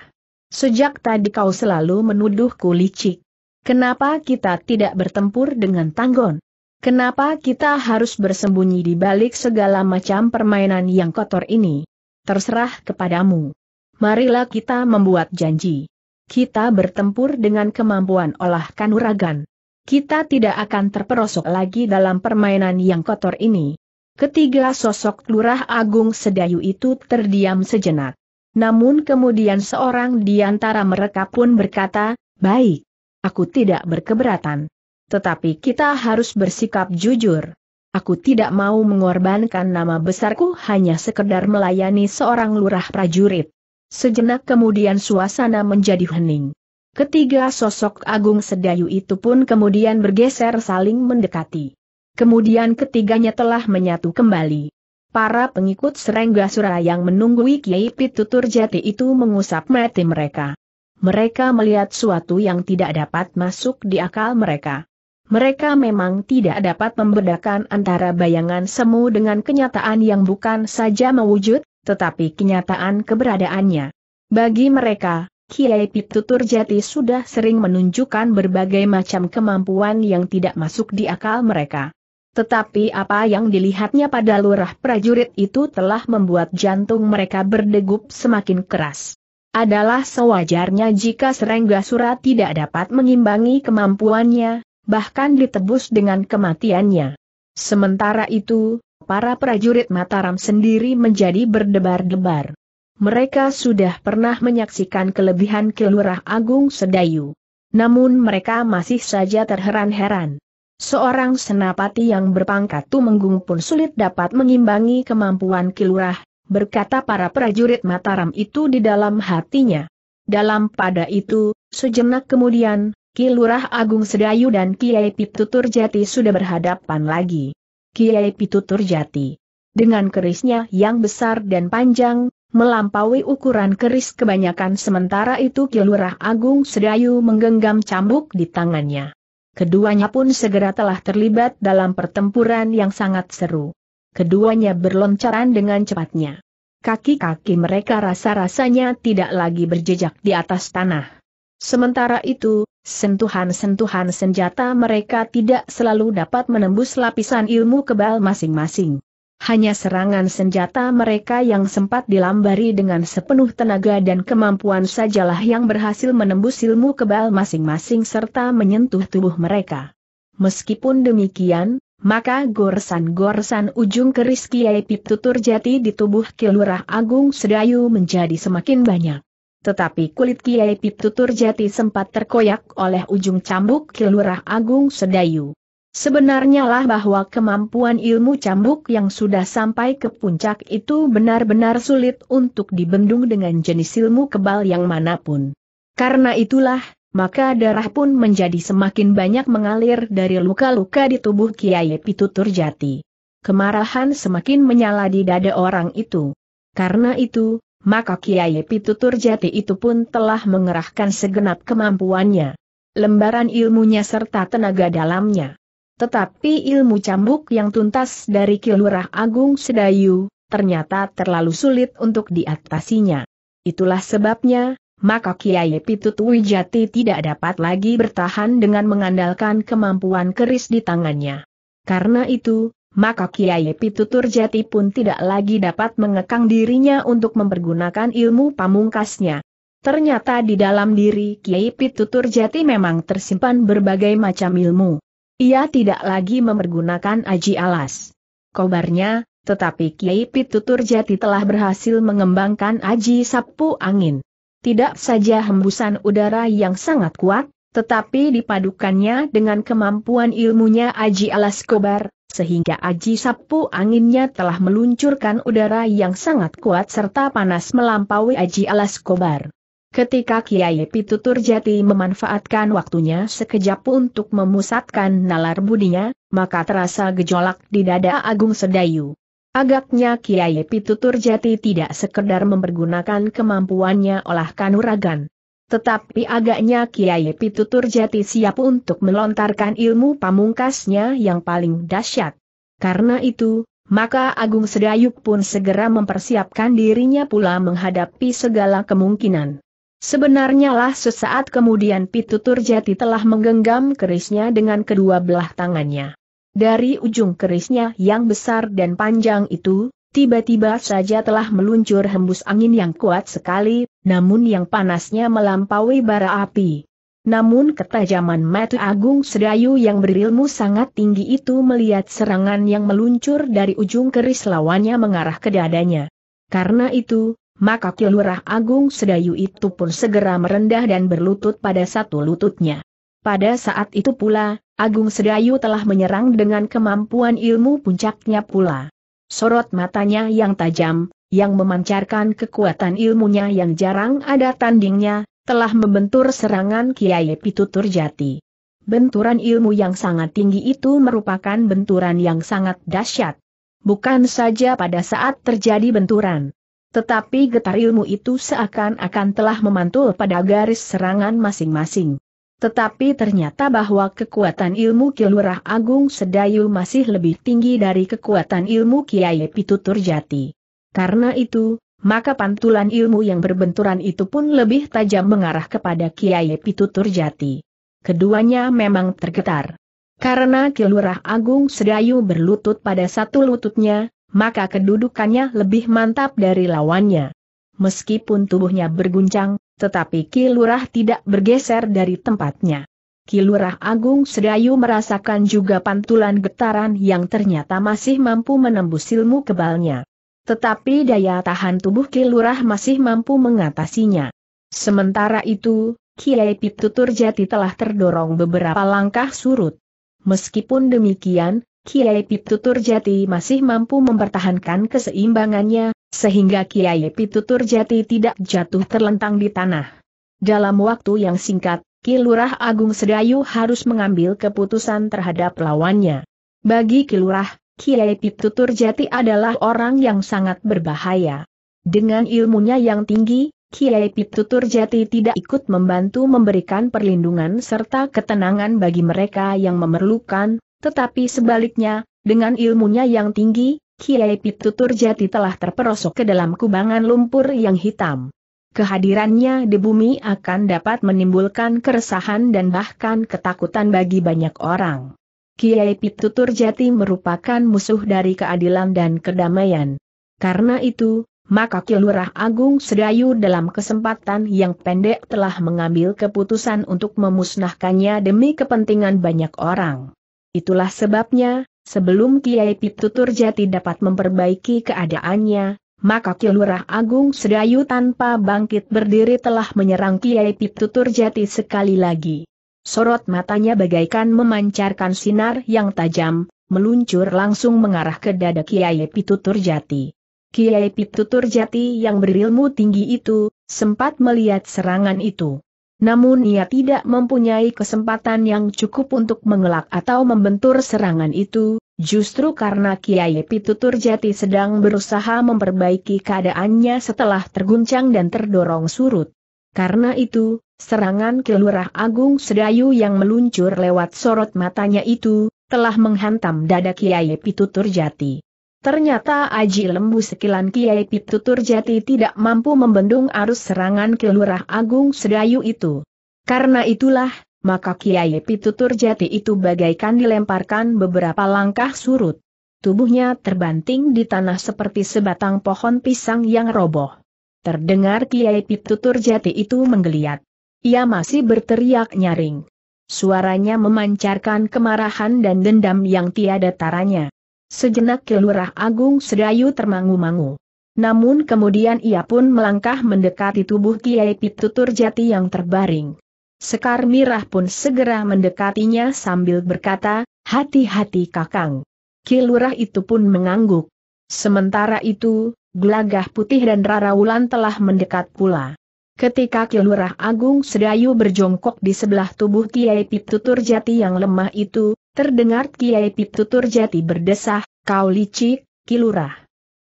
Sejak tadi kau selalu menuduhku licik. Kenapa kita tidak bertempur dengan Tanggon? Kenapa kita harus bersembunyi di balik segala macam permainan yang kotor ini? Terserah kepadamu marilah kita membuat janji. Kita bertempur dengan kemampuan olah kanuragan. Kita tidak akan terperosok lagi dalam permainan yang kotor ini. Ketiga sosok Lurah Agung Sedayu itu terdiam sejenak. Namun kemudian seorang di antara mereka pun berkata, Baik, aku tidak berkeberatan. Tetapi kita harus bersikap jujur. Aku tidak mau mengorbankan nama besarku hanya sekedar melayani seorang lurah prajurit. Sejenak kemudian suasana menjadi hening. Ketiga sosok Agung Sedayu itu pun kemudian bergeser saling mendekati. Kemudian ketiganya telah menyatu kembali. Para pengikut Serengga Sura yang menunggui Kiai Pitutur Jati itu mengusap mati mereka. Mereka melihat suatu yang tidak dapat masuk di akal mereka. Mereka memang tidak dapat membedakan antara bayangan semu dengan kenyataan yang bukan saja mewujud, tetapi kenyataan keberadaannya. Bagi mereka, Kiai Pitutur Jati sudah sering menunjukkan berbagai macam kemampuan yang tidak masuk di akal mereka. Tetapi apa yang dilihatnya pada lurah prajurit itu telah membuat jantung mereka berdegup semakin keras. Adalah sewajarnya jika Serengga Sura tidak dapat mengimbangi kemampuannya, bahkan ditebus dengan kematiannya. Sementara itu, para prajurit Mataram sendiri menjadi berdebar-debar. Mereka sudah pernah menyaksikan kelebihan Kelurah Agung Sedayu. Namun mereka masih saja terheran-heran. Seorang senapati yang berpangkat Tumenggung pun sulit dapat mengimbangi kemampuan Kilurah, berkata para prajurit Mataram itu di dalam hatinya. Dalam pada itu, sejenak kemudian, Kilurah Agung Sedayu dan Kiai Pitutur Jati sudah berhadapan lagi. Kiai Pitutur Jati. Dengan kerisnya yang besar dan panjang, melampaui ukuran keris kebanyakan sementara itu Kilurah Agung Sedayu menggenggam cambuk di tangannya. Keduanya pun segera telah terlibat dalam pertempuran yang sangat seru. Keduanya berloncaran dengan cepatnya. Kaki-kaki mereka rasa-rasanya tidak lagi berjejak di atas tanah. Sementara itu, sentuhan-sentuhan senjata mereka tidak selalu dapat menembus lapisan ilmu kebal masing-masing. Hanya serangan senjata mereka yang sempat dilambari dengan sepenuh tenaga dan kemampuan sajalah yang berhasil menembus ilmu kebal masing-masing serta menyentuh tubuh mereka. Meskipun demikian, maka goresan-goresan ujung keris Kiai Pip Tutur Jati di tubuh Kilurah Agung Sedayu menjadi semakin banyak. Tetapi kulit Kiai Pip Tutur Jati sempat terkoyak oleh ujung cambuk Kilurah Agung Sedayu. Sebenarnya lah bahwa kemampuan ilmu cambuk yang sudah sampai ke puncak itu benar-benar sulit untuk dibendung dengan jenis ilmu kebal yang manapun. Karena itulah, maka darah pun menjadi semakin banyak mengalir dari luka-luka di tubuh Kiai Pitutur Jati. Kemarahan semakin menyala di dada orang itu. Karena itu, maka Kiai Pitutur Jati itu pun telah mengerahkan segenap kemampuannya, lembaran ilmunya serta tenaga dalamnya. Tetapi ilmu cambuk yang tuntas dari Kilurah Agung Sedayu, ternyata terlalu sulit untuk diatasinya. Itulah sebabnya, maka Kiai Pitut Wijati tidak dapat lagi bertahan dengan mengandalkan kemampuan keris di tangannya. Karena itu, maka Kiai Pitutur Jati pun tidak lagi dapat mengekang dirinya untuk mempergunakan ilmu pamungkasnya. Ternyata di dalam diri Kiai Pitutur Jati memang tersimpan berbagai macam ilmu. Ia tidak lagi mempergunakan aji alas. Kobarnya, tetapi Kiai Pitutur Jati telah berhasil mengembangkan aji sapu angin. Tidak saja hembusan udara yang sangat kuat, tetapi dipadukannya dengan kemampuan ilmunya aji alas kobar, sehingga aji sapu anginnya telah meluncurkan udara yang sangat kuat serta panas melampaui aji alas kobar. Ketika Kiai Pitutur Jati memanfaatkan waktunya sekejap untuk memusatkan nalar budinya, maka terasa gejolak di dada Agung Sedayu. Agaknya Kiai Pitutur Jati tidak sekedar mempergunakan kemampuannya olah kanuragan. Tetapi agaknya Kiai Pitutur Jati siap untuk melontarkan ilmu pamungkasnya yang paling dahsyat. Karena itu, maka Agung Sedayuk pun segera mempersiapkan dirinya pula menghadapi segala kemungkinan. Sebenarnya lah sesaat kemudian Pitutur Jati telah menggenggam kerisnya dengan kedua belah tangannya. Dari ujung kerisnya yang besar dan panjang itu, tiba-tiba saja telah meluncur hembus angin yang kuat sekali, namun yang panasnya melampaui bara api. Namun ketajaman mata Agung Sedayu yang berilmu sangat tinggi itu melihat serangan yang meluncur dari ujung keris lawannya mengarah ke dadanya. Karena itu, maka Kilurah Agung Sedayu itu pun segera merendah dan berlutut pada satu lututnya. Pada saat itu pula, Agung Sedayu telah menyerang dengan kemampuan ilmu puncaknya pula. Sorot matanya yang tajam, yang memancarkan kekuatan ilmunya yang jarang ada tandingnya, telah membentur serangan Kiai Pitutur Jati. Benturan ilmu yang sangat tinggi itu merupakan benturan yang sangat dahsyat. Bukan saja pada saat terjadi benturan, tetapi getar ilmu itu seakan-akan telah memantul pada garis serangan masing-masing. Tetapi ternyata bahwa kekuatan ilmu Kilurah Agung Sedayu masih lebih tinggi dari kekuatan ilmu Kiai Pitutur Jati. Karena itu, maka pantulan ilmu yang berbenturan itu pun lebih tajam mengarah kepada Kiai Pitutur Jati. Keduanya memang tergetar. Karena Kilurah Agung Sedayu berlutut pada satu lututnya, maka kedudukannya lebih mantap dari lawannya. Meskipun tubuhnya berguncang, tetapi Kilurah tidak bergeser dari tempatnya. Kilurah Agung Sedayu merasakan juga pantulan getaran yang ternyata masih mampu menembus ilmu kebalnya. Tetapi daya tahan tubuh Kilurah masih mampu mengatasinya. Sementara itu, Kiai Pitutur Jati telah terdorong beberapa langkah surut. Meskipun demikian, Kiai Pitutur Jati masih mampu mempertahankan keseimbangannya, sehingga Kiai Pitutur Jati tidak jatuh terlentang di tanah. Dalam waktu yang singkat, Kilurah Agung Sedayu harus mengambil keputusan terhadap lawannya. Bagi Kilurah, Kiai Pitutur Jati adalah orang yang sangat berbahaya. Dengan ilmunya yang tinggi, Kiai Pitutur Jati tidak ikut membantu memberikan perlindungan serta ketenangan bagi mereka yang memerlukan, tetapi sebaliknya, dengan ilmunya yang tinggi, Kiai Pitutur Jati telah terperosok ke dalam kubangan lumpur yang hitam. Kehadirannya di bumi akan dapat menimbulkan keresahan dan bahkan ketakutan bagi banyak orang. Kiai Pitutur Jati merupakan musuh dari keadilan dan kedamaian. Karena itu, maka Kilurah Agung Sedayu dalam kesempatan yang pendek telah mengambil keputusan untuk memusnahkannya demi kepentingan banyak orang. Itulah sebabnya, sebelum Kiai Pitutur Jati dapat memperbaiki keadaannya, maka Kilurah Agung Sedayu tanpa bangkit berdiri telah menyerang Kiai Pitutur Jati sekali lagi sorot matanya bagaikan memancarkan sinar yang tajam, meluncur langsung mengarah ke dada Kiai Pitutur Jati. Kiai Pitutur Jati yang berilmu tinggi itu, sempat melihat serangan itu. Namun ia tidak mempunyai kesempatan yang cukup untuk mengelak atau membentur serangan itu, justru karena Kiai Pitutur Jati sedang berusaha memperbaiki keadaannya setelah terguncang dan terdorong surut. Karena itu, Serangan kelurah Agung Sedayu yang meluncur lewat sorot matanya itu, telah menghantam dada Kiai Pitutur Jati. Ternyata Aji Lembu sekilan Kiai Pitutur Jati tidak mampu membendung arus serangan kelurah Agung Sedayu itu. Karena itulah, maka Kiai Pitutur Jati itu bagaikan dilemparkan beberapa langkah surut. Tubuhnya terbanting di tanah seperti sebatang pohon pisang yang roboh. Terdengar Kiai Pitutur Jati itu menggeliat. Ia masih berteriak nyaring. Suaranya memancarkan kemarahan dan dendam yang tiada taranya. Sejenak Kelurah Agung Sedayu termangu-mangu. Namun kemudian ia pun melangkah mendekati tubuh Kiai Pitutur Jati yang terbaring. Sekar Mirah pun segera mendekatinya sambil berkata, hati-hati kakang. Kilurah itu pun mengangguk. Sementara itu, Glagah Putih dan Rara Wulan telah mendekat pula. Ketika Kilurah Agung Sedayu berjongkok di sebelah tubuh Kiai Piptutur Jati yang lemah itu, terdengar Kiai Piptutur Jati berdesah, kau licik, Kilurah.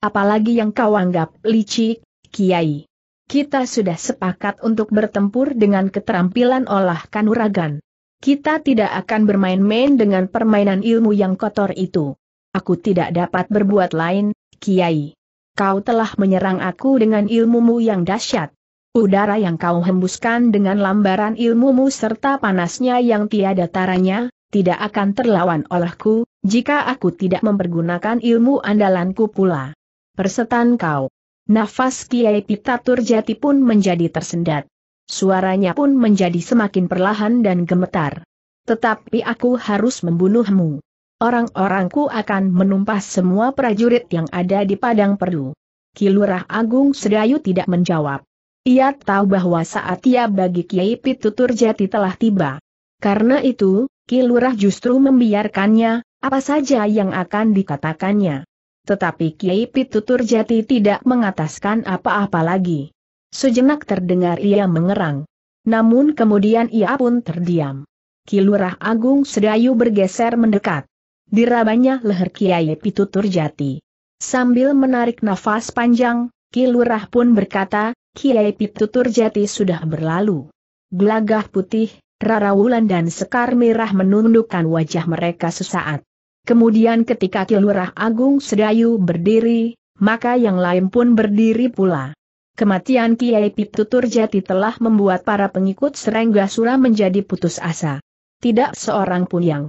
Apalagi yang kau anggap licik, Kiai. Kita sudah sepakat untuk bertempur dengan keterampilan olah kanuragan. Kita tidak akan bermain-main dengan permainan ilmu yang kotor itu. Aku tidak dapat berbuat lain, Kiai. Kau telah menyerang aku dengan ilmumu yang dahsyat. Udara yang kau hembuskan dengan lambaran ilmumu serta panasnya yang tiada taranya, tidak akan terlawan olehku, jika aku tidak mempergunakan ilmu andalanku pula. Persetan kau. Nafas Kiai Pitatur Jati pun menjadi tersendat. Suaranya pun menjadi semakin perlahan dan gemetar. Tetapi aku harus membunuhmu. Orang-orangku akan menumpas semua prajurit yang ada di Padang Perlu. Kilurah Agung Sedayu tidak menjawab. Ia tahu bahwa saat ia bagi Kiai Pitutur Jati telah tiba. Karena itu, Kilurah justru membiarkannya, apa saja yang akan dikatakannya. Tetapi Kiai Pitutur Jati tidak mengataskan apa-apa lagi. Sejenak terdengar ia mengerang. Namun kemudian ia pun terdiam. Kilurah Agung Sedayu bergeser mendekat. Dirabanya leher Kiai Pitutur Jati. Sambil menarik nafas panjang, Kilurah pun berkata, Kiai Pitutur Jati sudah berlalu. Gelagah putih, rara wulan dan sekar merah menundukkan wajah mereka sesaat. Kemudian ketika Kilurah Agung Sedayu berdiri, maka yang lain pun berdiri pula. Kematian Kiai Pitutur Jati telah membuat para pengikut Serengga Sura menjadi putus asa. Tidak seorang pun yang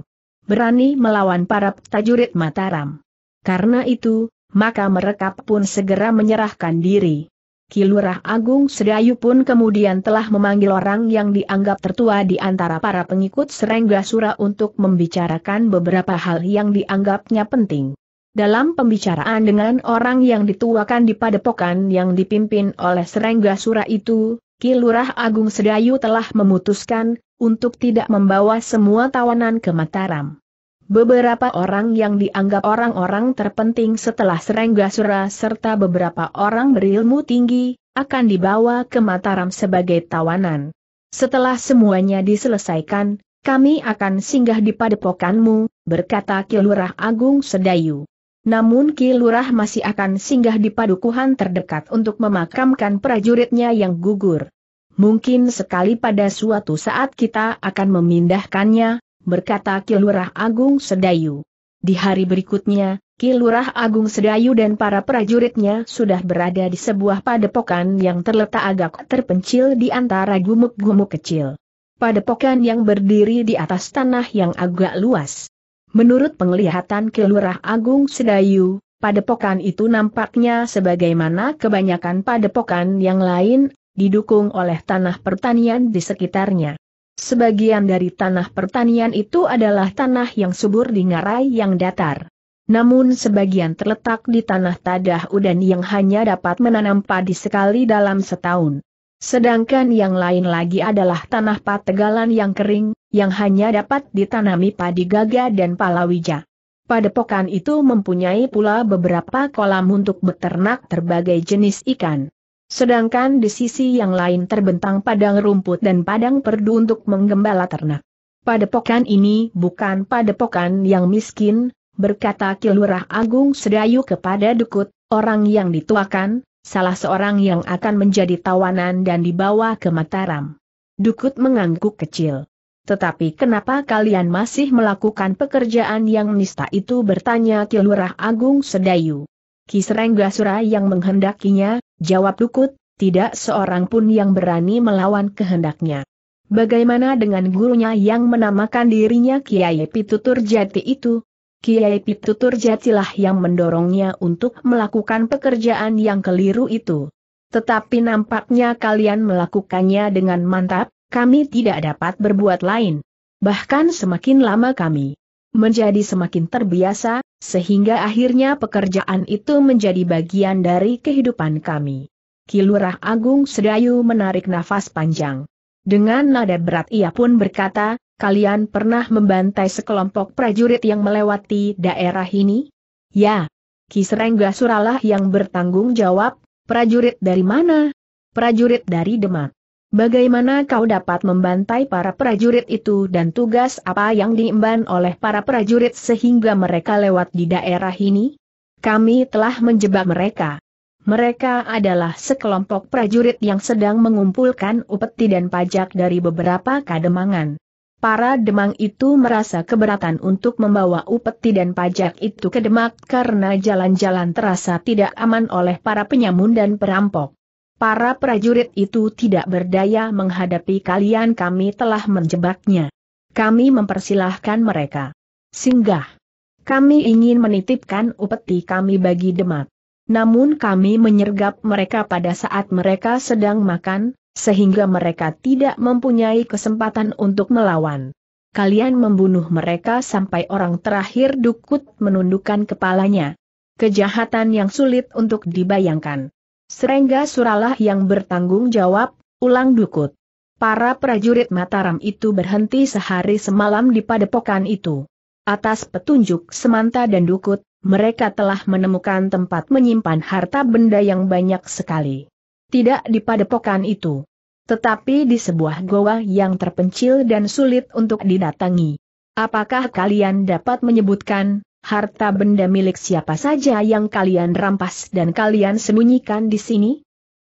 berani melawan para prajurit Mataram. Karena itu, maka mereka pun segera menyerahkan diri. Kilurah Agung Sedayu pun kemudian telah memanggil orang yang dianggap tertua di antara para pengikut Serengga Sura untuk membicarakan beberapa hal yang dianggapnya penting. Dalam pembicaraan dengan orang yang dituakan di padepokan yang dipimpin oleh Serengga Sura itu, Kilurah Agung Sedayu telah memutuskan untuk tidak membawa semua tawanan ke Mataram. Beberapa orang yang dianggap orang-orang terpenting setelah Serenggasura serta beberapa orang berilmu tinggi, akan dibawa ke Mataram sebagai tawanan. Setelah semuanya diselesaikan, kami akan singgah di padepokanmu, berkata Kilurah Agung Sedayu. Namun Kilurah masih akan singgah di padukuhan terdekat untuk memakamkan prajuritnya yang gugur. Mungkin sekali pada suatu saat kita akan memindahkannya, berkata Kilurah Agung Sedayu. Di hari berikutnya, Kilurah Agung Sedayu dan para prajuritnya sudah berada di sebuah padepokan yang terletak agak terpencil di antara gumuk-gumuk kecil. Padepokan yang berdiri di atas tanah yang agak luas. Menurut penglihatan Kilurah Agung Sedayu, padepokan itu nampaknya sebagaimana kebanyakan padepokan yang lain, didukung oleh tanah pertanian di sekitarnya. Sebagian dari tanah pertanian itu adalah tanah yang subur di ngarai yang datar. Namun sebagian terletak di tanah tadah udan yang hanya dapat menanam padi sekali dalam setahun. Sedangkan yang lain lagi adalah tanah pategalan yang kering, yang hanya dapat ditanami padi gaga dan palawija. Padepokan itu mempunyai pula beberapa kolam untuk beternak berbagai jenis ikan. Sedangkan di sisi yang lain terbentang padang rumput dan padang perdu untuk menggembala ternak. Padepokan ini bukan padepokan yang miskin, berkata Kilurah Agung Sedayu kepada Dukut, orang yang dituakan, salah seorang yang akan menjadi tawanan dan dibawa ke Mataram. Dukut mengangguk kecil. Tetapi kenapa kalian masih melakukan pekerjaan yang nista itu bertanya Kilurah Agung Sedayu. Sura yang menghendakinya, jawab Dukut, tidak seorang pun yang berani melawan kehendaknya. Bagaimana dengan gurunya yang menamakan dirinya Kiai Pitutur Jati itu? Kiai Pitutur Jatilah yang mendorongnya untuk melakukan pekerjaan yang keliru itu. Tetapi nampaknya kalian melakukannya dengan mantap, kami tidak dapat berbuat lain. Bahkan semakin lama kami menjadi semakin terbiasa, sehingga akhirnya pekerjaan itu menjadi bagian dari kehidupan kami. Kilurah Agung Sedayu menarik nafas panjang. Dengan nada berat ia pun berkata, kalian pernah membantai sekelompok prajurit yang melewati daerah ini? Ya. Kisrengga Suralah yang bertanggung jawab, prajurit dari mana? Prajurit dari Demak. Bagaimana kau dapat membantai para prajurit itu dan tugas apa yang diemban oleh para prajurit sehingga mereka lewat di daerah ini? Kami telah menjebak mereka. Mereka adalah sekelompok prajurit yang sedang mengumpulkan upeti dan pajak dari beberapa kademangan. Para demang itu merasa keberatan untuk membawa upeti dan pajak itu ke Demak karena jalan-jalan terasa tidak aman oleh para penyamun dan perampok. Para prajurit itu tidak berdaya menghadapi kalian kami telah menjebaknya. Kami mempersilahkan mereka. Singgah. Kami ingin menitipkan upeti kami bagi Demak. Namun kami menyergap mereka pada saat mereka sedang makan, sehingga mereka tidak mempunyai kesempatan untuk melawan. Kalian membunuh mereka sampai orang terakhir dukut menundukkan kepalanya. Kejahatan yang sulit untuk dibayangkan. Serengga Suralah yang bertanggung jawab, ulang dukut. Para prajurit Mataram itu berhenti sehari semalam di padepokan itu. Atas petunjuk Semanta dan Dukut, mereka telah menemukan tempat menyimpan harta benda yang banyak sekali. Tidak di padepokan itu. Tetapi di sebuah goa yang terpencil dan sulit untuk didatangi. Apakah kalian dapat menyebutkan, harta benda milik siapa saja yang kalian rampas dan kalian sembunyikan di sini?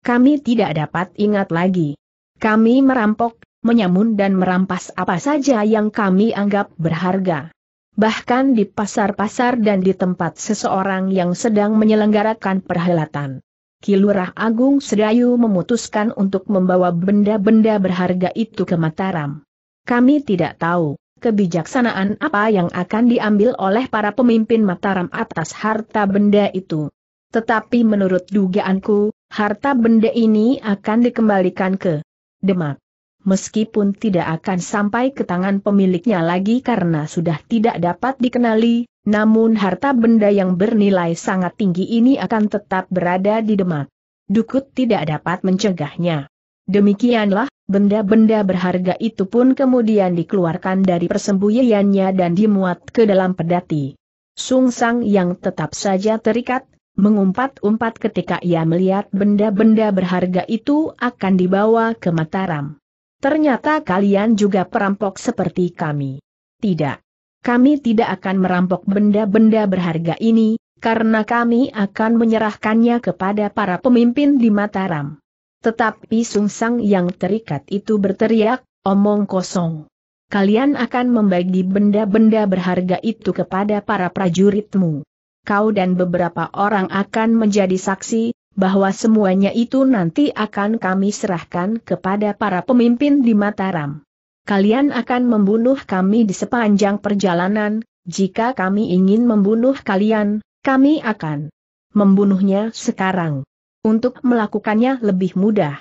Kami tidak dapat ingat lagi. Kami merampok, menyamun dan merampas apa saja yang kami anggap berharga. Bahkan di pasar-pasar dan di tempat seseorang yang sedang menyelenggarakan perhelatan. Kilurah Agung Sedayu memutuskan untuk membawa benda-benda berharga itu ke Mataram. Kami tidak tahu kebijaksanaan apa yang akan diambil oleh para pemimpin Mataram atas harta benda itu. Tetapi menurut dugaanku, harta benda ini akan dikembalikan ke Demak. Meskipun tidak akan sampai ke tangan pemiliknya lagi karena sudah tidak dapat dikenali, namun harta benda yang bernilai sangat tinggi ini akan tetap berada di Demak. Dukut tidak dapat mencegahnya. Demikianlah Benda-benda berharga itu pun kemudian dikeluarkan dari persembunyiannya dan dimuat ke dalam pedati. Sung Sang yang tetap saja terikat, mengumpat-umpat ketika ia melihat benda-benda berharga itu akan dibawa ke Mataram. Ternyata kalian juga perampok seperti kami. Tidak. Kami tidak akan merampok benda-benda berharga ini, karena kami akan menyerahkannya kepada para pemimpin di Mataram. Tetapi sung sang yang terikat itu berteriak, omong kosong. Kalian akan membagi benda-benda berharga itu kepada para prajuritmu. Kau dan beberapa orang akan menjadi saksi, bahwa semuanya itu nanti akan kami serahkan kepada para pemimpin di Mataram. Kalian akan membunuh kami di sepanjang perjalanan, jika kami ingin membunuh kalian, kami akan membunuhnya sekarang untuk melakukannya lebih mudah.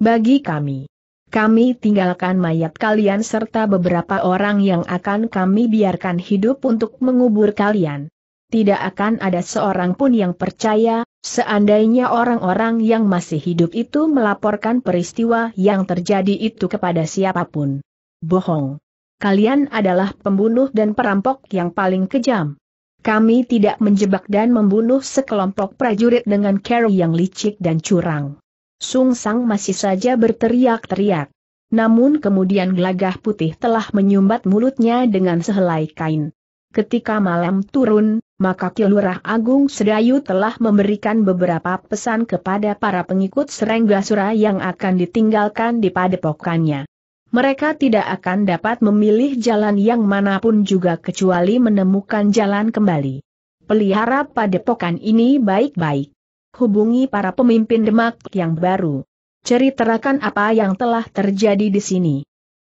Bagi kami, kami tinggalkan mayat kalian serta beberapa orang yang akan kami biarkan hidup untuk mengubur kalian. Tidak akan ada seorang pun yang percaya, seandainya orang-orang yang masih hidup itu melaporkan peristiwa yang terjadi itu kepada siapapun. Bohong. Kalian adalah pembunuh dan perampok yang paling kejam. Kami tidak menjebak dan membunuh sekelompok prajurit dengan cara yang licik dan curang. Sung Sang masih saja berteriak-teriak. Namun kemudian gelagah putih telah menyumbat mulutnya dengan sehelai kain. Ketika malam turun, maka Kilurah Agung Sedayu telah memberikan beberapa pesan kepada para pengikut Serenggasura yang akan ditinggalkan di padepokannya mereka tidak akan dapat memilih jalan yang manapun juga kecuali menemukan jalan kembali. Pelihara padepokan ini baik-baik. Hubungi para pemimpin Demak yang baru. Ceritakan apa yang telah terjadi di sini.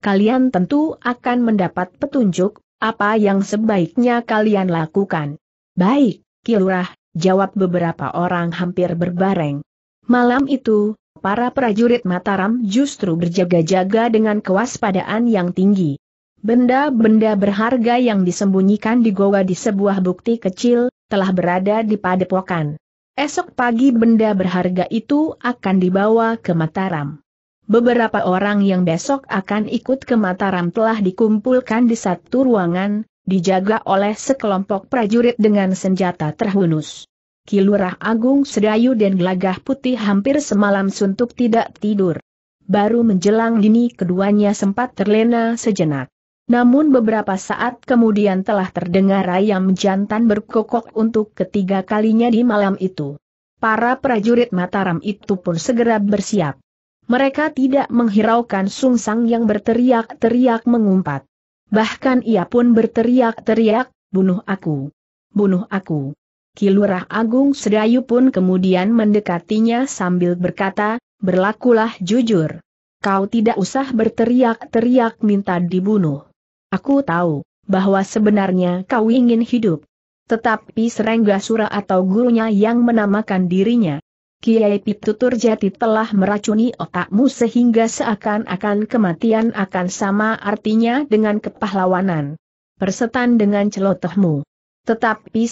Kalian tentu akan mendapat petunjuk, apa yang sebaiknya kalian lakukan. Baik, Kilurah, jawab beberapa orang hampir berbareng. Malam itu, para prajurit Mataram justru berjaga-jaga dengan kewaspadaan yang tinggi. Benda-benda berharga yang disembunyikan di goa di sebuah bukti kecil, telah berada di padepokan. Esok pagi benda berharga itu akan dibawa ke Mataram. Beberapa orang yang besok akan ikut ke Mataram telah dikumpulkan di satu ruangan, dijaga oleh sekelompok prajurit dengan senjata terhunus. Kilurah Agung Sedayu dan Gelagah Putih hampir semalam suntuk tidak tidur. Baru menjelang dini keduanya sempat terlena sejenak. Namun beberapa saat kemudian telah terdengar ayam jantan berkokok untuk ketiga kalinya di malam itu. Para prajurit Mataram itu pun segera bersiap. Mereka tidak menghiraukan Sungsang yang berteriak-teriak mengumpat. Bahkan ia pun berteriak-teriak, bunuh aku. Bunuh aku. Kilurah Agung Sedayu pun kemudian mendekatinya sambil berkata, berlakulah jujur. Kau tidak usah berteriak-teriak minta dibunuh. Aku tahu, bahwa sebenarnya kau ingin hidup. Tetapi Sura atau gurunya yang menamakan dirinya. Kiai Pitutur Jati telah meracuni otakmu sehingga seakan-akan kematian akan sama artinya dengan kepahlawanan. Persetan dengan celotohmu. Tetapi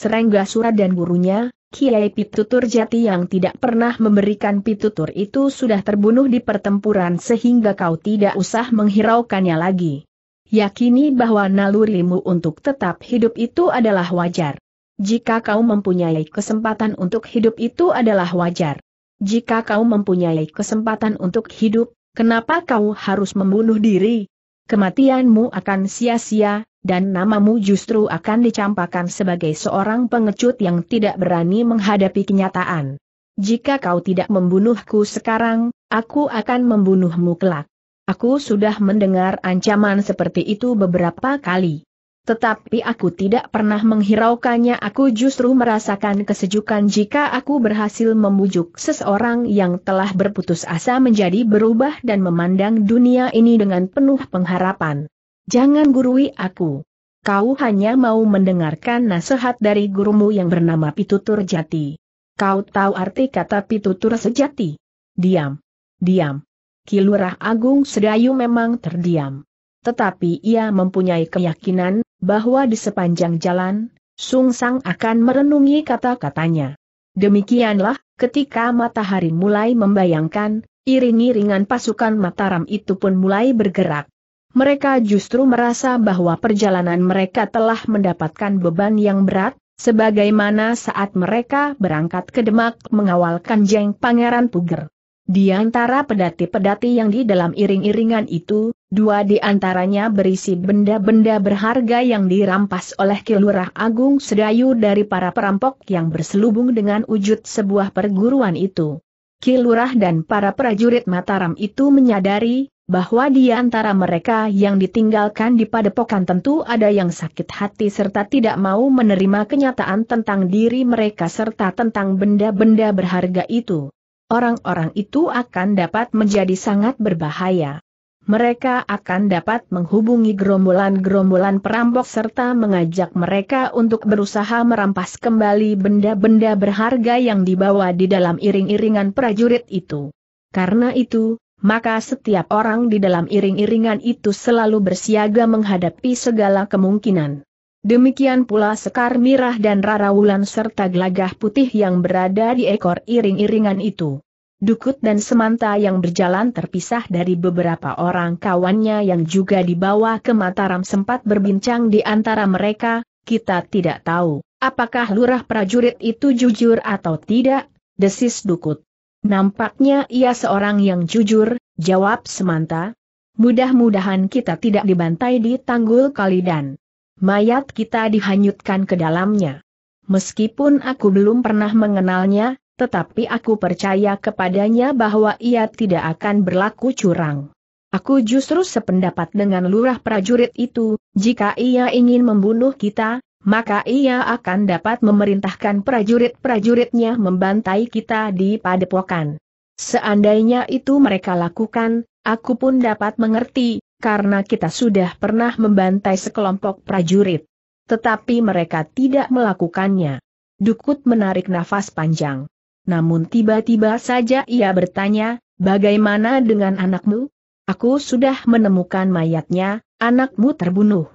surat dan gurunya, Kiai Pitutur Jati yang tidak pernah memberikan pitutur itu sudah terbunuh di pertempuran sehingga kau tidak usah menghiraukannya lagi. Yakini bahwa nalurimu untuk tetap hidup itu adalah wajar. Jika kau mempunyai kesempatan untuk hidup itu adalah wajar. Jika kau mempunyai kesempatan untuk hidup, kenapa kau harus membunuh diri? Kematianmu akan sia-sia, dan namamu justru akan dicampakkan sebagai seorang pengecut yang tidak berani menghadapi kenyataan. Jika kau tidak membunuhku sekarang, aku akan membunuhmu kelak. Aku sudah mendengar ancaman seperti itu beberapa kali. Tetapi aku tidak pernah menghiraukannya aku justru merasakan kesejukan jika aku berhasil membujuk seseorang yang telah berputus asa menjadi berubah dan memandang dunia ini dengan penuh pengharapan. Jangan gurui aku. Kau hanya mau mendengarkan nasihat dari gurumu yang bernama Pitutur Jati. Kau tahu arti kata Pitutur sejati? Diam. Diam. Kilurah Agung Sedayu memang terdiam. Tetapi ia mempunyai keyakinan, bahwa di sepanjang jalan, Sung Sang akan merenungi kata-katanya. Demikianlah, ketika matahari mulai membayangkan, iring-iringan pasukan Mataram itu pun mulai bergerak. Mereka justru merasa bahwa perjalanan mereka telah mendapatkan beban yang berat, sebagaimana saat mereka berangkat ke Demak mengawal Kanjeng Pangeran Puger. Di antara pedati-pedati yang di dalam iring-iringan itu, dua di antaranya berisi benda-benda berharga yang dirampas oleh Kilurah Agung Sedayu dari para perampok yang berselubung dengan wujud sebuah perguruan itu. Kilurah dan para prajurit Mataram itu menyadari bahwa di antara mereka yang ditinggalkan di padepokan tentu ada yang sakit hati serta tidak mau menerima kenyataan tentang diri mereka serta tentang benda-benda berharga itu. Orang-orang itu akan dapat menjadi sangat berbahaya. Mereka akan dapat menghubungi gerombolan-gerombolan perampok serta mengajak mereka untuk berusaha merampas kembali benda-benda berharga yang dibawa di dalam iring-iringan prajurit itu. Karena itu, maka setiap orang di dalam iring-iringan itu selalu bersiaga menghadapi segala kemungkinan. Demikian pula Sekar Mirah dan Rara Wulan serta gelagah putih yang berada di ekor iring-iringan itu. Dukut dan Semanta yang berjalan terpisah dari beberapa orang kawannya yang juga dibawa ke Mataram sempat berbincang di antara mereka, kita tidak tahu apakah lurah prajurit itu jujur atau tidak, desis Dukut. Nampaknya ia seorang yang jujur, jawab Semanta. Mudah-mudahan kita tidak dibantai di tanggul kali dan mayat kita dihanyutkan ke dalamnya. Meskipun aku belum pernah mengenalnya, tetapi aku percaya kepadanya bahwa ia tidak akan berlaku curang. Aku justru sependapat dengan lurah prajurit itu, jika ia ingin membunuh kita, maka ia akan dapat memerintahkan prajurit-prajuritnya membantai kita di padepokan. Seandainya itu mereka lakukan, aku pun dapat mengerti, karena kita sudah pernah membantai sekelompok prajurit. Tetapi mereka tidak melakukannya. Dukut menarik nafas panjang. Namun tiba-tiba saja ia bertanya, bagaimana dengan anakmu? Aku sudah menemukan mayatnya, anakmu terbunuh.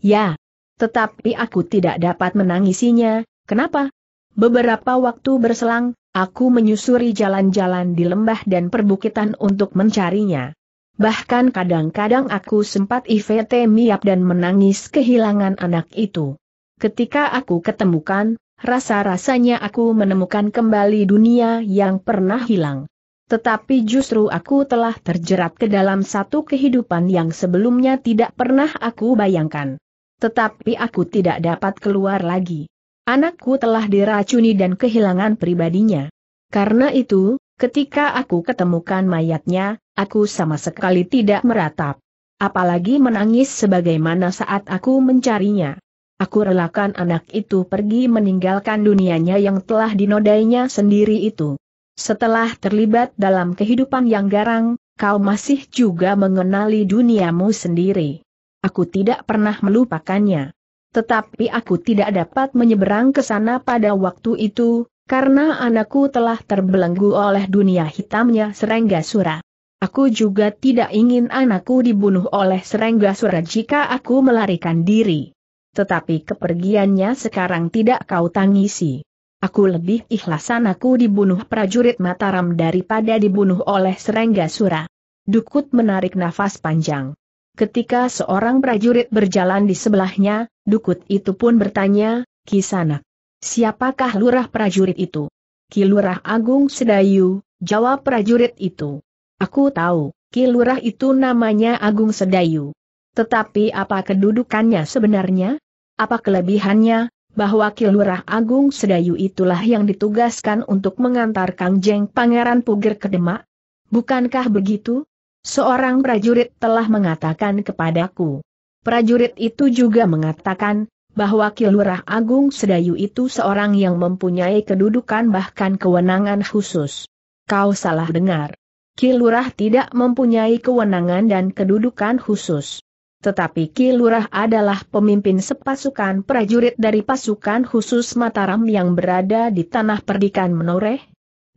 Ya, tetapi aku tidak dapat menangisinya, kenapa? Beberapa waktu berselang, aku menyusuri jalan-jalan di lembah dan perbukitan untuk mencarinya. Bahkan kadang-kadang aku sempat IVT miap dan menangis kehilangan anak itu. Ketika aku ketemukan, rasa-rasanya aku menemukan kembali dunia yang pernah hilang. Tetapi justru aku telah terjerat ke dalam satu kehidupan yang sebelumnya tidak pernah aku bayangkan. Tetapi aku tidak dapat keluar lagi. Anakku telah diracuni dan kehilangan pribadinya. Karena itu, ketika aku ketemukan mayatnya, aku sama sekali tidak meratap. Apalagi menangis sebagaimana saat aku mencarinya. Aku relakan anak itu pergi meninggalkan dunianya yang telah dinodainya sendiri itu. Setelah terlibat dalam kehidupan yang garang, kau masih juga mengenali duniamu sendiri. Aku tidak pernah melupakannya. Tetapi aku tidak dapat menyeberang ke sana pada waktu itu, karena anakku telah terbelenggu oleh dunia hitamnya Serengga Sura. Aku juga tidak ingin anakku dibunuh oleh Serengga Sura jika aku melarikan diri. Tetapi kepergiannya sekarang tidak kau tangisi. Aku lebih ikhlas anakku dibunuh prajurit Mataram daripada dibunuh oleh Serengga Sura. Dukut menarik nafas panjang. Ketika seorang prajurit berjalan di sebelahnya, dukut itu pun bertanya, Kisanak, siapakah lurah prajurit itu? Ki Agung Sedayu, jawab prajurit itu. Aku tahu, Ki itu namanya Agung Sedayu. Tetapi apa kedudukannya sebenarnya? Apa kelebihannya, bahwa Ki Agung Sedayu itulah yang ditugaskan untuk mengantar Kang Jeng Pangeran Puger ke Demak? Bukankah begitu? Seorang prajurit telah mengatakan kepadaku. Prajurit itu juga mengatakan, bahwa Kilurah Agung Sedayu itu seorang yang mempunyai kedudukan bahkan kewenangan khusus. Kau salah dengar. Kilurah tidak mempunyai kewenangan dan kedudukan khusus. Tetapi Kilurah adalah pemimpin sepasukan prajurit dari pasukan khusus Mataram yang berada di tanah perdikan Menoreh,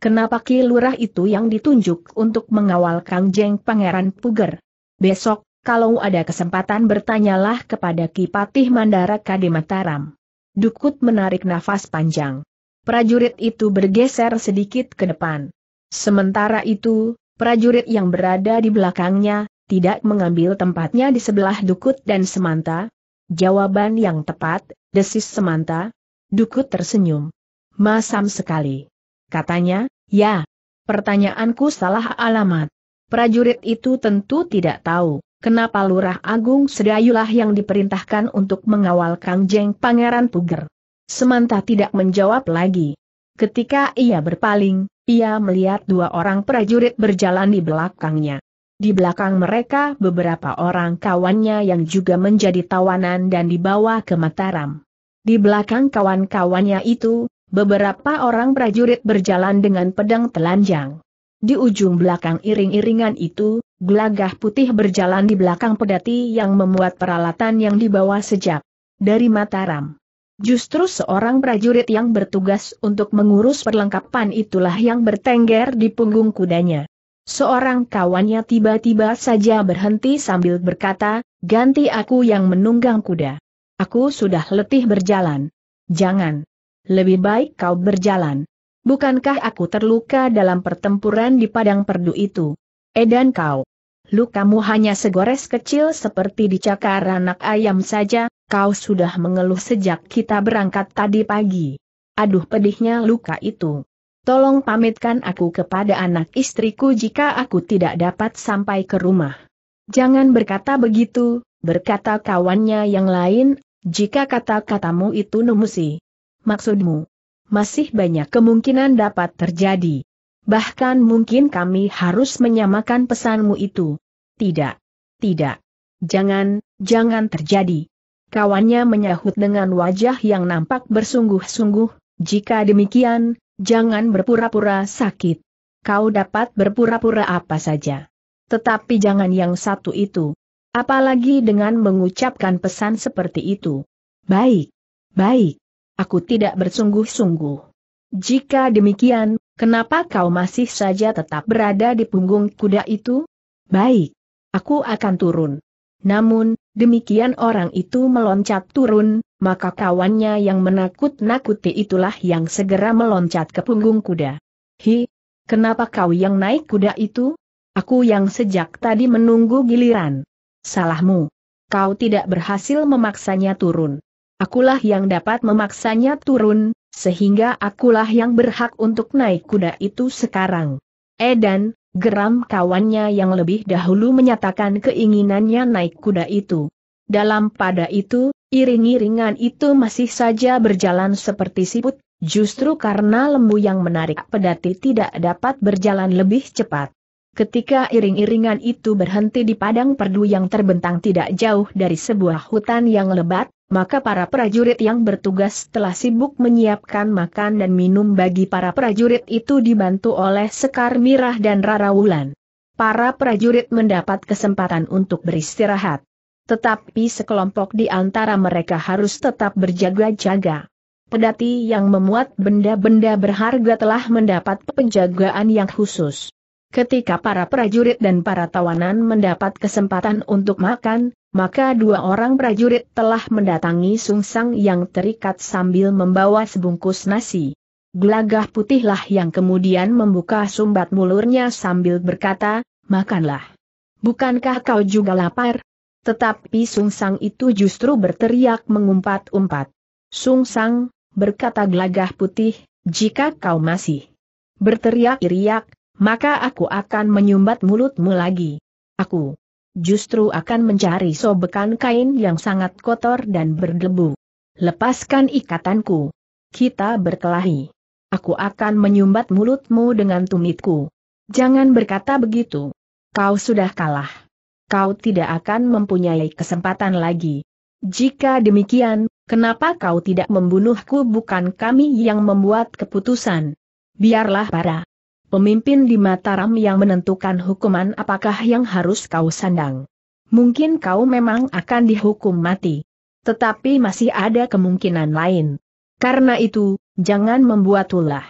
Kenapa Ki Lurah itu yang ditunjuk untuk mengawal Kang Jeng Pangeran Puger? Besok, kalau ada kesempatan bertanyalah kepada Ki Patih Mandara Dukut menarik nafas panjang. Prajurit itu bergeser sedikit ke depan. Sementara itu, prajurit yang berada di belakangnya, tidak mengambil tempatnya di sebelah Dukut dan Semanta. Jawaban yang tepat, desis Semanta. Dukut tersenyum. Masam sekali. Katanya, ya. Pertanyaanku salah alamat. Prajurit itu tentu tidak tahu, kenapa Lurah Agung Sedayulah yang diperintahkan untuk mengawal Kang Jeng Pangeran Puger. Semanta tidak menjawab lagi. Ketika ia berpaling, ia melihat dua orang prajurit berjalan di belakangnya. Di belakang mereka beberapa orang kawannya yang juga menjadi tawanan dan dibawa ke Mataram. Di belakang kawan-kawannya itu, Beberapa orang prajurit berjalan dengan pedang telanjang. Di ujung belakang iring-iringan itu, gelagah putih berjalan di belakang pedati yang memuat peralatan yang dibawa sejak dari Mataram. Justru seorang prajurit yang bertugas untuk mengurus perlengkapan itulah yang bertengger di punggung kudanya. Seorang kawannya tiba-tiba saja berhenti sambil berkata, ganti aku yang menunggang kuda. Aku sudah letih berjalan. Jangan lebih baik kau berjalan. Bukankah aku terluka dalam pertempuran di padang perdu itu? Edan eh, kau. Lukamu hanya segores kecil seperti dicakar anak ayam saja, kau sudah mengeluh sejak kita berangkat tadi pagi. Aduh pedihnya luka itu. Tolong pamitkan aku kepada anak istriku jika aku tidak dapat sampai ke rumah. Jangan berkata begitu, berkata kawannya yang lain, jika kata-katamu itu nemusi maksudmu? Masih banyak kemungkinan dapat terjadi. Bahkan mungkin kami harus menyamakan pesanmu itu. Tidak. Tidak. Jangan, jangan terjadi. Kawannya menyahut dengan wajah yang nampak bersungguh-sungguh, jika demikian, jangan berpura-pura sakit. Kau dapat berpura-pura apa saja. Tetapi jangan yang satu itu. Apalagi dengan mengucapkan pesan seperti itu. Baik. Baik aku tidak bersungguh-sungguh. Jika demikian, kenapa kau masih saja tetap berada di punggung kuda itu? Baik, aku akan turun. Namun, demikian orang itu meloncat turun, maka kawannya yang menakut-nakuti itulah yang segera meloncat ke punggung kuda. Hi, kenapa kau yang naik kuda itu? Aku yang sejak tadi menunggu giliran. Salahmu. Kau tidak berhasil memaksanya turun akulah yang dapat memaksanya turun, sehingga akulah yang berhak untuk naik kuda itu sekarang. Edan, geram kawannya yang lebih dahulu menyatakan keinginannya naik kuda itu. Dalam pada itu, iring-iringan itu masih saja berjalan seperti siput, justru karena lembu yang menarik pedati tidak dapat berjalan lebih cepat. Ketika iring-iringan itu berhenti di padang perdu yang terbentang tidak jauh dari sebuah hutan yang lebat, maka para prajurit yang bertugas telah sibuk menyiapkan makan dan minum bagi para prajurit itu dibantu oleh Sekar Mirah dan Rara Wulan. Para prajurit mendapat kesempatan untuk beristirahat. Tetapi sekelompok di antara mereka harus tetap berjaga-jaga. Pedati yang memuat benda-benda berharga telah mendapat penjagaan yang khusus. Ketika para prajurit dan para tawanan mendapat kesempatan untuk makan, maka dua orang prajurit telah mendatangi Sung Sang yang terikat sambil membawa sebungkus nasi. Glagah putihlah yang kemudian membuka sumbat mulurnya sambil berkata, makanlah. Bukankah kau juga lapar? Tetapi Sung Sang itu justru berteriak mengumpat-umpat. Sung Sang, berkata Glagah putih, jika kau masih berteriak-teriak, maka aku akan menyumbat mulutmu lagi. Aku justru akan mencari sobekan kain yang sangat kotor dan berdebu. Lepaskan ikatanku. Kita berkelahi. Aku akan menyumbat mulutmu dengan tumitku. Jangan berkata begitu. Kau sudah kalah. Kau tidak akan mempunyai kesempatan lagi. Jika demikian, kenapa kau tidak membunuhku bukan kami yang membuat keputusan? Biarlah para pemimpin di Mataram yang menentukan hukuman apakah yang harus kau sandang. Mungkin kau memang akan dihukum mati. Tetapi masih ada kemungkinan lain. Karena itu, jangan membuat ulah.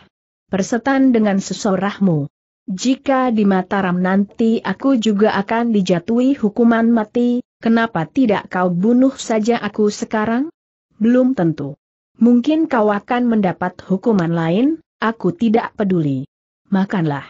Persetan dengan sesorahmu. Jika di Mataram nanti aku juga akan dijatuhi hukuman mati, kenapa tidak kau bunuh saja aku sekarang? Belum tentu. Mungkin kau akan mendapat hukuman lain, aku tidak peduli makanlah.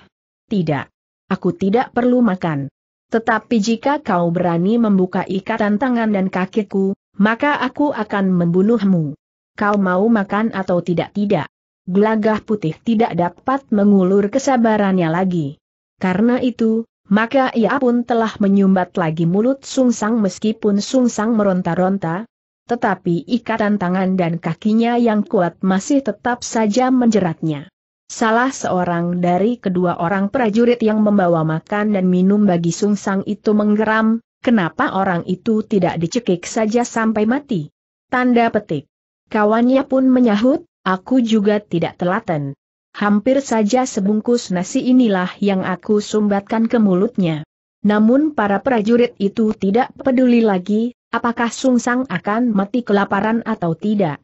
Tidak. Aku tidak perlu makan. Tetapi jika kau berani membuka ikatan tangan dan kakiku, maka aku akan membunuhmu. Kau mau makan atau tidak-tidak? Gelagah putih tidak dapat mengulur kesabarannya lagi. Karena itu, maka ia pun telah menyumbat lagi mulut Sungsang meskipun Sungsang meronta-ronta, tetapi ikatan tangan dan kakinya yang kuat masih tetap saja menjeratnya. Salah seorang dari kedua orang prajurit yang membawa makan dan minum bagi Sung Sang itu menggeram, kenapa orang itu tidak dicekik saja sampai mati? Tanda petik. Kawannya pun menyahut, aku juga tidak telaten. Hampir saja sebungkus nasi inilah yang aku sumbatkan ke mulutnya. Namun para prajurit itu tidak peduli lagi, apakah Sung Sang akan mati kelaparan atau tidak.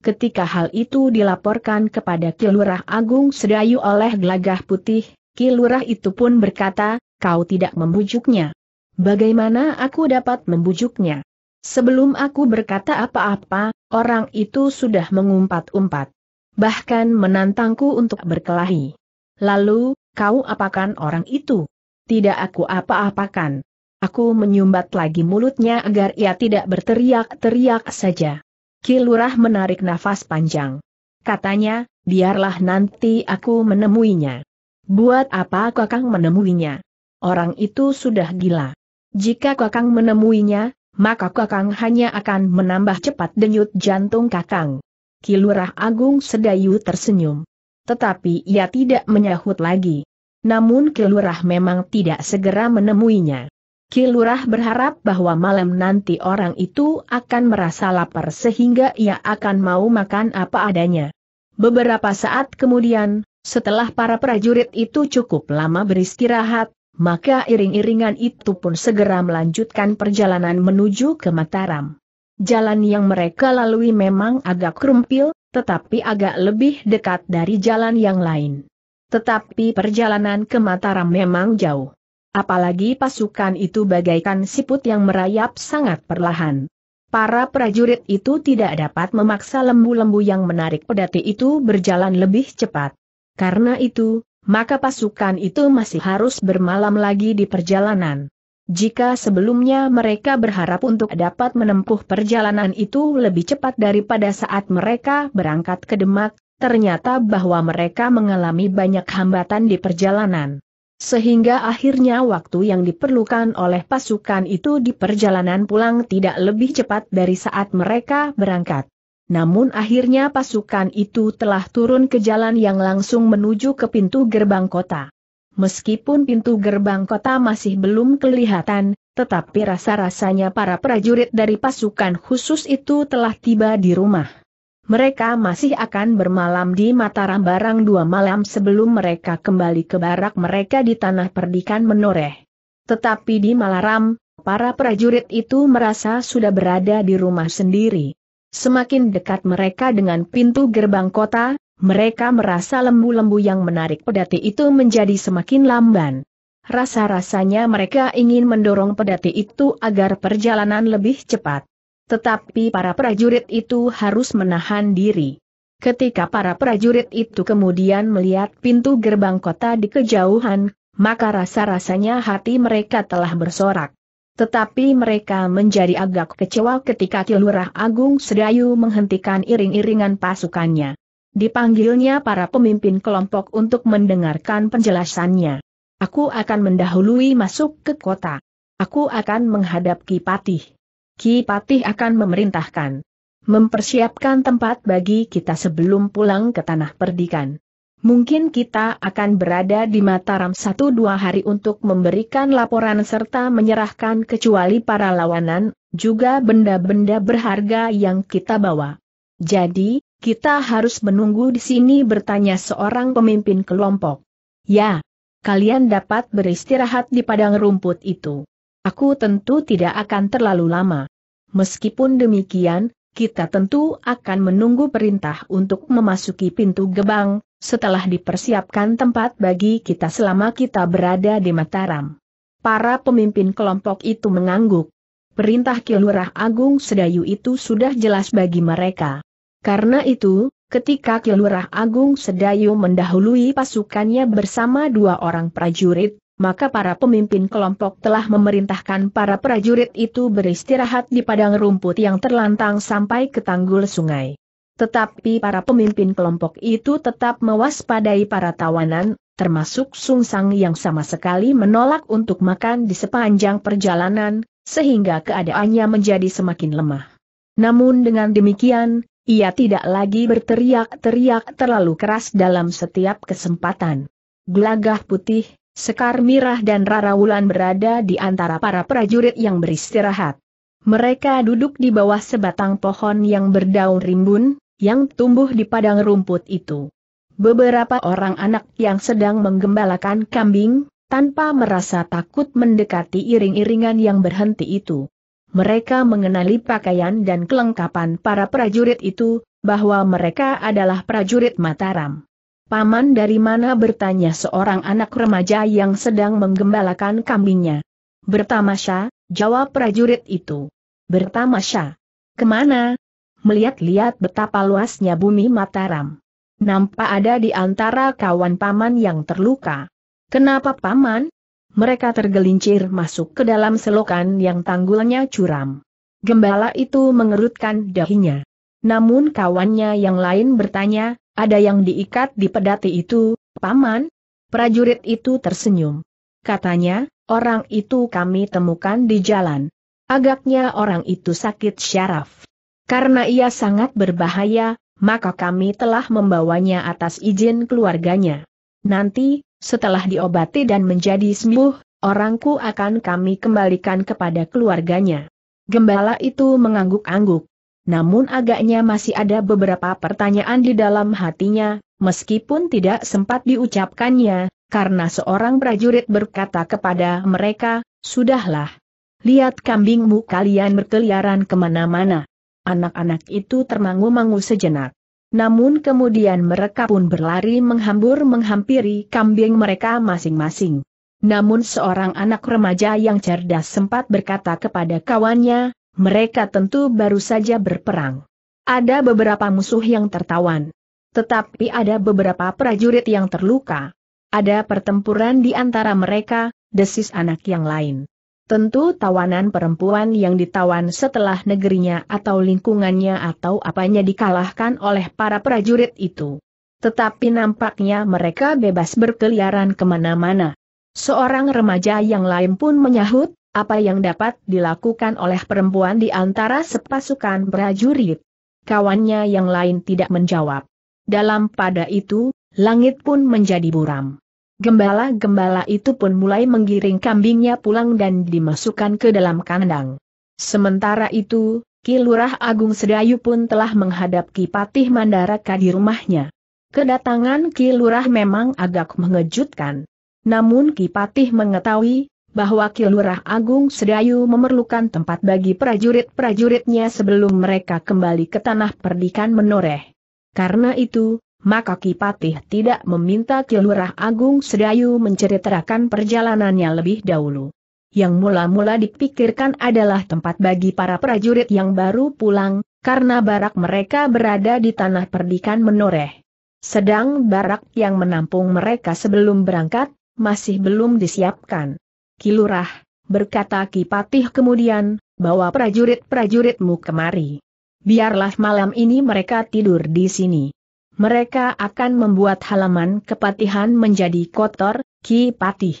Ketika hal itu dilaporkan kepada Kilurah Agung Sedayu oleh Gelagah Putih, Kilurah itu pun berkata, kau tidak membujuknya. Bagaimana aku dapat membujuknya? Sebelum aku berkata apa-apa, orang itu sudah mengumpat-umpat. Bahkan menantangku untuk berkelahi. Lalu, kau apakan orang itu? Tidak aku apa-apakan. Aku menyumbat lagi mulutnya agar ia tidak berteriak-teriak saja. Kilurah menarik nafas panjang. Katanya, biarlah nanti aku menemuinya. Buat apa kakang menemuinya? Orang itu sudah gila. Jika kakang menemuinya, maka kakang hanya akan menambah cepat denyut jantung kakang. Kilurah Agung Sedayu tersenyum. Tetapi ia tidak menyahut lagi. Namun Kilurah memang tidak segera menemuinya. Kilurah berharap bahwa malam nanti orang itu akan merasa lapar sehingga ia akan mau makan apa adanya. Beberapa saat kemudian, setelah para prajurit itu cukup lama beristirahat, maka iring-iringan itu pun segera melanjutkan perjalanan menuju ke Mataram. Jalan yang mereka lalui memang agak krumpil, tetapi agak lebih dekat dari jalan yang lain. Tetapi perjalanan ke Mataram memang jauh. Apalagi pasukan itu bagaikan siput yang merayap sangat perlahan. Para prajurit itu tidak dapat memaksa lembu-lembu yang menarik pedati itu berjalan lebih cepat. Karena itu, maka pasukan itu masih harus bermalam lagi di perjalanan. Jika sebelumnya mereka berharap untuk dapat menempuh perjalanan itu lebih cepat daripada saat mereka berangkat ke Demak, ternyata bahwa mereka mengalami banyak hambatan di perjalanan. Sehingga akhirnya waktu yang diperlukan oleh pasukan itu di perjalanan pulang tidak lebih cepat dari saat mereka berangkat. Namun akhirnya pasukan itu telah turun ke jalan yang langsung menuju ke pintu gerbang kota. Meskipun pintu gerbang kota masih belum kelihatan, tetapi rasa-rasanya para prajurit dari pasukan khusus itu telah tiba di rumah mereka masih akan bermalam di Mataram barang dua malam sebelum mereka kembali ke barak mereka di tanah perdikan menoreh. Tetapi di Malaram, para prajurit itu merasa sudah berada di rumah sendiri. Semakin dekat mereka dengan pintu gerbang kota, mereka merasa lembu-lembu yang menarik pedati itu menjadi semakin lamban. Rasa-rasanya mereka ingin mendorong pedati itu agar perjalanan lebih cepat. Tetapi para prajurit itu harus menahan diri. Ketika para prajurit itu kemudian melihat pintu gerbang kota di kejauhan, maka rasa-rasanya hati mereka telah bersorak. Tetapi mereka menjadi agak kecewa ketika Kilurah Agung Sedayu menghentikan iring-iringan pasukannya. Dipanggilnya para pemimpin kelompok untuk mendengarkan penjelasannya. Aku akan mendahului masuk ke kota. Aku akan menghadap Kipatih. Ki Patih akan memerintahkan mempersiapkan tempat bagi kita sebelum pulang ke tanah perdikan. Mungkin kita akan berada di Mataram satu dua hari untuk memberikan laporan serta menyerahkan kecuali para lawanan, juga benda-benda berharga yang kita bawa. Jadi, kita harus menunggu di sini bertanya seorang pemimpin kelompok. Ya, kalian dapat beristirahat di padang rumput itu. Aku tentu tidak akan terlalu lama. Meskipun demikian, kita tentu akan menunggu perintah untuk memasuki pintu gebang, setelah dipersiapkan tempat bagi kita selama kita berada di Mataram. Para pemimpin kelompok itu mengangguk. Perintah Kilurah Agung Sedayu itu sudah jelas bagi mereka. Karena itu, ketika Kilurah Agung Sedayu mendahului pasukannya bersama dua orang prajurit, maka para pemimpin kelompok telah memerintahkan para prajurit itu beristirahat di padang rumput yang terlantang sampai ke tanggul sungai. Tetapi para pemimpin kelompok itu tetap mewaspadai para tawanan, termasuk Sung Sang yang sama sekali menolak untuk makan di sepanjang perjalanan, sehingga keadaannya menjadi semakin lemah. Namun dengan demikian, ia tidak lagi berteriak-teriak terlalu keras dalam setiap kesempatan. Gelagah putih, Sekar Mirah dan Rara Wulan berada di antara para prajurit yang beristirahat. Mereka duduk di bawah sebatang pohon yang berdaun rimbun, yang tumbuh di padang rumput itu. Beberapa orang anak yang sedang menggembalakan kambing, tanpa merasa takut mendekati iring-iringan yang berhenti itu. Mereka mengenali pakaian dan kelengkapan para prajurit itu, bahwa mereka adalah prajurit Mataram. Paman dari mana bertanya seorang anak remaja yang sedang menggembalakan kambingnya. Bertamasya, jawab prajurit itu. Bertamasya. Kemana? Melihat-lihat betapa luasnya bumi Mataram. Nampak ada di antara kawan paman yang terluka. Kenapa paman? Mereka tergelincir masuk ke dalam selokan yang tanggulnya curam. Gembala itu mengerutkan dahinya. Namun kawannya yang lain bertanya, ada yang diikat di pedati itu, Paman? Prajurit itu tersenyum. Katanya, orang itu kami temukan di jalan. Agaknya orang itu sakit syaraf. Karena ia sangat berbahaya, maka kami telah membawanya atas izin keluarganya. Nanti, setelah diobati dan menjadi sembuh, orangku akan kami kembalikan kepada keluarganya. Gembala itu mengangguk-angguk namun agaknya masih ada beberapa pertanyaan di dalam hatinya, meskipun tidak sempat diucapkannya, karena seorang prajurit berkata kepada mereka, Sudahlah. Lihat kambingmu kalian berkeliaran kemana-mana. Anak-anak itu termangu-mangu sejenak. Namun kemudian mereka pun berlari menghambur menghampiri kambing mereka masing-masing. Namun seorang anak remaja yang cerdas sempat berkata kepada kawannya, mereka tentu baru saja berperang. Ada beberapa musuh yang tertawan. Tetapi ada beberapa prajurit yang terluka. Ada pertempuran di antara mereka, desis anak yang lain. Tentu tawanan perempuan yang ditawan setelah negerinya atau lingkungannya atau apanya dikalahkan oleh para prajurit itu. Tetapi nampaknya mereka bebas berkeliaran kemana-mana. Seorang remaja yang lain pun menyahut, apa yang dapat dilakukan oleh perempuan di antara sepasukan prajurit? Kawannya yang lain tidak menjawab. Dalam pada itu, langit pun menjadi buram. Gembala-gembala itu pun mulai menggiring kambingnya pulang dan dimasukkan ke dalam kandang. Sementara itu, Kilurah Agung Sedayu pun telah menghadap Kipatih Mandaraka di rumahnya. Kedatangan Kilurah memang agak mengejutkan. Namun Kipatih mengetahui, bahwa Kilurah Agung Sedayu memerlukan tempat bagi prajurit-prajuritnya sebelum mereka kembali ke tanah perdikan menoreh. Karena itu, maka Kipatih tidak meminta Kilurah Agung Sedayu menceritakan perjalanannya lebih dahulu. Yang mula-mula dipikirkan adalah tempat bagi para prajurit yang baru pulang, karena barak mereka berada di tanah perdikan menoreh. Sedang barak yang menampung mereka sebelum berangkat, masih belum disiapkan. Kilurah, berkata Ki Patih kemudian, bawa prajurit-prajuritmu kemari. Biarlah malam ini mereka tidur di sini. Mereka akan membuat halaman kepatihan menjadi kotor, Ki Patih. Kipatih.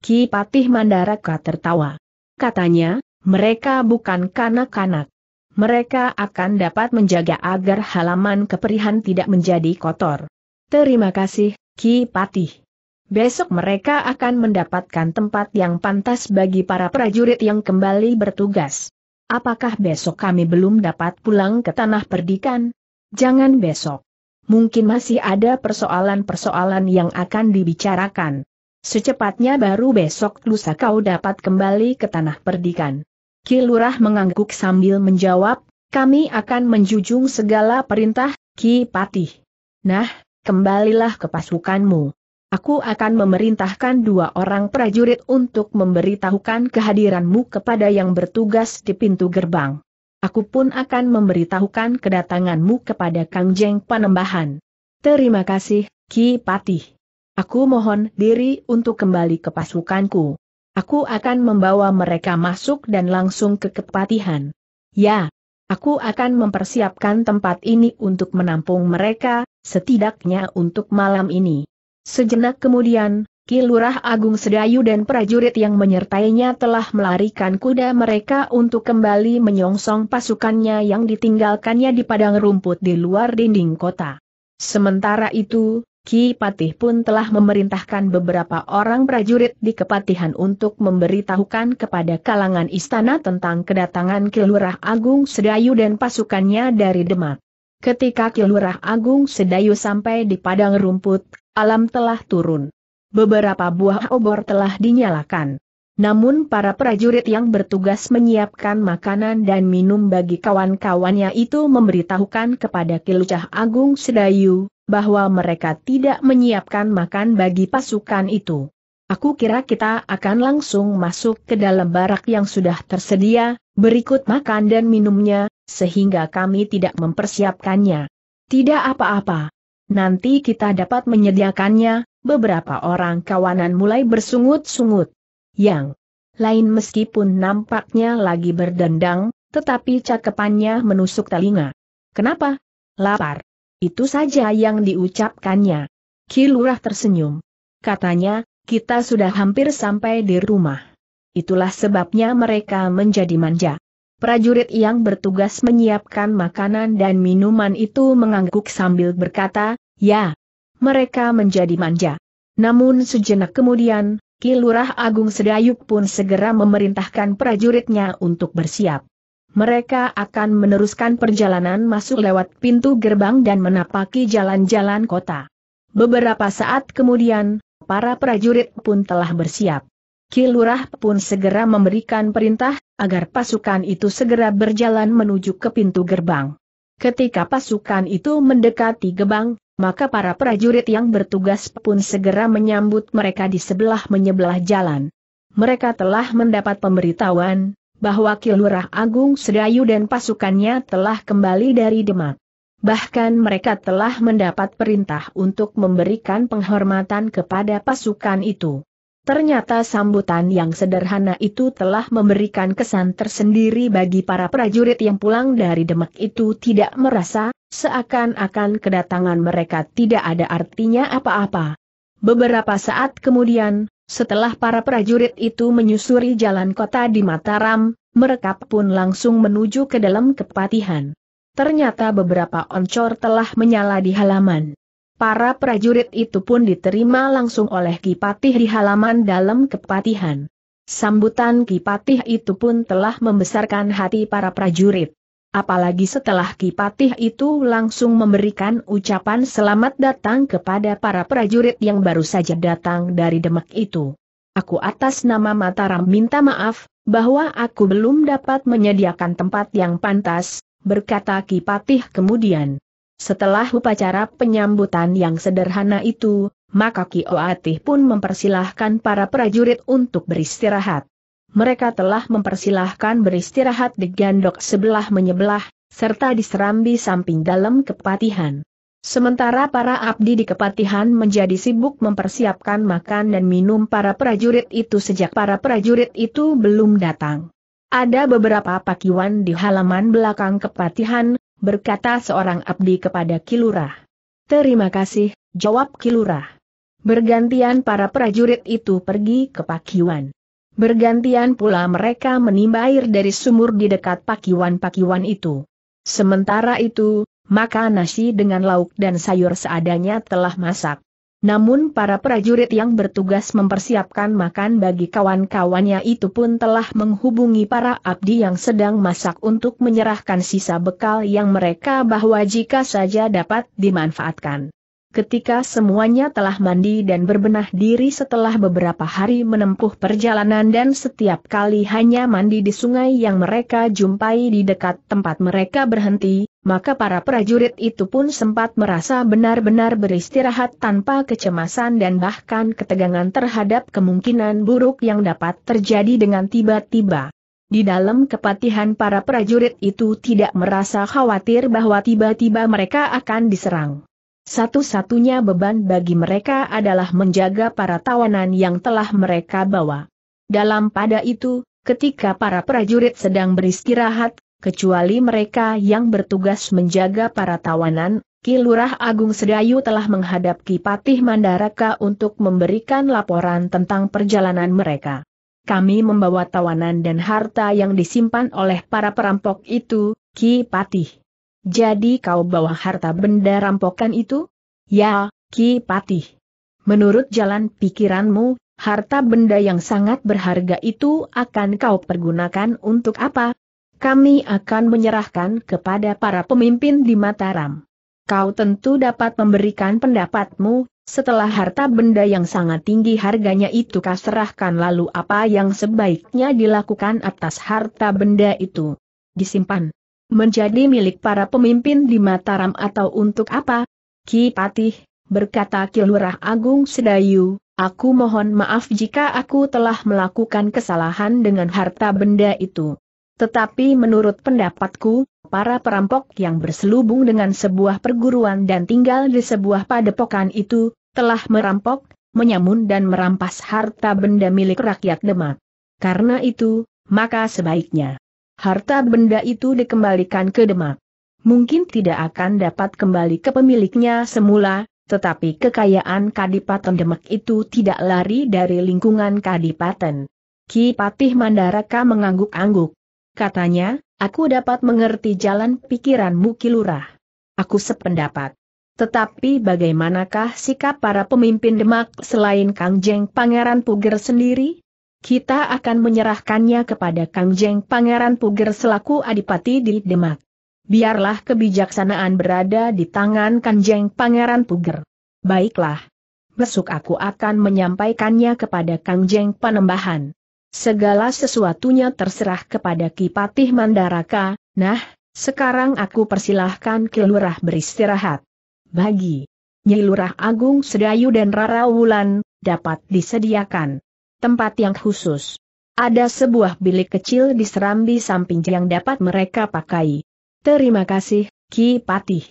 Kipatih Mandaraka tertawa. Katanya, mereka bukan kanak-kanak mereka akan dapat menjaga agar halaman keperihan tidak menjadi kotor. Terima kasih, Ki Patih. Besok mereka akan mendapatkan tempat yang pantas bagi para prajurit yang kembali bertugas. Apakah besok kami belum dapat pulang ke tanah perdikan? Jangan besok. Mungkin masih ada persoalan-persoalan yang akan dibicarakan. Secepatnya baru besok lusa kau dapat kembali ke tanah perdikan. Kilurah mengangguk sambil menjawab, kami akan menjunjung segala perintah, Ki Patih. Nah, kembalilah ke pasukanmu. Aku akan memerintahkan dua orang prajurit untuk memberitahukan kehadiranmu kepada yang bertugas di pintu gerbang. Aku pun akan memberitahukan kedatanganmu kepada Kang Jeng Panembahan. Terima kasih, Ki Patih. Aku mohon diri untuk kembali ke pasukanku. Aku akan membawa mereka masuk dan langsung ke kepatihan. Ya, aku akan mempersiapkan tempat ini untuk menampung mereka, setidaknya untuk malam ini. Sejenak kemudian, Kilurah Agung Sedayu dan prajurit yang menyertainya telah melarikan kuda mereka untuk kembali menyongsong pasukannya yang ditinggalkannya di padang rumput di luar dinding kota. Sementara itu, Ki Patih pun telah memerintahkan beberapa orang prajurit di kepatihan untuk memberitahukan kepada kalangan istana tentang kedatangan Kilurah Agung Sedayu dan pasukannya dari Demak. Ketika Kilurah Agung Sedayu sampai di padang rumput, Alam telah turun. Beberapa buah obor telah dinyalakan. Namun para prajurit yang bertugas menyiapkan makanan dan minum bagi kawan-kawannya itu memberitahukan kepada Kilucah Agung Sedayu, bahwa mereka tidak menyiapkan makan bagi pasukan itu. Aku kira kita akan langsung masuk ke dalam barak yang sudah tersedia, berikut makan dan minumnya, sehingga kami tidak mempersiapkannya. Tidak apa-apa, nanti kita dapat menyediakannya, beberapa orang kawanan mulai bersungut-sungut. Yang lain meskipun nampaknya lagi berdendang, tetapi cakepannya menusuk telinga. Kenapa? Lapar. Itu saja yang diucapkannya. Kilurah tersenyum. Katanya, kita sudah hampir sampai di rumah. Itulah sebabnya mereka menjadi manja. Prajurit yang bertugas menyiapkan makanan dan minuman itu mengangguk sambil berkata, Ya, mereka menjadi manja. Namun sejenak kemudian, Ki Lurah Agung Sedayuk pun segera memerintahkan prajuritnya untuk bersiap. Mereka akan meneruskan perjalanan masuk lewat pintu gerbang dan menapaki jalan-jalan kota. Beberapa saat kemudian, para prajurit pun telah bersiap. Ki Lurah pun segera memberikan perintah, agar pasukan itu segera berjalan menuju ke pintu gerbang. Ketika pasukan itu mendekati gerbang, maka para prajurit yang bertugas pun segera menyambut mereka di sebelah-menyebelah jalan. Mereka telah mendapat pemberitahuan bahwa Kilurah Agung Sedayu dan pasukannya telah kembali dari Demak. Bahkan mereka telah mendapat perintah untuk memberikan penghormatan kepada pasukan itu. Ternyata sambutan yang sederhana itu telah memberikan kesan tersendiri bagi para prajurit yang pulang dari Demak itu tidak merasa Seakan-akan kedatangan mereka tidak ada artinya apa-apa. Beberapa saat kemudian, setelah para prajurit itu menyusuri jalan kota di Mataram, mereka pun langsung menuju ke dalam kepatihan. Ternyata beberapa oncor telah menyala di halaman. Para prajurit itu pun diterima langsung oleh Kipatih di halaman dalam kepatihan. Sambutan Kipatih itu pun telah membesarkan hati para prajurit apalagi setelah Kipatih itu langsung memberikan ucapan selamat datang kepada para prajurit yang baru saja datang dari Demak itu. Aku atas nama Mataram minta maaf, bahwa aku belum dapat menyediakan tempat yang pantas, berkata Kipatih kemudian. Setelah upacara penyambutan yang sederhana itu, maka Kioatih pun mempersilahkan para prajurit untuk beristirahat mereka telah mempersilahkan beristirahat di gandok sebelah menyebelah, serta diserambi samping dalam kepatihan. Sementara para abdi di kepatihan menjadi sibuk mempersiapkan makan dan minum para prajurit itu sejak para prajurit itu belum datang. Ada beberapa pakiwan di halaman belakang kepatihan, berkata seorang abdi kepada Kilurah. Terima kasih, jawab Kilurah. Bergantian para prajurit itu pergi ke pakiwan. Bergantian pula mereka menimba air dari sumur di dekat pakiwan-pakiwan itu. Sementara itu, maka nasi dengan lauk dan sayur seadanya telah masak. Namun para prajurit yang bertugas mempersiapkan makan bagi kawan-kawannya itu pun telah menghubungi para abdi yang sedang masak untuk menyerahkan sisa bekal yang mereka bahwa jika saja dapat dimanfaatkan. Ketika semuanya telah mandi dan berbenah diri setelah beberapa hari menempuh perjalanan dan setiap kali hanya mandi di sungai yang mereka jumpai di dekat tempat mereka berhenti, maka para prajurit itu pun sempat merasa benar-benar beristirahat tanpa kecemasan dan bahkan ketegangan terhadap kemungkinan buruk yang dapat terjadi dengan tiba-tiba. Di dalam kepatihan para prajurit itu tidak merasa khawatir bahwa tiba-tiba mereka akan diserang. Satu-satunya beban bagi mereka adalah menjaga para tawanan yang telah mereka bawa. Dalam pada itu, ketika para prajurit sedang beristirahat, kecuali mereka yang bertugas menjaga para tawanan, Ki Lurah Agung Sedayu telah menghadap Patih Mandaraka untuk memberikan laporan tentang perjalanan mereka. Kami membawa tawanan dan harta yang disimpan oleh para perampok itu, Ki Patih. Jadi kau bawa harta benda rampokan itu? Ya, Ki Patih. Menurut jalan pikiranmu, harta benda yang sangat berharga itu akan kau pergunakan untuk apa? Kami akan menyerahkan kepada para pemimpin di Mataram. Kau tentu dapat memberikan pendapatmu, setelah harta benda yang sangat tinggi harganya itu kau serahkan lalu apa yang sebaiknya dilakukan atas harta benda itu? Disimpan menjadi milik para pemimpin di Mataram atau untuk apa? Ki Patih, berkata Kilurah Agung Sedayu, aku mohon maaf jika aku telah melakukan kesalahan dengan harta benda itu. Tetapi menurut pendapatku, para perampok yang berselubung dengan sebuah perguruan dan tinggal di sebuah padepokan itu, telah merampok, menyamun dan merampas harta benda milik rakyat Demak. Karena itu, maka sebaiknya harta benda itu dikembalikan ke Demak. Mungkin tidak akan dapat kembali ke pemiliknya semula, tetapi kekayaan Kadipaten Demak itu tidak lari dari lingkungan Kadipaten. Ki Patih Mandaraka mengangguk-angguk. Katanya, aku dapat mengerti jalan pikiranmu Kilurah. Aku sependapat. Tetapi bagaimanakah sikap para pemimpin Demak selain Kang Jeng Pangeran Puger sendiri? kita akan menyerahkannya kepada Kang Jeng Pangeran Puger selaku Adipati di Demak. Biarlah kebijaksanaan berada di tangan Kang Jeng Pangeran Puger. Baiklah. Besok aku akan menyampaikannya kepada Kang Jeng Panembahan. Segala sesuatunya terserah kepada Kipatih Mandaraka, nah, sekarang aku persilahkan Kilurah beristirahat. Bagi Nyi Lurah Agung Sedayu dan Rara Wulan, dapat disediakan tempat yang khusus. Ada sebuah bilik kecil di serambi samping yang dapat mereka pakai. Terima kasih, Ki Patih.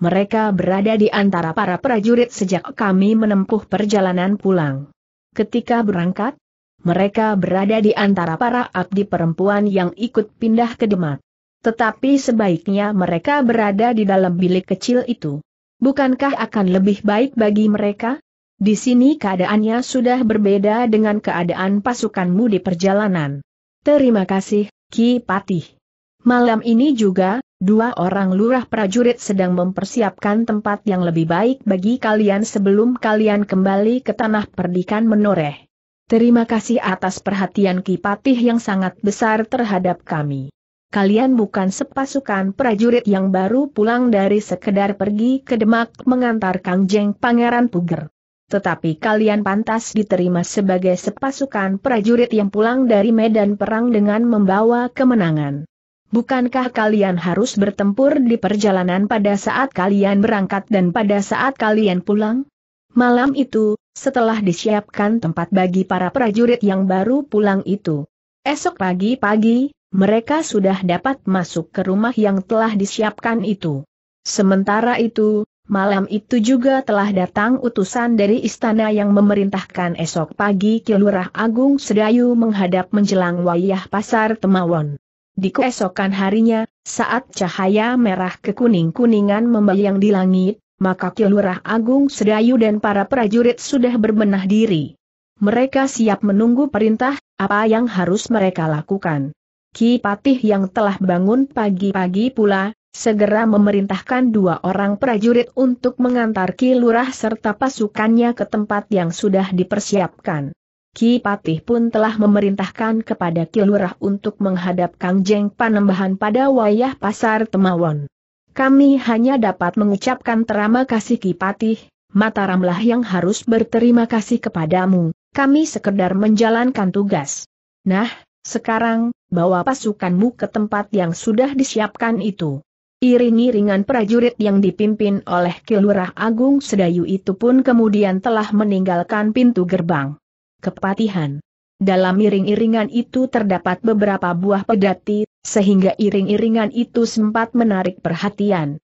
Mereka berada di antara para prajurit sejak kami menempuh perjalanan pulang. Ketika berangkat, mereka berada di antara para abdi perempuan yang ikut pindah ke Demak. Tetapi sebaiknya mereka berada di dalam bilik kecil itu. Bukankah akan lebih baik bagi mereka? Di sini keadaannya sudah berbeda dengan keadaan pasukanmu di perjalanan. Terima kasih, Ki Patih. Malam ini juga, dua orang lurah prajurit sedang mempersiapkan tempat yang lebih baik bagi kalian sebelum kalian kembali ke tanah perdikan menoreh. Terima kasih atas perhatian Ki Patih yang sangat besar terhadap kami. Kalian bukan sepasukan prajurit yang baru pulang dari sekedar pergi ke Demak mengantar Kang Jeng Pangeran Puger tetapi kalian pantas diterima sebagai sepasukan prajurit yang pulang dari medan perang dengan membawa kemenangan. Bukankah kalian harus bertempur di perjalanan pada saat kalian berangkat dan pada saat kalian pulang? Malam itu, setelah disiapkan tempat bagi para prajurit yang baru pulang itu. Esok pagi-pagi, mereka sudah dapat masuk ke rumah yang telah disiapkan itu. Sementara itu, Malam itu juga telah datang utusan dari istana yang memerintahkan esok pagi Kilurah Agung Sedayu menghadap menjelang wayah pasar Temawon. Di keesokan harinya, saat cahaya merah kekuning-kuningan membayang di langit, maka Kilurah Agung Sedayu dan para prajurit sudah berbenah diri. Mereka siap menunggu perintah, apa yang harus mereka lakukan. Ki Patih yang telah bangun pagi-pagi pula, segera memerintahkan dua orang prajurit untuk mengantar Ki Lurah serta pasukannya ke tempat yang sudah dipersiapkan. Ki Patih pun telah memerintahkan kepada Ki Lurah untuk menghadap Kang Jeng Panembahan pada wayah pasar Temawon. Kami hanya dapat mengucapkan terima kasih Ki Patih, Mataramlah yang harus berterima kasih kepadamu, kami sekedar menjalankan tugas. Nah, sekarang, bawa pasukanmu ke tempat yang sudah disiapkan itu. Iring-iringan prajurit yang dipimpin oleh Kilurah Agung Sedayu itu pun kemudian telah meninggalkan pintu gerbang. Kepatihan. Dalam iring-iringan itu terdapat beberapa buah pedati, sehingga iring-iringan itu sempat menarik perhatian.